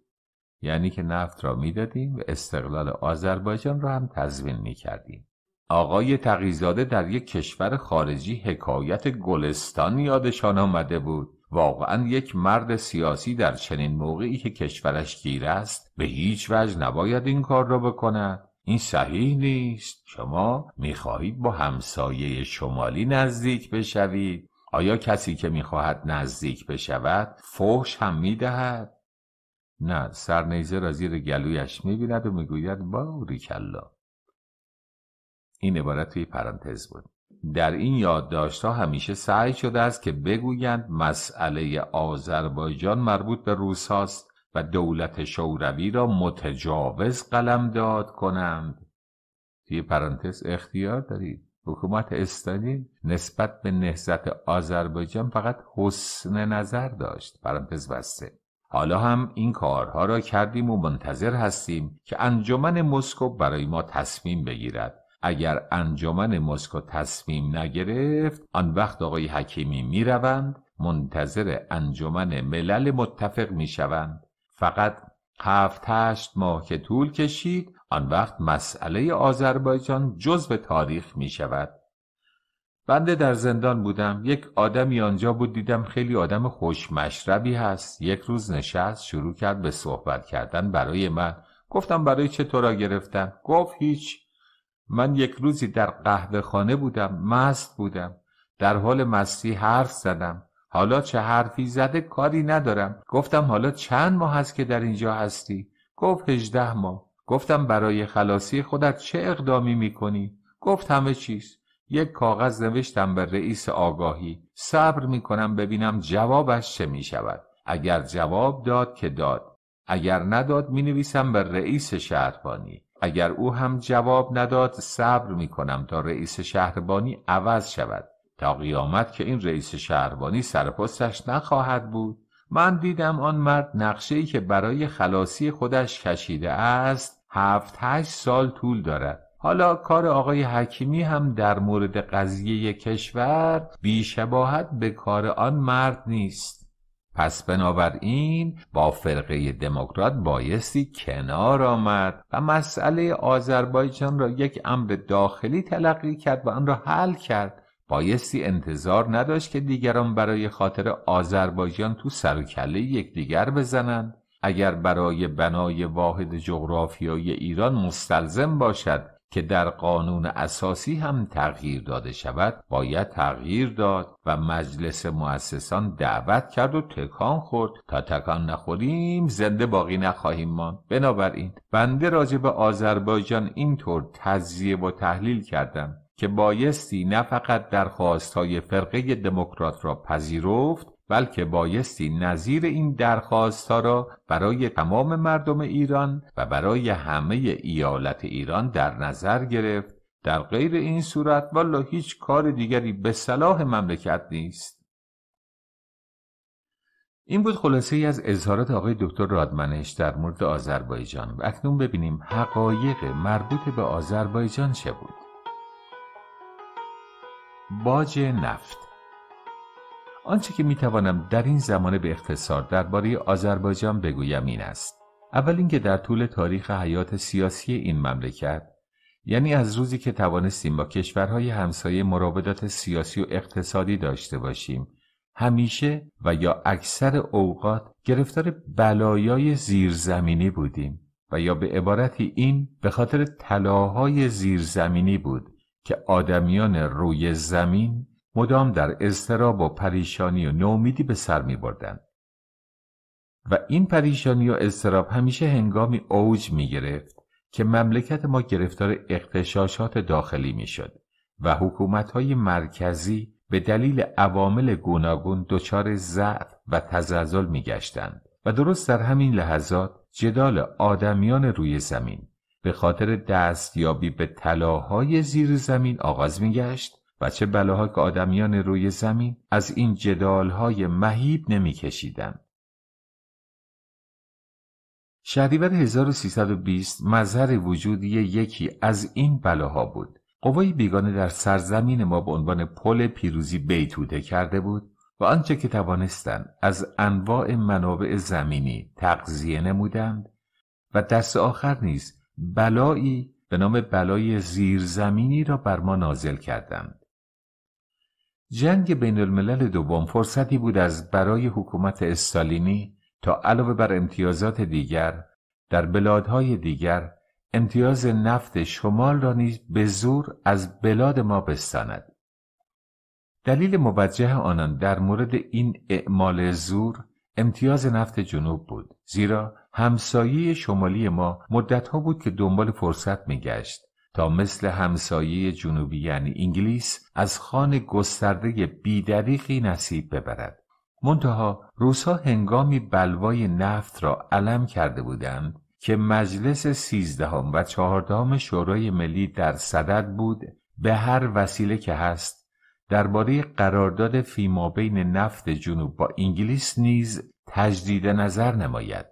یعنی که نفت را میدادیم و استقلال آذربایجان را هم تضمین میکردیم آقای تقیزاده در یک کشور خارجی حکایت گلستان یادشان آمده بود واقعا یک مرد سیاسی در چنین موقعی که کشورش گیر است به هیچ وجه نباید این کار را بکند این صحیح نیست شما میخواهید با همسایه شمالی نزدیک بشوید آیا کسی که میخواهد نزدیک بشود فوش هم میدهد نه سرنیزه را زیر گلویش میبیند و میگوید باریکلا این عبارت توی پرانتز بود در این ها همیشه سعی شده است که بگویند مسئله آذربایجان مربوط به روس و دولت شوروی را متجاوز قلم داد کنند توی پرانتز اختیار دارید حکومت استانی نسبت به نهزت آذربایجان فقط حسن نظر داشت پرانتز بسته حالا هم این کارها را کردیم و منتظر هستیم که انجمن مسکو برای ما تصمیم بگیرد اگر انجمن مسکو تصمیم نگرفت آن وقت آقای حکیمی می منتظر انجمن ملل متفق می شوند فقط هفت هشت ماه که طول کشید آن وقت مسئله آذربایجان جزء تاریخ می شود بنده در زندان بودم یک آدمی آنجا بود دیدم خیلی آدم خوش مشربی هست یک روز نشست شروع کرد به صحبت کردن برای من گفتم برای چه تو را گرفتم گفت هیچ من یک روزی در قهوه خانه بودم مست بودم در حال مستی حرف زدم حالا چه حرفی زده کاری ندارم گفتم حالا چند ماه هست که در اینجا هستی گفت هجده ماه گفتم برای خلاصی خودت چه اقدامی میکنی گفت همه چیز یک کاغذ نوشتم به رئیس آگاهی صبر میکنم ببینم جوابش چه میشود اگر جواب داد که داد اگر نداد مینویسم به رئیس شهربانی اگر او هم جواب نداد صبر می کنم تا رئیس شهربانی عوض شود تا قیامت که این رئیس شهربانی سرپستش نخواهد بود من دیدم آن مرد نقشه که برای خلاصی خودش کشیده است هفت هشت سال طول دارد حالا کار آقای حکیمی هم در مورد قضیه کشور بیشباهت به کار آن مرد نیست پس بنابراین با فرقه دموکرات بایستی کنار آمد و مسئله آذربایجان را یک امر داخلی تلقی کرد و آن را حل کرد بایستی انتظار نداشت که دیگران برای خاطر آذربایجان تو سر کله یکدیگر بزنند اگر برای بنای واحد جغرافیایی ایران مستلزم باشد که در قانون اساسی هم تغییر داده شود باید تغییر داد و مجلس مؤسسان دعوت کرد و تکان خورد تا تکان نخوریم زنده باقی نخواهیم ماند بنابراین بنده راجع به آذربایجان اینطور تجزیه و تحلیل کردم که بایستی نه فقط های فرقه دموکرات را پذیرفت بلکه بایستی نظیر این درخواستها را برای تمام مردم ایران و برای همه ایالت ایران در نظر گرفت در غیر این صورت والا هیچ کار دیگری به صلاح مملکت نیست این بود خلاصه ای از اظهارات آقای دکتر رادمنش در مورد آذربایجان و اکنون ببینیم حقایق مربوط به آذربایجان چه بود باج نفت آنچه که میتوانم در این زمانه به اختصار درباره آذربایجان بگویم این است اول اینکه در طول تاریخ حیات سیاسی این مملکت یعنی از روزی که توانستیم با کشورهای همسایه مراودات سیاسی و اقتصادی داشته باشیم همیشه و یا اکثر اوقات گرفتار بلایای زیرزمینی بودیم و یا به عبارتی این به خاطر طلاهای زیرزمینی بود که آدمیان روی زمین مدام در اضطراب و پریشانی و نومیدی به سر می بردن. و این پریشانی و اضطراب همیشه هنگامی اوج می گرفت که مملکت ما گرفتار اقتشاشات داخلی می شد و حکومت های مرکزی به دلیل عوامل گوناگون دچار ضعف و تزلزل می گشتند و درست در همین لحظات جدال آدمیان روی زمین به خاطر دستیابی به طلاهای زیر زمین آغاز می گشت و چه بلاها که آدمیان روی زمین از این جدالهای مهیب نمیکشیدند. شهریور 1320 مظهر وجودی یکی از این بلاها بود. قوای بیگانه در سرزمین ما به عنوان پل پیروزی بیتوده کرده بود و آنچه که توانستند از انواع منابع زمینی تقضیه نمودند و دست آخر نیز بلایی به نام بلای زیرزمینی را بر ما نازل کردند. جنگ بین الملل دوم فرصتی بود از برای حکومت استالینی تا علاوه بر امتیازات دیگر در بلادهای دیگر امتیاز نفت شمال را نیز به زور از بلاد ما بستاند دلیل موجه آنان در مورد این اعمال زور امتیاز نفت جنوب بود زیرا همسایه شمالی ما مدتها بود که دنبال فرصت میگشت تا مثل همسایه جنوبی یعنی انگلیس از خان گسترده بیدریقی نصیب ببرد منتها روزها هنگامی بلوای نفت را علم کرده بودند که مجلس سیزدهم و چهاردهم شورای ملی در صدد بود به هر وسیله که هست درباره قرارداد بین نفت جنوب با انگلیس نیز تجدید نظر نماید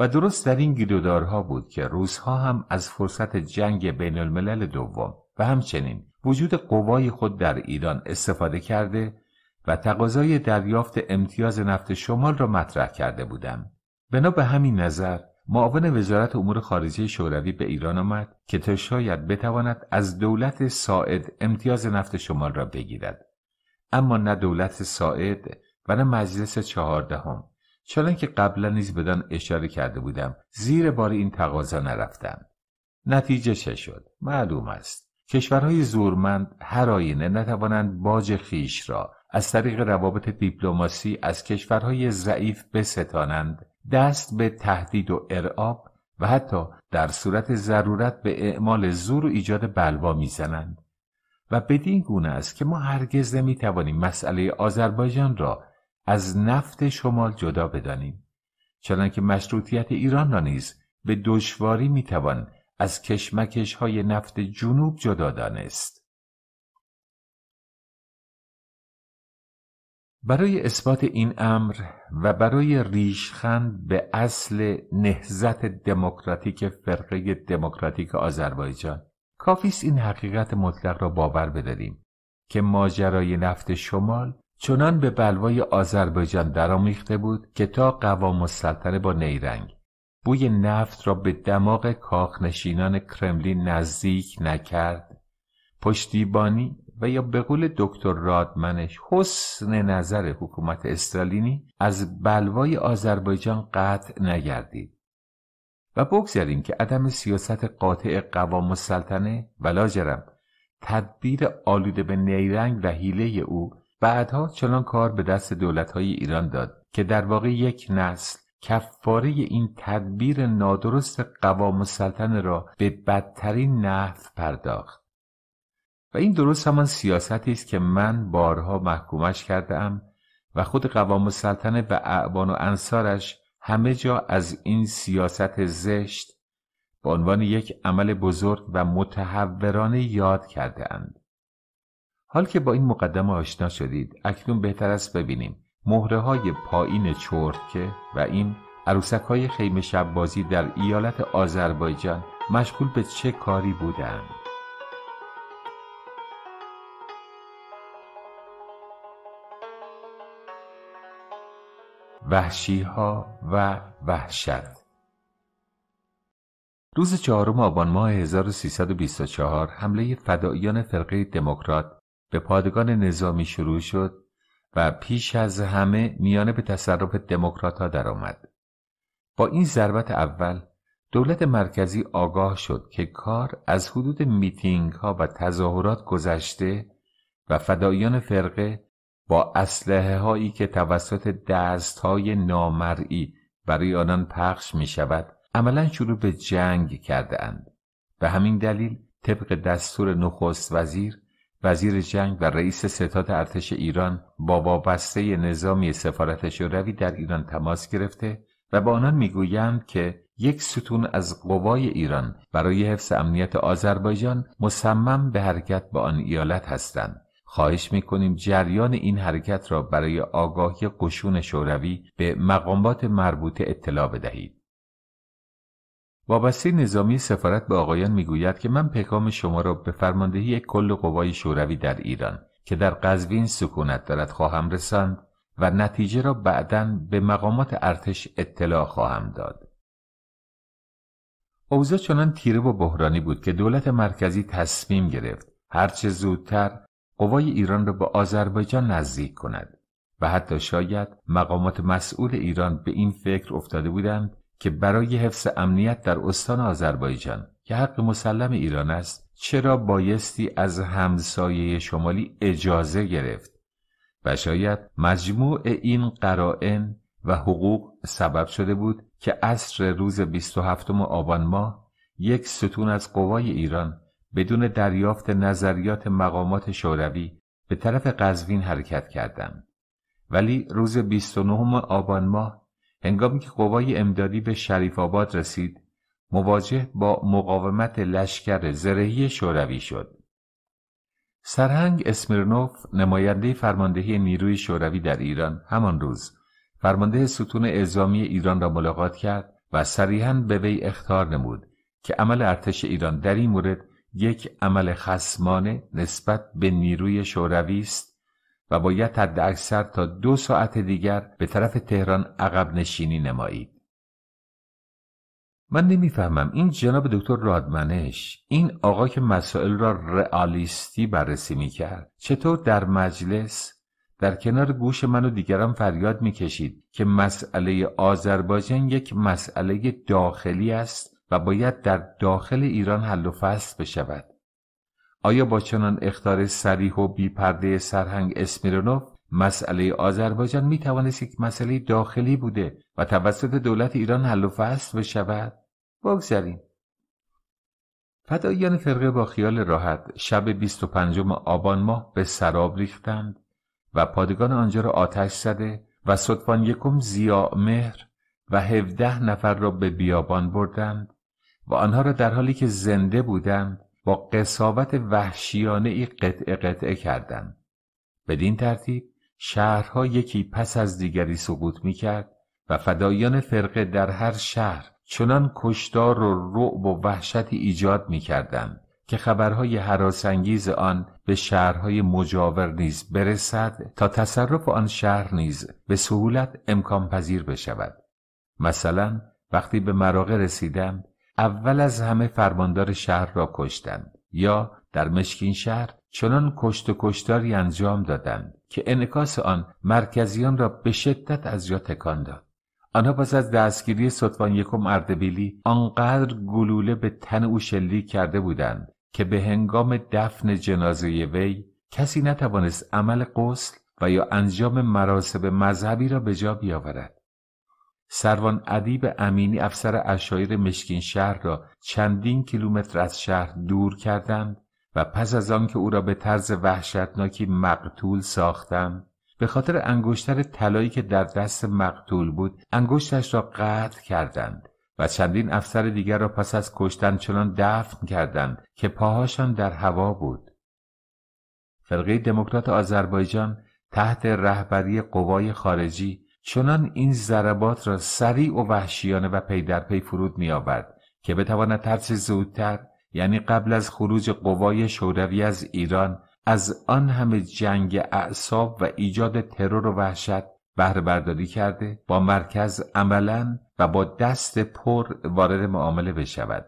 و درست در این گیرودارها بود که روزها هم از فرصت جنگ بین الملل دوم و همچنین وجود قوای خود در ایران استفاده کرده و تقاضای دریافت امتیاز نفت شمال را مطرح کرده بودم. بنا به همین نظر معاون وزارت امور خارجه شوروی به ایران آمد که تا شاید بتواند از دولت ساعد امتیاز نفت شمال را بگیرد اما نه دولت ساعد و نه مجلس چهاردهم چنان که قبلا نیز بدان اشاره کرده بودم زیر بار این تقاضا نرفتم نتیجه چه شد معلوم است کشورهای زورمند هر آینه نتوانند باج خیش را از طریق روابط دیپلماسی از کشورهای ضعیف بستانند دست به تهدید و ارعاب و حتی در صورت ضرورت به اعمال زور و ایجاد بلوا میزنند و بدین گونه است که ما هرگز نمیتوانیم مسئله آذربایجان را از نفت شمال جدا بدانیم چنانکه مشروطیت ایران را نیز به دشواری میتوان از کشمکش های نفت جنوب جدا دانست برای اثبات این امر و برای ریشخند به اصل نهزت دموکراتیک فرقه دموکراتیک آذربایجان کافی است این حقیقت مطلق را باور بداریم که ماجرای نفت شمال چنان به بلوای آذربایجان درآمیخته بود که تا قوام السلطنه با نیرنگ بوی نفت را به دماغ کاخنشینان کرملین نزدیک نکرد پشتیبانی و یا به قول دکتر رادمنش حسن نظر حکومت استالینی از بلوای آذربایجان قطع نگردید و بگذاریم که عدم سیاست قاطع قوام السلطنه و تدبیر آلوده به نیرنگ و حیله او بعدها چنان کار به دست دولتهای ایران داد که در واقع یک نسل کفاره این تدبیر نادرست قوام السلطنه را به بدترین نحو پرداخت و این درست همان سیاستی است که من بارها محکومش کردم و خود قوام سلطنه و اعوان و انصارش همه جا از این سیاست زشت به عنوان یک عمل بزرگ و متحورانه یاد کرده اند. حال که با این مقدمه آشنا شدید اکنون بهتر است ببینیم مهره های پایین چرتکه و این عروسک های خیمه شب بازی در ایالت آذربایجان مشغول به چه کاری بودند. وحشی ها و وحشت روز چهارم آبان ماه 1324 حمله فدائیان فرقه دموکرات به پادگان نظامی شروع شد و پیش از همه میانه به تصرف دموکرات ها درآمد. با این ضربت اول دولت مرکزی آگاه شد که کار از حدود میتینگ ها و تظاهرات گذشته و فدایان فرقه با اسلحه هایی که توسط دست های نامرئی برای آنان پخش می شود عملا شروع به جنگ کرده اند. به همین دلیل طبق دستور نخست وزیر وزیر جنگ و رئیس ستاد ارتش ایران با وابسته نظامی سفارت شوروی در ایران تماس گرفته و به آنان میگویند که یک ستون از قوای ایران برای حفظ امنیت آذربایجان مصمم به حرکت به آن ایالت هستند خواهش میکنیم جریان این حرکت را برای آگاهی قشون شوروی به مقامات مربوطه اطلاع بدهید وابسته نظامی سفارت به آقایان میگوید که من پکام شما را به فرماندهی کل قوای شوروی در ایران که در قزوین سکونت دارد خواهم رساند و نتیجه را بعدا به مقامات ارتش اطلاع خواهم داد. اوضاع چنان تیره و بحرانی بود که دولت مرکزی تصمیم گرفت هرچه زودتر قوای ایران را به آذربایجان نزدیک کند و حتی شاید مقامات مسئول ایران به این فکر افتاده بودند که برای حفظ امنیت در استان آذربایجان که حق مسلم ایران است چرا بایستی از همسایه شمالی اجازه گرفت و شاید مجموع این قرائن و حقوق سبب شده بود که اصر روز 27 آبان ماه یک ستون از قوای ایران بدون دریافت نظریات مقامات شوروی به طرف قزوین حرکت کردند ولی روز 29 آبان ماه هنگامی که قوای امدادی به شریف آباد رسید مواجه با مقاومت لشکر زرهی شوروی شد سرهنگ اسمیرنوف نماینده فرماندهی نیروی شوروی در ایران همان روز فرمانده ستون اعزامی ایران را ملاقات کرد و صریحا به وی اختار نمود که عمل ارتش ایران در این مورد یک عمل خسمانه نسبت به نیروی شوروی است و باید اکثر تا دو ساعت دیگر به طرف تهران عقب نشینی نمایید. من نمیفهمم این جناب دکتر رادمنش این آقا که مسائل را رئالیستی بررسی می کرد چطور در مجلس در کنار گوش من و دیگران فریاد میکشید که مسئله آذربایجان یک مسئله داخلی است و باید در داخل ایران حل و فصل بشود آیا با چنان اختار سریح و بیپرده سرهنگ اسمیرونوف مسئله آذربایجان می توانست یک مسئله داخلی بوده و توسط دولت ایران حل و فصل بشود بگذاریم فدایان فرقه با خیال راحت شب 25 آبان ماه به سراب ریختند و پادگان آنجا را آتش زده و صدفان یکم زیا مهر و هفده نفر را به بیابان بردند و آنها را در حالی که زنده بودند با قصاوت وحشیانه ای قطع قطعه به بدین ترتیب شهرها یکی پس از دیگری سقوط می کرد و فدایان فرقه در هر شهر چنان کشتار و رعب و وحشتی ایجاد می کردن که خبرهای حراسنگیز آن به شهرهای مجاور نیز برسد تا تصرف آن شهر نیز به سهولت امکان پذیر بشود مثلا وقتی به مراغه رسیدم اول از همه فرماندار شهر را کشتند یا در مشکین شهر چنان کشت و کشتاری انجام دادند که انکاس آن مرکزیان را به شدت از جا تکان داد آنها پس از دستگیری سطفان یکم اردبیلی آنقدر گلوله به تن او شلیک کرده بودند که به هنگام دفن جنازه وی کسی نتوانست عمل قسل و یا انجام مراسم مذهبی را به جا بیاورد سروان ادیب امینی افسر اشایر مشکین شهر را چندین کیلومتر از شهر دور کردند و پس از آن که او را به طرز وحشتناکی مقتول ساختند، به خاطر انگشتر طلایی که در دست مقتول بود انگشتش را قطع کردند و چندین افسر دیگر را پس از کشتن چنان دفن کردند که پاهاشان در هوا بود فرقه دموکرات آذربایجان تحت رهبری قوای خارجی چنان این ضربات را سریع و وحشیانه و پی در پی فرود می آورد که بتواند ترس زودتر یعنی قبل از خروج قوای شوروی از ایران از آن همه جنگ اعصاب و ایجاد ترور و وحشت بهره برداری کرده با مرکز عملا و با دست پر وارد معامله بشود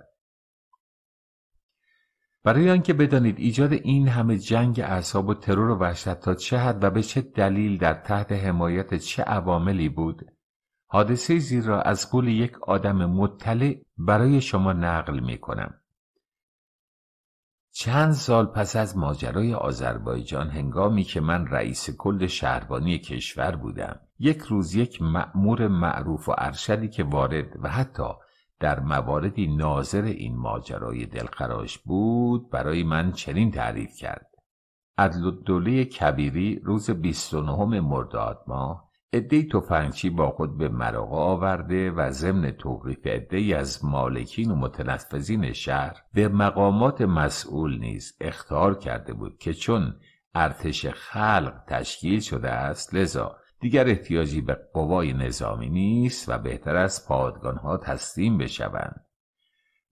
برای آنکه بدانید ایجاد این همه جنگ اعصاب و ترور و وحشت تا چه حد و به چه دلیل در تحت حمایت چه عواملی بود حادثه زیر را از قول یک آدم مطلع برای شما نقل می کنم. چند سال پس از ماجرای آذربایجان هنگامی که من رئیس کل شهربانی کشور بودم یک روز یک مأمور معروف و ارشدی که وارد و حتی در مواردی ناظر این ماجرای دلخراش بود برای من چنین تعریف کرد عدل الدوله کبیری روز 29 مرداد ماه عدهای تفنگچی با خود به مراغه آورده و ضمن توقیف عدهای از مالکین و متنفذین شهر به مقامات مسئول نیز اختار کرده بود که چون ارتش خلق تشکیل شده است لذا دیگر احتیاجی به قوای نظامی نیست و بهتر از پادگانها تسلیم بشوند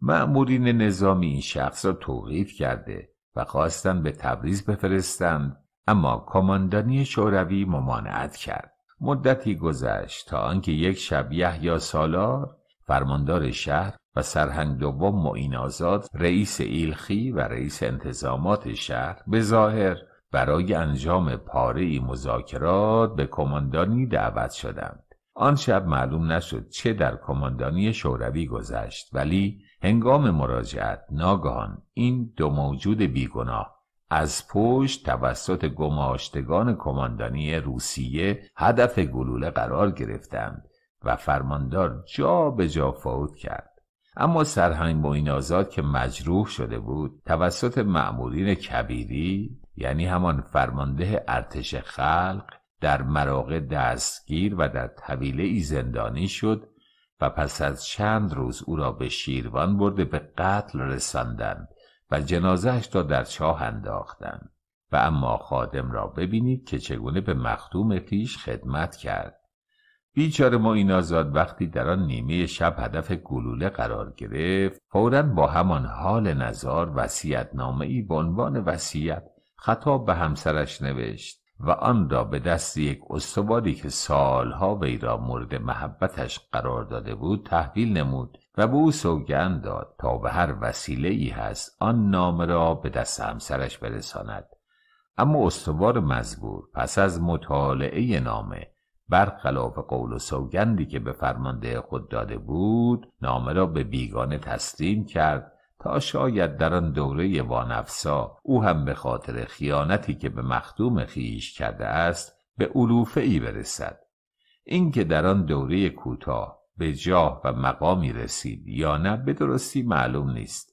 مأمورین نظامی این شخص را توقیف کرده و خواستن به تبریز بفرستند اما کماندانی شوروی ممانعت کرد مدتی گذشت تا آنکه یک شب یا سالار فرماندار شهر و سرهنگ دوم معین آزاد رئیس ایلخی و رئیس انتظامات شهر به ظاهر برای انجام پاره ای مذاکرات به کماندانی دعوت شدند آن شب معلوم نشد چه در کماندانی شوروی گذشت ولی هنگام مراجعت ناگهان این دو موجود بیگناه از پشت توسط گماشتگان کماندانی روسیه هدف گلوله قرار گرفتند و فرماندار جا به جا فوت کرد اما سرهنگ این آزاد که مجروح شده بود توسط معمولین کبیری یعنی همان فرمانده ارتش خلق در مراقع دستگیر و در طویله ای زندانی شد و پس از چند روز او را به شیروان برده به قتل رساندند و جنازهش را در چاه انداختند و اما خادم را ببینید که چگونه به مخدوم خیش خدمت کرد بیچاره ما این آزاد وقتی در آن نیمه شب هدف گلوله قرار گرفت فورا با همان حال نظار وسیعتنامه ای به عنوان وسیعت خطاب به همسرش نوشت و آن را به دست یک استواری که سالها وی را مورد محبتش قرار داده بود تحویل نمود و به او سوگند داد تا به هر وسیله ای هست آن نام را به دست همسرش برساند اما استوار مزبور پس از مطالعه نامه برخلاف قول و سوگندی که به فرمانده خود داده بود نامه را به بیگانه تسلیم کرد تا شاید در آن دوره وانفسا او هم به خاطر خیانتی که به مخدوم خیش کرده است به علوفه ای برسد اینکه در آن دوره کوتاه به جاه و مقامی رسید یا نه به درستی معلوم نیست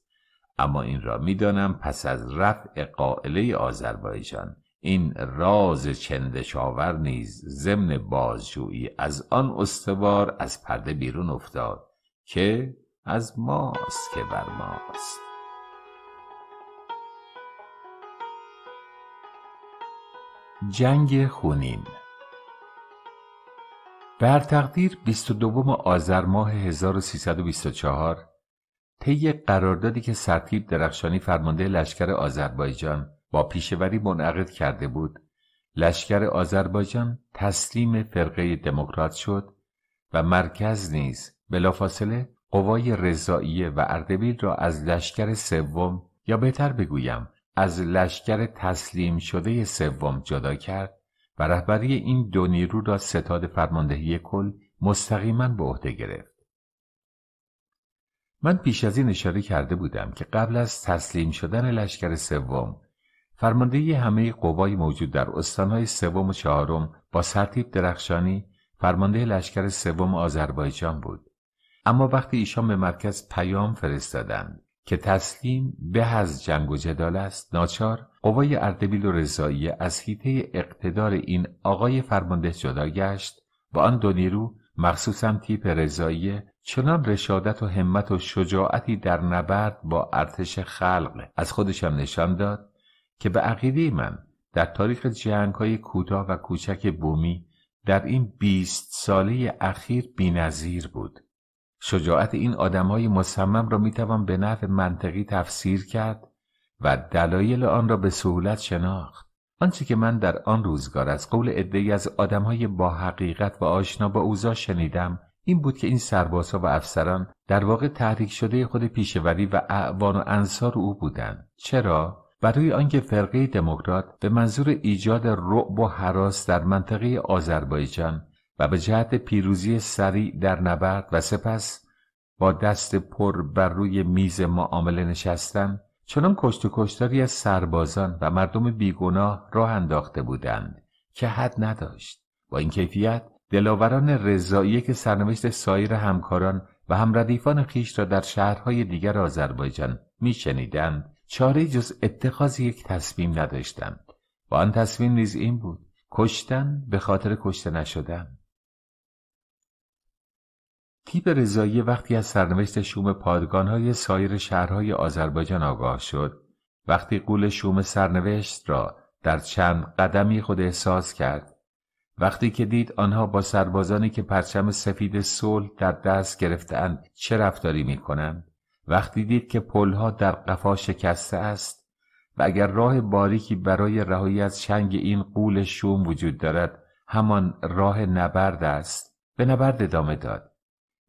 اما این را میدانم پس از رفع قائله آذربایجان این راز چندشاور نیز ضمن بازجویی از آن استوار از پرده بیرون افتاد که از ماست که بر ماست جنگ خونین بر تقدیر 22 آذر ماه 1324 طی قراردادی که سرتیب درخشانی فرمانده لشکر آذربایجان با پیشوری منعقد کرده بود لشکر آذربایجان تسلیم فرقه دموکرات شد و مرکز نیز بلافاصله قوای رضاییه و اردبیل را از لشکر سوم یا بهتر بگویم از لشکر تسلیم شده سوم جدا کرد و رهبری این دو نیرو را ستاد فرماندهی کل مستقیما به عهده گرفت من پیش از این اشاره کرده بودم که قبل از تسلیم شدن لشکر سوم فرماندهی همه قوای موجود در استانهای سوم و چهارم با سرتیب درخشانی فرمانده لشکر سوم آذربایجان بود اما وقتی ایشان به مرکز پیام فرستادند که تسلیم به از جنگ و جدال است ناچار قوای اردبیل و رضایی از حیطه اقتدار این آقای فرمانده جدا گشت و آن دو نیرو مخصوصا تیپ رضایی چنان رشادت و همت و شجاعتی در نبرد با ارتش خلق از خودشان نشان داد که به عقیده من در تاریخ جنگ های کوتاه و کوچک بومی در این بیست ساله اخیر بینظیر بود شجاعت این آدمهای مصمم را میتوان به نحو منطقی تفسیر کرد و دلایل آن را به سهولت شناخت آنچه که من در آن روزگار از قول عدهای از آدمهای با حقیقت و آشنا با اوزا شنیدم این بود که این سربازها و افسران در واقع تحریک شده خود پیشوری و اعوان و انصار او بودند چرا برای آنکه فرقه دموکرات به منظور ایجاد رعب و حراس در منطقه آذربایجان و به جهت پیروزی سریع در نبرد و سپس با دست پر بر روی میز معامله نشستن چنان کشت و کشتاری از سربازان و مردم بیگناه راه انداخته بودند که حد نداشت با این کیفیت دلاوران رضایی که سرنوشت سایر همکاران و همردیفان خیش را در شهرهای دیگر آذربایجان میشنیدند چاره جز اتخاذ یک تصمیم نداشتند و آن تصمیم نیز این بود کشتن به خاطر کشته نشدن تیپ رضایی وقتی از سرنوشت شوم پادگانهای سایر شهرهای آذربایجان آگاه شد وقتی قول شوم سرنوشت را در چند قدمی خود احساس کرد وقتی که دید آنها با سربازانی که پرچم سفید صلح در دست گرفتند چه رفتاری می کنند وقتی دید که پلها در قفا شکسته است و اگر راه باریکی برای رهایی از چنگ این قول شوم وجود دارد همان راه نبرد است به نبرد ادامه داد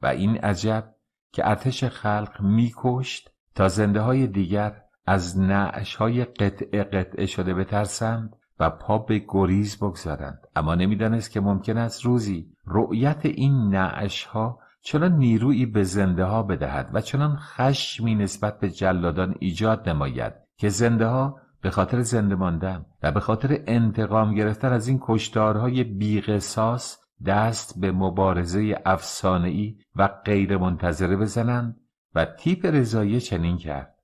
و این عجب که ارتش خلق میکشت تا زنده های دیگر از نعش های قطعه قطعه شده بترسند و پا به گریز بگذارند اما نمیدانست که ممکن است روزی رؤیت این نعش ها چنان نیرویی به زنده ها بدهد و چنان خشمی نسبت به جلادان ایجاد نماید که زنده ها به خاطر زنده ماندن و به خاطر انتقام گرفتن از این کشتارهای بیقصاص دست به مبارزه افسانه‌ای و غیر منتظره بزنند و تیپ رضایی چنین کرد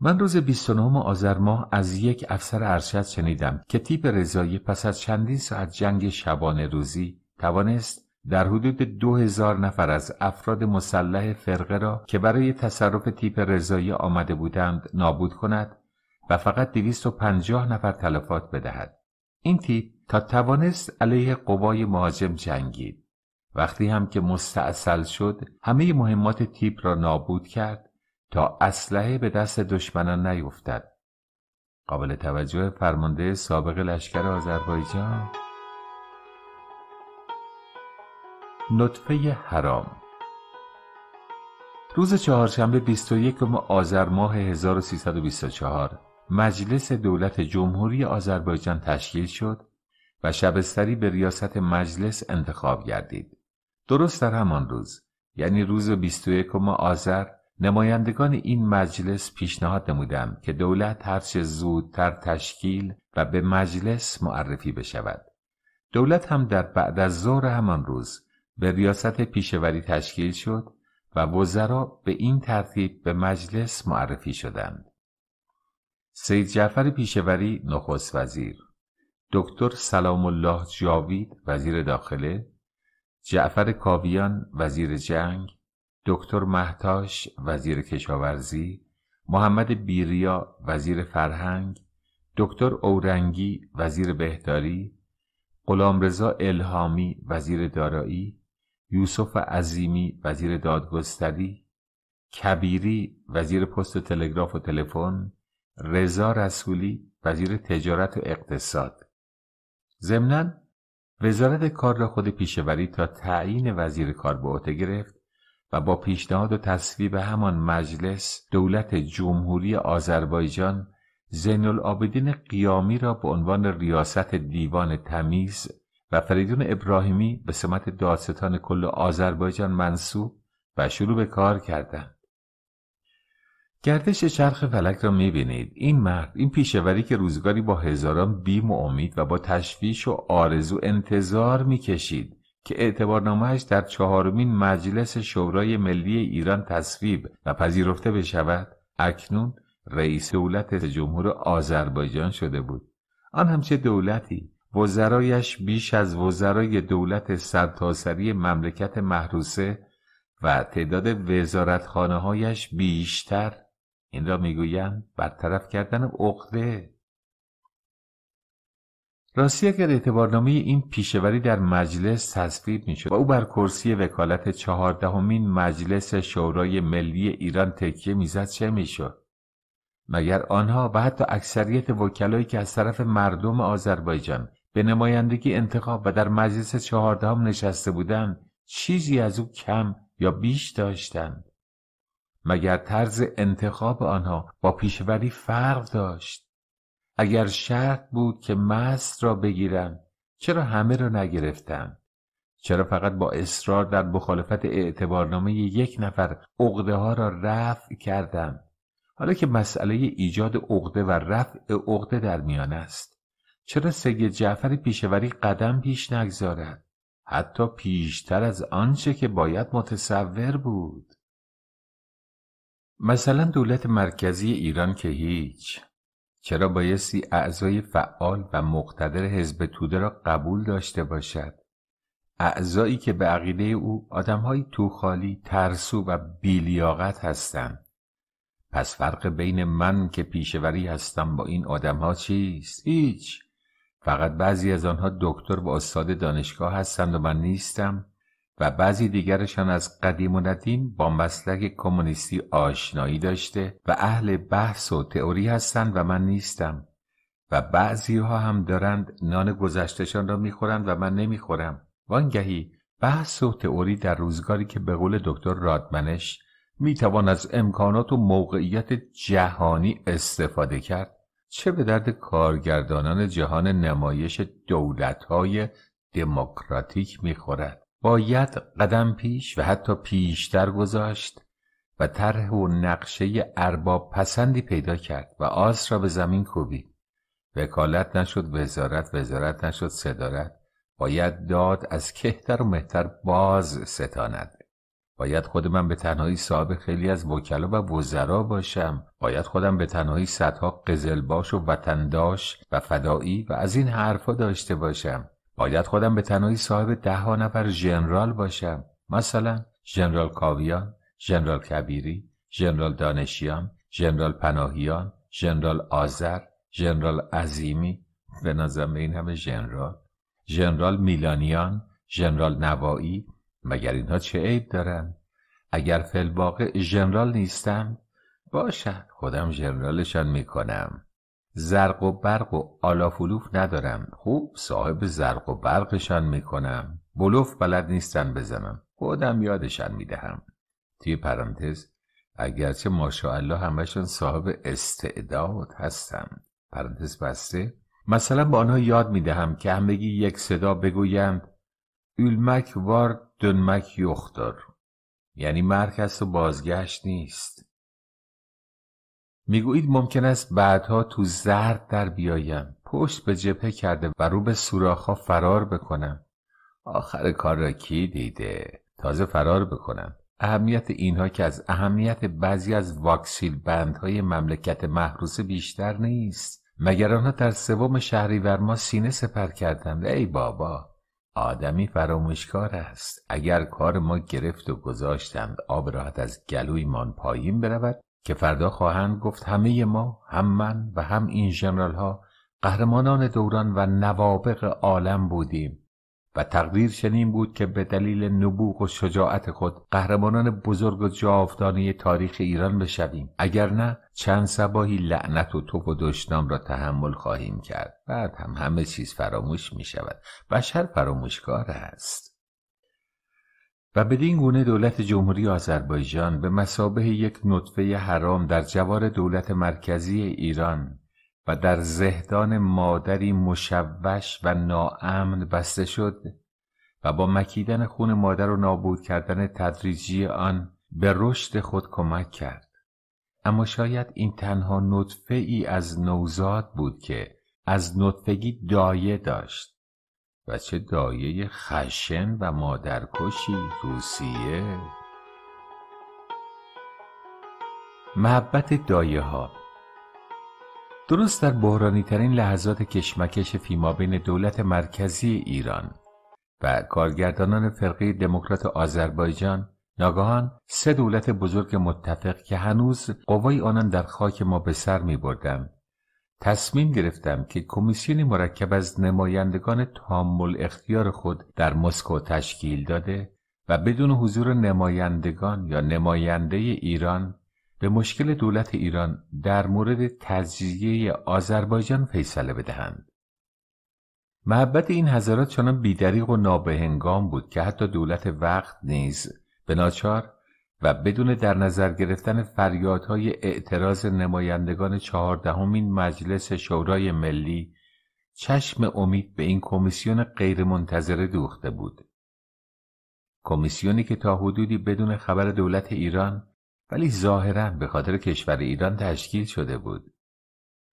من روز 29 آذر ماه از یک افسر ارشد شنیدم که تیپ رضایی پس از چندین ساعت جنگ شبانه روزی توانست در حدود دو هزار نفر از افراد مسلح فرقه را که برای تصرف تیپ رضایی آمده بودند نابود کند و فقط 250 نفر تلفات بدهد. این تیپ تا توانست علیه قوای مهاجم جنگید وقتی هم که مستعصل شد همه مهمات تیپ را نابود کرد تا اسلحه به دست دشمنان نیفتد قابل توجه فرمانده سابق لشکر آذربایجان نطفه حرام روز چهارشنبه 21 آذر ماه 1324 مجلس دولت جمهوری آذربایجان تشکیل شد شبستری به ریاست مجلس انتخاب گردید. درست در همان روز یعنی روز 21 آذر نمایندگان این مجلس پیشنهاد نمودند که دولت هرچه زودتر تشکیل و به مجلس معرفی بشود. دولت هم در بعد از ظهر همان روز به ریاست پیشوری تشکیل شد و وزرا به این ترتیب به مجلس معرفی شدند. سید جعفر پیشوری نخست وزیر دکتر سلام الله جاوید وزیر داخله جعفر کاویان وزیر جنگ دکتر محتاش وزیر کشاورزی محمد بیریا وزیر فرهنگ دکتر اورنگی وزیر بهداری غلامرضا الهامی وزیر دارایی یوسف عظیمی وزیر دادگستری کبیری وزیر پست تلگراف و تلفن رضا رسولی وزیر تجارت و اقتصاد ضمنا وزارت کار را خود پیشوری تا تعیین وزیر کار به عهده گرفت و با پیشنهاد و تصویب همان مجلس دولت جمهوری آذربایجان زین العابدین قیامی را به عنوان ریاست دیوان تمیز و فریدون ابراهیمی به سمت دادستان کل آذربایجان منصوب و شروع به کار کردند. گردش چرخ فلک را میبینید این مرد این پیشوری که روزگاری با هزاران بیم و امید و با تشویش و آرزو انتظار میکشید که اعتبارنامهش در چهارمین مجلس شورای ملی ایران تصویب و پذیرفته بشود اکنون رئیس دولت جمهور آذربایجان شده بود آن هم چه دولتی وزرایش بیش از وزرای دولت سرتاسری مملکت محروسه و تعداد وزارتخانه بیشتر این را میگویند برطرف کردن عقده راستی اگر اعتبارنامه این پیشوری در مجلس تصویب میشد و او بر کرسی وکالت چهاردهمین مجلس شورای ملی ایران تکیه میزد چه میشد مگر آنها و حتی اکثریت وکلایی که از طرف مردم آذربایجان به نمایندگی انتخاب و در مجلس چهاردهم نشسته بودند چیزی از او کم یا بیش داشتند مگر طرز انتخاب آنها با پیشوری فرق داشت اگر شرط بود که مست را بگیرم چرا همه را نگرفتم چرا فقط با اصرار در مخالفت اعتبارنامه یک نفر عقده ها را رفع کردم حالا که مسئله ایجاد عقده و رفع عقده در میان است چرا سید جعفر پیشوری قدم پیش نگذارد حتی پیشتر از آنچه که باید متصور بود مثلا دولت مرکزی ایران که هیچ چرا بایستی اعضای فعال و مقتدر حزب توده را قبول داشته باشد اعضایی که به عقیده او آدمهایی توخالی ترسو و بیلیاقت هستند پس فرق بین من که پیشوری هستم با این آدمها چیست هیچ فقط بعضی از آنها دکتر و استاد دانشگاه هستند و من نیستم و بعضی دیگرشان از قدیم و ندیم با مسلک کمونیستی آشنایی داشته و اهل بحث و تئوری هستند و من نیستم و بعضی ها هم دارند نان گذشتهشان را میخورند و من نمیخورم وانگهی بحث و تئوری در روزگاری که به قول دکتر رادمنش میتوان از امکانات و موقعیت جهانی استفاده کرد چه به درد کارگردانان جهان نمایش دولتهای دموکراتیک میخورد باید قدم پیش و حتی پیشتر گذاشت و طرح و نقشه ارباب پسندی پیدا کرد و آس را به زمین کوبی وکالت نشد وزارت وزارت نشد صدارت باید داد از کهتر و مهتر باز ستاند باید خود من به تنهایی صاحب خیلی از وکلا و وزرا باشم باید خودم به تنهایی صدها قزلباش و وطنداش و فدایی و از این حرفا داشته باشم باید خودم به تنهایی صاحب ده ها نفر ژنرال باشم مثلا جنرال کاویان ژنرال کبیری جنرال دانشیان ژنرال پناهیان ژنرال آذر جنرال عظیمی به نظرم این همه جنرال ژنرال میلانیان ژنرال نوایی مگر اینها چه عیب دارن اگر فلواقع ژنرال نیستم باشد خودم ژنرالشان میکنم زرق و برق و آلافلوف ندارم خوب صاحب زرق و برقشان میکنم بلوف بلد نیستن بزنم خودم یادشان میدهم توی پرانتز اگرچه ماشاءالله همشون صاحب استعداد هستم پرانتز بسته مثلا به آنها یاد میدهم که همگی یک صدا بگویند اولمک وارد دنمک یخدار. یعنی مرکز و بازگشت نیست میگویید ممکن است بعدها تو زرد در بیایم پشت به جبهه کرده و رو به سوراخها فرار بکنم آخر کار را کی دیده تازه فرار بکنم اهمیت اینها که از اهمیت بعضی از واکسیل بندهای مملکت محروس بیشتر نیست مگر آنها در سوم شهریور ما سینه سپر کردند ای بابا آدمی فراموشکار است اگر کار ما گرفت و گذاشتند آب راحت از گلویمان پایین برود که فردا خواهند گفت همه ما هم من و هم این جنرال ها قهرمانان دوران و نوابق عالم بودیم و تقدیر شنیم بود که به دلیل نبوغ و شجاعت خود قهرمانان بزرگ و جاودانه تاریخ ایران بشویم اگر نه چند سباهی لعنت و توپ و دشنام را تحمل خواهیم کرد بعد هم همه چیز فراموش می شود بشر فراموشکار است و بدین گونه دولت جمهوری آذربایجان به مسابه یک نطفه حرام در جوار دولت مرکزی ایران و در زهدان مادری مشوش و ناامن بسته شد و با مکیدن خون مادر و نابود کردن تدریجی آن به رشد خود کمک کرد اما شاید این تنها نطفه ای از نوزاد بود که از نطفگی دایه داشت و چه دایه خشن و مادرکشی روسیه محبت دایه ها درست در بحرانی ترین لحظات کشمکش فیما بین دولت مرکزی ایران و کارگردانان فرقه دموکرات آذربایجان ناگهان سه دولت بزرگ متفق که هنوز قوای آنان در خاک ما به سر می تصمیم گرفتم که کمیسیونی مرکب از نمایندگان تامل اختیار خود در مسکو تشکیل داده و بدون حضور نمایندگان یا نماینده ایران به مشکل دولت ایران در مورد تجزیه آذربایجان فیصله بدهند. محبت این حضرات چنان بیدریق و نابهنگام بود که حتی دولت وقت نیز به ناچار و بدون در نظر گرفتن فریادهای اعتراض نمایندگان چهاردهمین مجلس شورای ملی چشم امید به این کمیسیون غیرمنتظره دوخته بود کمیسیونی که تا حدودی بدون خبر دولت ایران ولی ظاهرا به خاطر کشور ایران تشکیل شده بود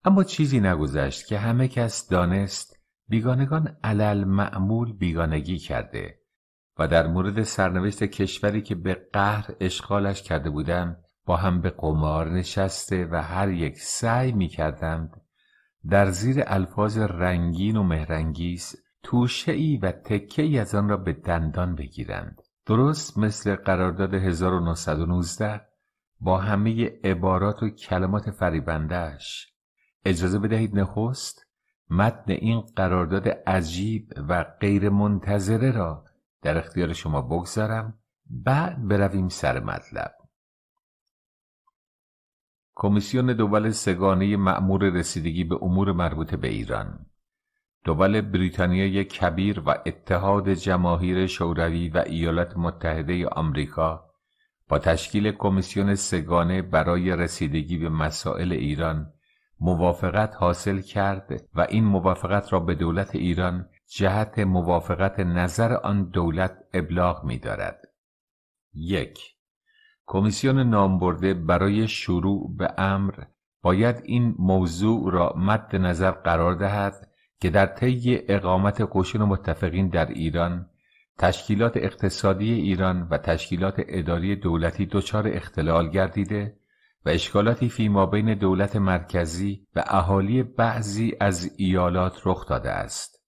اما چیزی نگذشت که همه کس دانست بیگانگان علل معمول بیگانگی کرده و در مورد سرنوشت کشوری که به قهر اشغالش کرده بودم با هم به قمار نشسته و هر یک سعی می در زیر الفاظ رنگین و مهرنگیز توشه ای و تکه ای از آن را به دندان بگیرند درست مثل قرارداد 1919 با همه عبارات و کلمات فریبندهش اجازه بدهید نخست متن این قرارداد عجیب و غیر منتظره را در اختیار شما بگذارم بعد برویم سر مطلب کمیسیون دول سگانه معمور رسیدگی به امور مربوط به ایران دوبل بریتانیای کبیر و اتحاد جماهیر شوروی و ایالات متحده آمریکا با تشکیل کمیسیون سگانه برای رسیدگی به مسائل ایران موافقت حاصل کرد و این موافقت را به دولت ایران جهت موافقت نظر آن دولت ابلاغ می دارد. یک کمیسیون نامبرده برای شروع به امر باید این موضوع را مد نظر قرار دهد که در طی اقامت قشون متفقین در ایران تشکیلات اقتصادی ایران و تشکیلات اداری دولتی دچار اختلال گردیده و اشکالاتی فیما بین دولت مرکزی و اهالی بعضی از ایالات رخ داده است.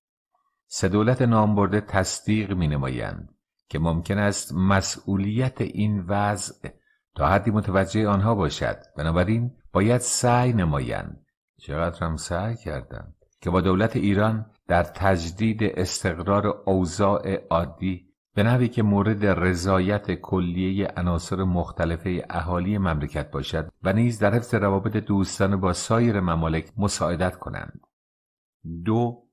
سه دولت نامبرده تصدیق می نمایند که ممکن است مسئولیت این وضع تا حدی متوجه آنها باشد بنابراین باید سعی نمایند چقدر هم سعی کردند که با دولت ایران در تجدید استقرار اوضاع عادی به نحوی که مورد رضایت کلیه عناصر مختلفه اهالی مملکت باشد و نیز در حفظ روابط دوستانه با سایر ممالک مساعدت کنند دو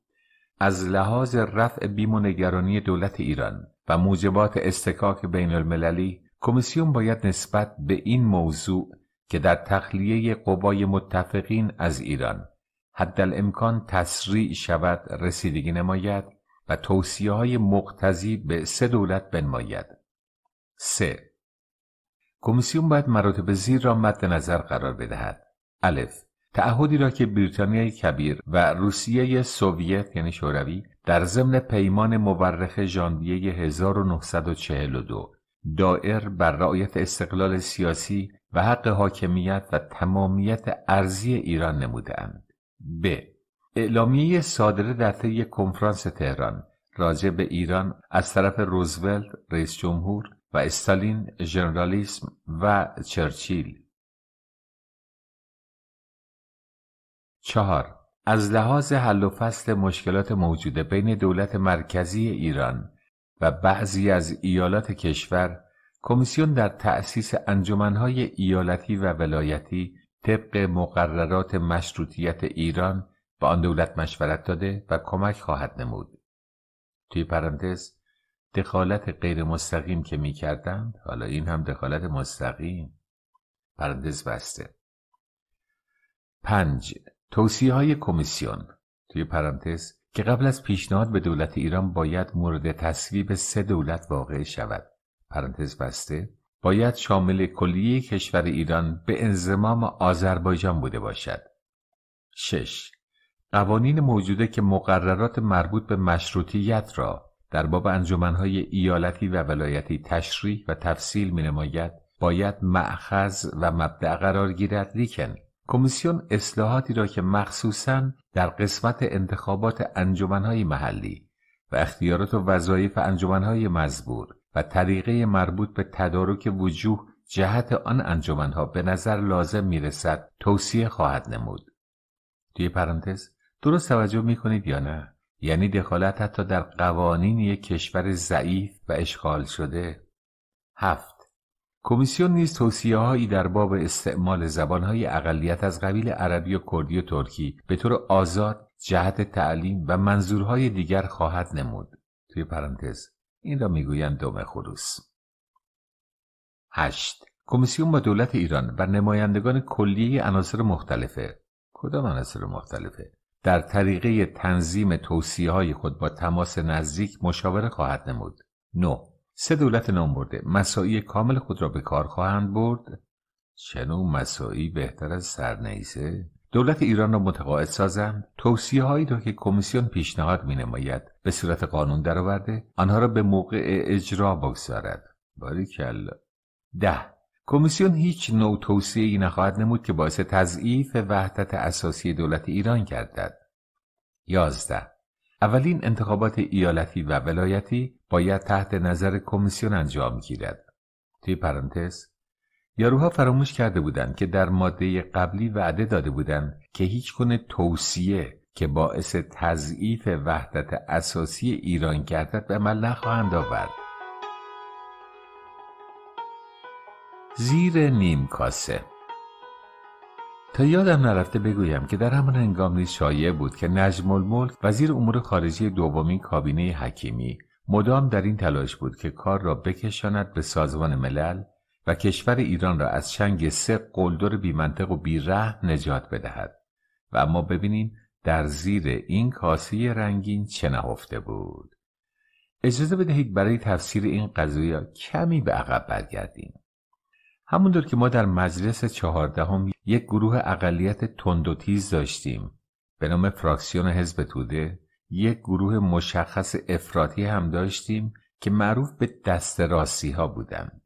از لحاظ رفع بیم و نگرانی دولت ایران و موجبات استکاک بین المللی کمیسیون باید نسبت به این موضوع که در تخلیه قبای متفقین از ایران حد امکان تسریع شود رسیدگی نماید و توصیه های مقتضی به سه دولت بنماید. 3. کمیسیون باید مراتب زیر را مد نظر قرار بدهد. الف تعهدی را که بریتانیای کبیر و روسیه سوویت یعنی شوروی در ضمن پیمان مورخ ژانویه 1942 دائر بر رعایت استقلال سیاسی و حق حاکمیت و تمامیت ارزی ایران نمودهاند. ب. اعلامیه صادره در طی کنفرانس تهران راجع به ایران از طرف روزولت رئیس جمهور و استالین ژنرالیسم و چرچیل چهار از لحاظ حل و فصل مشکلات موجوده بین دولت مرکزی ایران و بعضی از ایالات کشور کمیسیون در تأسیس انجمنهای ایالتی و ولایتی طبق مقررات مشروطیت ایران به آن دولت مشورت داده و کمک خواهد نمود توی پرانتز دخالت غیر مستقیم که می کردند حالا این هم دخالت مستقیم پرانتز بسته پنج توصیه های کمیسیون توی پرانتز که قبل از پیشنهاد به دولت ایران باید مورد تصویب سه دولت واقع شود پرانتز بسته باید شامل کلیه کشور ایران به انضمام آذربایجان بوده باشد 6 قوانین موجوده که مقررات مربوط به مشروطیت را در باب انجمنهای ایالتی و ولایتی تشریح و تفصیل نماید باید معخذ و مبدع قرار گیرد لیکن کمیسیون اصلاحاتی را که مخصوصا در قسمت انتخابات انجمنهای محلی و اختیارات و وظایف انجمنهای مزبور و طریقه مربوط به تدارک وجوه جهت آن انجمنها به نظر لازم میرسد توصیه خواهد نمود توی پرانتز درست توجه میکنید یا نه یعنی دخالت حتی در قوانین یک کشور ضعیف و اشغال شده هفت کمیسیون نیز هایی در باب استعمال های اقلیت از قبیل عربی و کردی و ترکی به طور آزاد جهت تعلیم و منظورهای دیگر خواهد نمود توی پرانتز این را میگویند دوم خروس 8 کمیسیون با دولت ایران و نمایندگان کلیه عناصر مختلفه کدام عناصر مختلفه در طریقه تنظیم توصیه های خود با تماس نزدیک مشاوره خواهد نمود 9 سه دولت نام برده کامل خود را به کار خواهند برد چنو مساعی بهتر از سرنیسه دولت ایران را متقاعد سازند توصیه هایی را که کمیسیون پیشنهاد می نماید به صورت قانون درآورده آنها را به موقع اجرا بگذارد باریکلا ده کمیسیون هیچ نوع توصیه ای نخواهد نمود که باعث تضعیف وحدت اساسی دولت ایران گردد یازده اولین انتخابات ایالتی و ولایتی باید تحت نظر کمیسیون انجام گیرد. توی پرانتز یاروها فراموش کرده بودند که در ماده قبلی وعده داده بودند که هیچ کنه توصیه که باعث تضعیف وحدت اساسی ایران گردد به عمل نخواهند آورد. زیر نیم کاسه تا یادم نرفته بگویم که در همان هنگام نیز شایع بود که نجم الملک وزیر امور خارجه دومین کابینه حکیمی مدام در این تلاش بود که کار را بکشاند به سازمان ملل و کشور ایران را از چنگ سه قلدر بیمنطق و بیره نجات بدهد و اما ببینیم در زیر این کاسه رنگین چه نهفته بود اجازه بدهید برای تفسیر این قضیه کمی به عقب برگردیم همونطور که ما در مجلس چهاردهم یک گروه اقلیت تند تیز داشتیم به نام فراکسیون حزب توده یک گروه مشخص افراطی هم داشتیم که معروف به دست راسی ها بودن.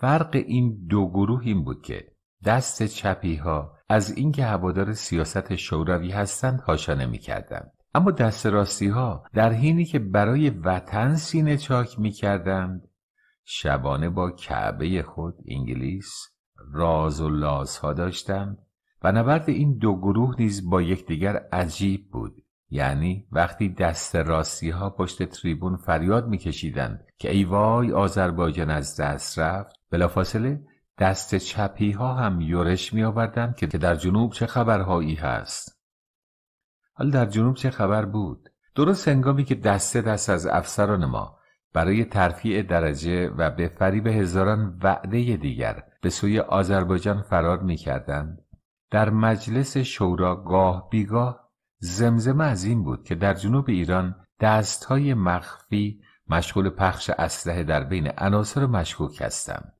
فرق این دو گروه این بود که دست چپی ها از اینکه هوادار سیاست شوروی هستند می میکردند اما دست راستی ها در حینی که برای وطن سینه چاک کردند شبانه با کعبه خود انگلیس راز و لازها داشتم و نبرد این دو گروه نیز با یکدیگر عجیب بود یعنی وقتی دست راستی ها پشت تریبون فریاد میکشیدند که ای وای آذربایجان از دست رفت بلافاصله دست چپی ها هم یورش می آوردن که در جنوب چه خبرهایی هست حال در جنوب چه خبر بود درست هنگامی که دسته دست از افسران ما برای ترفیع درجه و به فریب هزاران وعده دیگر به سوی آذربایجان فرار می کردند. در مجلس شورا گاه بیگاه زمزمه از این بود که در جنوب ایران دستهای مخفی مشغول پخش اسلحه در بین عناصر مشکوک هستند.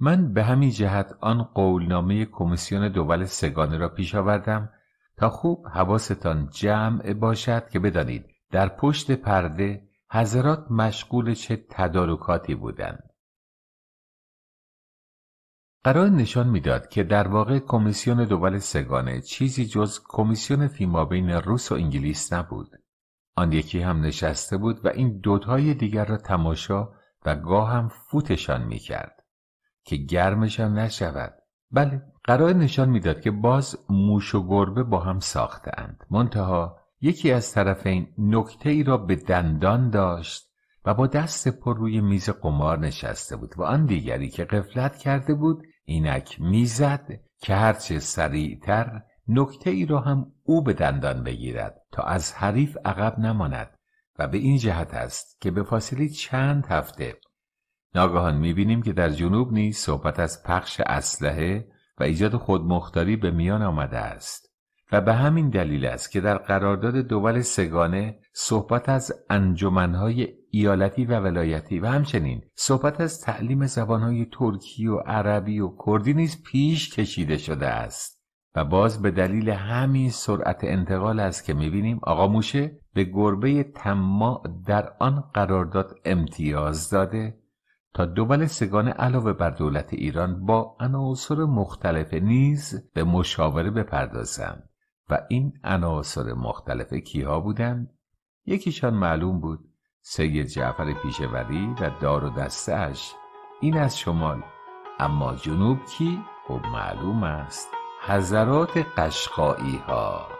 من به همین جهت آن قولنامه کمیسیون دول سگانه را پیش آوردم تا خوب حواستان جمع باشد که بدانید در پشت پرده حضرات مشغول چه تدارکاتی بودند قرار نشان میداد که در واقع کمیسیون دول سگانه چیزی جز کمیسیون بین روس و انگلیس نبود. آن یکی هم نشسته بود و این دوتای دیگر را تماشا و گاه هم فوتشان میکرد که گرمشان نشود. بله قرار نشان میداد که باز موش و گربه با هم ساختند. منتها یکی از طرفین نکته ای را به دندان داشت و با دست پر روی میز قمار نشسته بود و آن دیگری که قفلت کرده بود اینک میزد که هرچه سریعتر نکته ای را هم او به دندان بگیرد تا از حریف عقب نماند و به این جهت است که به فاصله چند هفته ناگهان میبینیم که در جنوب نیز صحبت از پخش اسلحه و ایجاد خودمختاری به میان آمده است و به همین دلیل است که در قرارداد دول سگانه صحبت از انجمنهای ایالتی و ولایتی و همچنین صحبت از تعلیم زبانهای ترکی و عربی و کردی نیز پیش کشیده شده است و باز به دلیل همین سرعت انتقال است که میبینیم آقا موشه به گربه تما در آن قرارداد امتیاز داده تا دوبل سگان علاوه بر دولت ایران با عناصر مختلف نیز به مشاوره بپردازند و این عناصر مختلف کیها بودند یکیشان معلوم بود سید جعفر پیشوری و دار و دسته این از شمال اما جنوب کی؟ خب معلوم است حضرات قشقایی ها